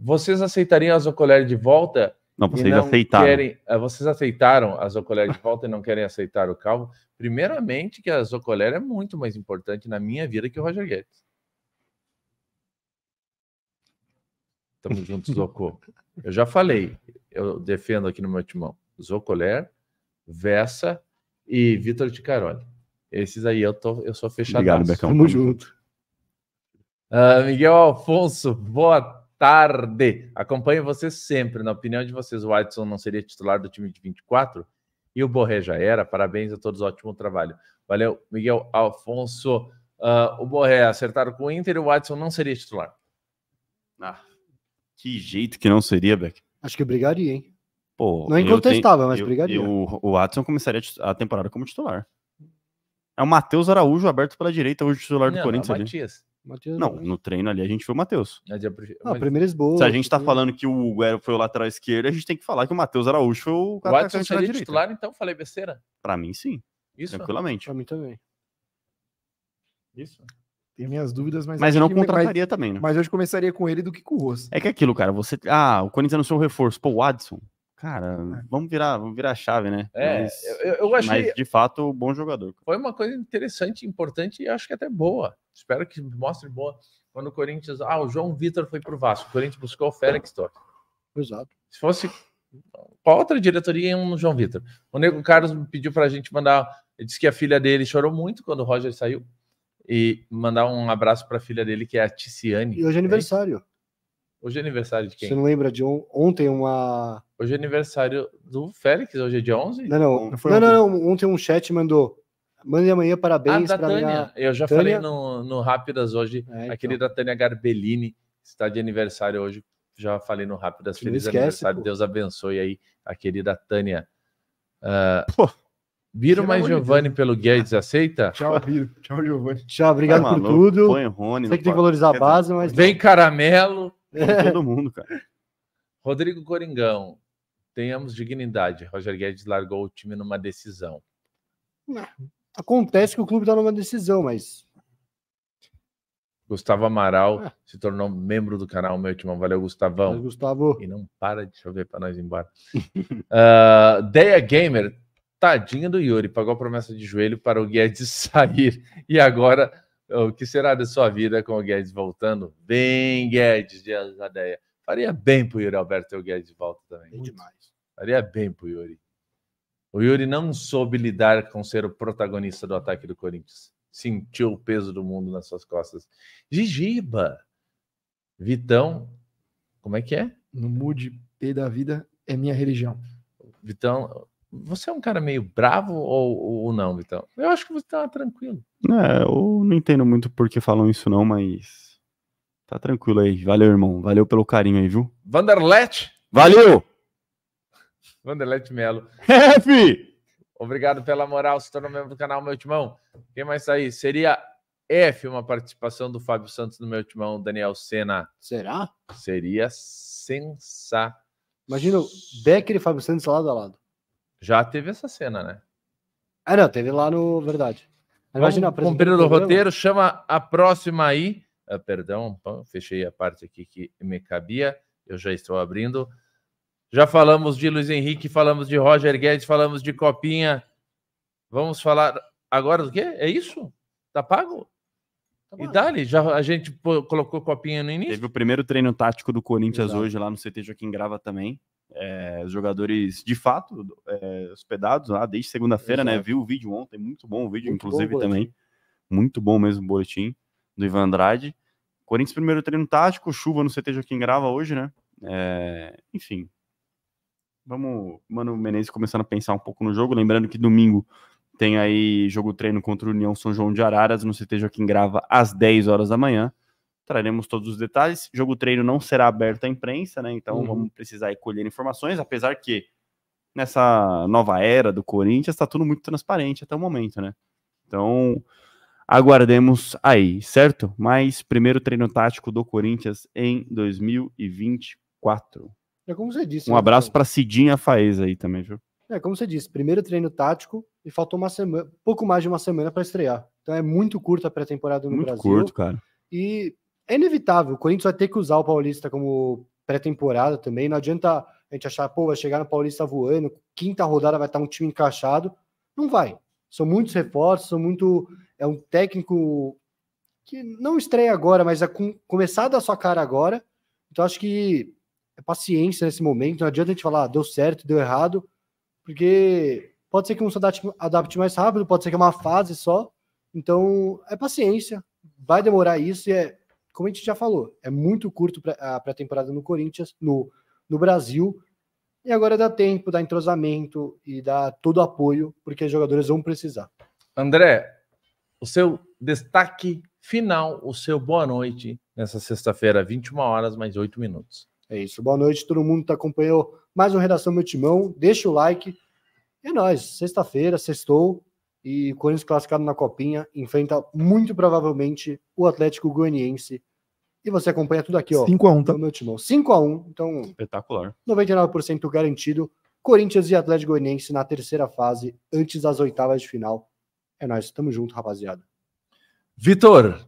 Speaker 1: Vocês aceitariam a Zocolari de volta? Não, vocês não aceitaram. Querem, ah, vocês aceitaram a Zocolera de volta e não querem aceitar o Calvo. Primeiramente, que a Zocolera é muito mais importante na minha vida que o Roger Guedes. Tamo junto, Zocô. Eu já falei, eu defendo aqui no meu timão. Zocoler, Vessa e Vitor Ticaroli. Esses aí eu, tô, eu sou fechado. Obrigado, Becão. Tamo junto. Uh, Miguel Alfonso, boa tarde. Acompanho vocês sempre. Na opinião de vocês, o Watson não seria titular do time de 24? E o Borré já era. Parabéns a todos, ótimo trabalho. Valeu, Miguel Alfonso. Uh, o Borré acertaram com o Inter e o Watson não seria titular. Ah,
Speaker 4: que jeito que não seria, Beck.
Speaker 3: Acho que brigaria, hein?
Speaker 4: Pô, não é incontestável, tenho, mas eu, brigaria. o Watson começaria a temporada como titular. É o Matheus Araújo aberto pela direita, hoje titular não, do Corinthians. Não, é o Matias. Ali não, no treino ali a gente viu o Matheus. É Não, ah, mas... primeiro esboço. Se a gente tá falando que o Hugo era, foi o lateral esquerdo, a gente tem que falar que o Matheus Araújo foi o, o atacante seria titular,
Speaker 1: então? Falei besteira?
Speaker 4: Pra mim, sim. Isso? Tranquilamente.
Speaker 1: Pra
Speaker 3: mim também. Isso? Tem minhas dúvidas, mas.
Speaker 2: Mas eu não contrataria mais... também, né?
Speaker 4: Mas eu começaria com ele do que com o Rosso. É que é aquilo, cara, você. Ah, o Corinthians não seu reforço. Pô, o Adson cara, ah. vamos virar, vamos virar a chave, né? É, mas, eu, eu achei. Mas, de fato, bom jogador.
Speaker 1: Foi uma coisa interessante, importante e acho que até boa. Espero que mostre boa. Quando o Corinthians. Ah, o João Vitor foi pro Vasco. O Corinthians buscou o Félix Torres. Exato. Se fosse. Qual outra diretoria em um João Vitor? O Nego Carlos pediu pra gente mandar. Ele disse que a filha dele chorou muito quando o Roger saiu. E mandar um abraço pra filha dele, que é a Ticiane. E hoje é né? aniversário. Hoje é aniversário de quem? Você não lembra
Speaker 3: de on ontem uma.
Speaker 1: Hoje é aniversário do Félix, hoje é dia 11? Não, não. Não, não, não,
Speaker 3: não, ontem um chat mandou. Mande amanhã parabéns ah, da Tânia. Minha... Eu já Tânia... falei
Speaker 1: no, no Rápidas hoje, é, então. aquele da Tânia Garbellini, está de aniversário hoje. Já falei no Rápidas. Feliz esquece, aniversário. Pô. Deus abençoe aí a querida Tânia. Uh, pô. Biro mais é Giovanni né? pelo Guedes, aceita? Tchau,
Speaker 3: Biro. Tchau, Giovanni. Tchau, obrigado Vai, por tudo. Põe
Speaker 1: Rony, Sei que tem que valorizar a
Speaker 3: base, mas. Vem
Speaker 1: caramelo. Foi todo
Speaker 3: mundo, cara.
Speaker 1: Rodrigo Coringão, tenhamos dignidade. Roger Guedes largou o time numa decisão.
Speaker 3: Acontece que o clube está numa decisão, mas.
Speaker 1: Gustavo Amaral ah. se tornou membro do canal, meu irmão. Valeu, Gustavão.
Speaker 3: Gustavo. E não
Speaker 1: para de chover para nós ir embora. uh, Deia Gamer, tadinha do Yuri, pagou a promessa de joelho para o Guedes sair e agora o que será da sua vida com o Guedes voltando? Bem, Guedes, de Azadeia. Faria bem pro Yuri Alberto ter o Guedes de volta também. Bem demais. Faria bem pro Yuri. O Yuri não soube lidar com ser o protagonista do ataque do Corinthians. Sentiu o peso do mundo nas suas costas. Gigiba. Vitão. Como é que é? No mude P da vida é minha religião. Vitão, você é um cara meio bravo ou, ou não, Vitão? Eu acho que você tá tranquilo.
Speaker 4: É, eu não entendo muito por que falam isso, não, mas. Tá tranquilo aí. Valeu, irmão. Valeu pelo carinho aí, viu?
Speaker 1: Vanderlet! Valeu! Vanderlet Melo.
Speaker 4: É, F.
Speaker 1: Obrigado pela moral, se tornou membro do canal Meu Timão. Quem mais tá aí? Seria F uma participação do Fábio Santos no Meu Timão, Daniel Senna. Será? Seria sensacional.
Speaker 3: Imagina o Becker e Fábio Santos lado
Speaker 1: a lado. Já teve essa cena, né?
Speaker 3: Ah, não, teve lá no. Verdade. Imagina Vamos cumprir o roteiro,
Speaker 1: chama a próxima aí. Ah, perdão, fechei a parte aqui que me cabia. Eu já estou abrindo. Já falamos de Luiz Henrique, falamos de Roger Guedes, falamos de Copinha. Vamos falar agora do quê?
Speaker 4: É isso? Tá pago? Tá e dali, já a gente colocou Copinha no início. Teve o primeiro treino tático do Corinthians Exato. hoje lá no CT Joaquim Grava também é, os jogadores de fato é, hospedados lá desde segunda-feira, né? Viu o vídeo ontem, muito bom o vídeo, muito inclusive bom, também. Muito bom mesmo o boletim do Ivan Andrade. Corinthians primeiro treino tático, chuva no CT Joaquim Grava hoje, né? É, enfim. Vamos, Mano Menezes começando a pensar um pouco no jogo, lembrando que domingo tem aí jogo treino contra o União São João de Araras no CT Joaquim Grava às 10 horas da manhã traremos todos os detalhes. jogo treino não será aberto à imprensa, né? Então uhum. vamos precisar colher informações, apesar que nessa nova era do Corinthians está tudo muito transparente até o momento, né? Então aguardemos aí, certo? Mas primeiro treino tático do Corinthians em 2024. É como você disse. Um né, abraço para Cidinha Faez aí também, viu?
Speaker 3: É como você disse, primeiro treino tático e faltou uma semana, pouco mais de uma semana para estrear. Então é muito curta a pré-temporada no muito Brasil. Muito curto, cara. E é inevitável. O Corinthians vai ter que usar o Paulista como pré-temporada também. Não adianta a gente achar, pô, vai chegar no Paulista voando, quinta rodada vai estar um time encaixado. Não vai. São muitos reforços, são muito. É um técnico que não estreia agora, mas é com, começar a dar sua cara agora. Então acho que é paciência nesse momento. Não adianta a gente falar, ah, deu certo, deu errado, porque pode ser que um se adapte, adapte mais rápido, pode ser que é uma fase só. Então é paciência. Vai demorar isso e é como a gente já falou, é muito curto pra, a pré-temporada no Corinthians, no, no Brasil, e agora dá tempo, dá entrosamento e dá todo o apoio, porque os jogadores vão precisar.
Speaker 1: André, o seu destaque final, o seu boa noite nessa sexta-feira, 21 horas mais 8 minutos.
Speaker 3: É isso, boa noite, todo mundo que acompanhou mais um Redação Meu Timão, deixa o like, é nóis, sexta-feira, sextou, e o Corinthians classificado na Copinha enfrenta muito provavelmente o Atlético Goianiense. E você acompanha tudo aqui, ó. 5x1, tá? meu 5x1, então. Espetacular. 99% garantido. Corinthians e Atlético Goianiense na terceira fase, antes das oitavas de final. É nóis, tamo junto,
Speaker 1: rapaziada. Vitor,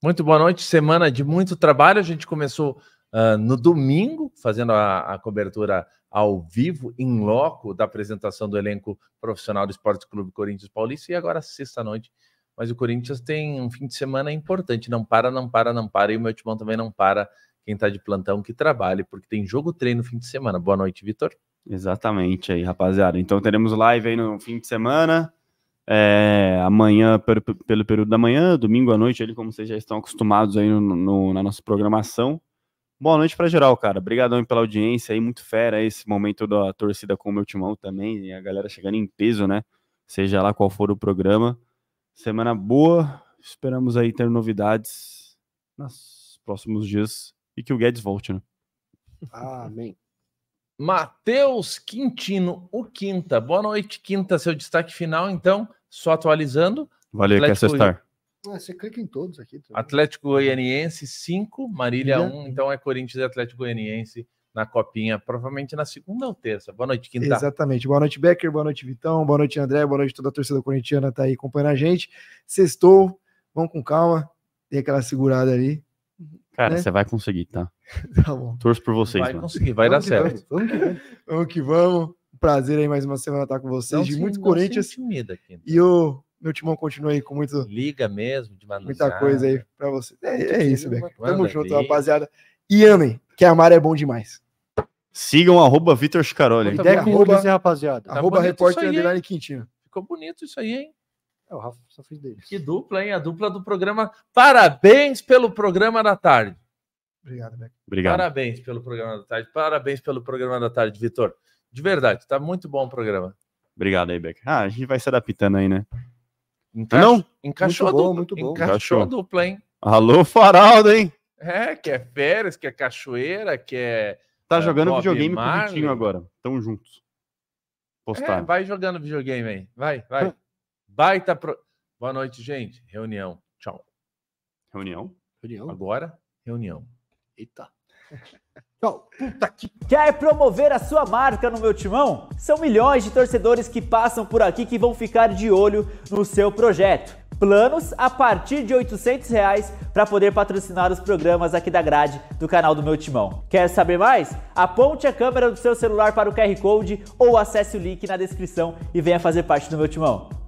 Speaker 1: muito boa noite. Semana de muito trabalho. A gente começou uh, no domingo, fazendo a, a cobertura ao vivo, em loco, da apresentação do elenco profissional do Esporte Clube Corinthians Paulista, e agora sexta-noite. Mas o Corinthians tem um fim de semana importante, não para, não para, não para, e o meu timão também não para, quem está de plantão que trabalhe, porque
Speaker 4: tem jogo treino fim de semana. Boa noite, Vitor. Exatamente aí, rapaziada. Então teremos live aí no fim de semana, é, amanhã, pelo, pelo período da manhã, domingo à noite, ele, como vocês já estão acostumados aí no, no, na nossa programação. Boa noite para geral, cara. Obrigadão pela audiência aí, muito fera esse momento da torcida com o meu timão também, a galera chegando em peso, né? Seja lá qual for o programa. Semana boa, esperamos aí ter novidades nos próximos dias e que o Guedes volte, né?
Speaker 1: Amém. Matheus Quintino, o Quinta. Boa noite, Quinta. Seu destaque final, então, só atualizando. Valeu,
Speaker 4: Atlético... Cassestar. Ah, você clica
Speaker 1: em todos aqui. Também. Tá Atlético Goianiense 5, Marília 1. Um, né? então é Corinthians e Atlético Goianiense na copinha, provavelmente na segunda ou terça. Boa noite, Quinta.
Speaker 2: Exatamente. Boa noite, Becker. Boa noite, Vitão. Boa noite, André. Boa noite, toda a torcida corintiana tá aí acompanhando a gente. Sextou, vamos com calma. Tem aquela segurada ali.
Speaker 4: Cara, né? você né? vai conseguir, tá? tá bom. Torço por vocês, vai mano. conseguir, vai vamos dar certo.
Speaker 3: Vamos, vamos, que
Speaker 2: vamos. vamos que vamos. Prazer aí mais uma semana estar com vocês. Não, de sim, muito Corinthians. Aqui, então. E o meu timão continua aí com muito.
Speaker 1: Liga mesmo, de manusear. Muita coisa aí né?
Speaker 2: pra você. É, é isso, Beck. Tamo junto, rapaziada. E amem, que amar é bom demais.
Speaker 4: Sigam arroba Vitor Scaroli. Ideia com
Speaker 2: arroba, arroba,
Speaker 3: rapaziada. Arroba tá repórter Quintino.
Speaker 1: Ficou bonito isso aí, hein? É, o Rafa só fez deles. Que dupla, hein? A dupla do programa. Parabéns pelo programa da tarde. Obrigado, Beck. Obrigado. Parabéns pelo programa da tarde. Parabéns pelo programa da tarde, Vitor. De verdade, tá muito bom o programa.
Speaker 4: Obrigado aí, Beck. Ah, a gente vai se adaptando aí, né? Enca... Não?
Speaker 1: Encaixou muito a dupla. Bom, muito bom. Encaixou, a dupla, hein?
Speaker 4: Alô, faraldo hein?
Speaker 1: É, que é férias, que é cachoeira, que é. Tá é, jogando Bob videogame Marley. com o Vitinho
Speaker 4: agora. Tamo juntos. Postar. É,
Speaker 1: vai jogando videogame aí. Vai, vai. Baita. Pro... Boa noite, gente. Reunião. Tchau. Reunião? Reunião. Agora, reunião. Eita.
Speaker 4: Puta que... Quer promover a sua marca no meu timão? São milhões de torcedores que passam por aqui que vão ficar de olho no seu projeto. Planos a partir de 800 reais para poder patrocinar os programas aqui da grade do canal do Meu Timão. Quer saber mais? Aponte a câmera do seu celular para o QR Code ou acesse o link na descrição e venha fazer parte do Meu Timão.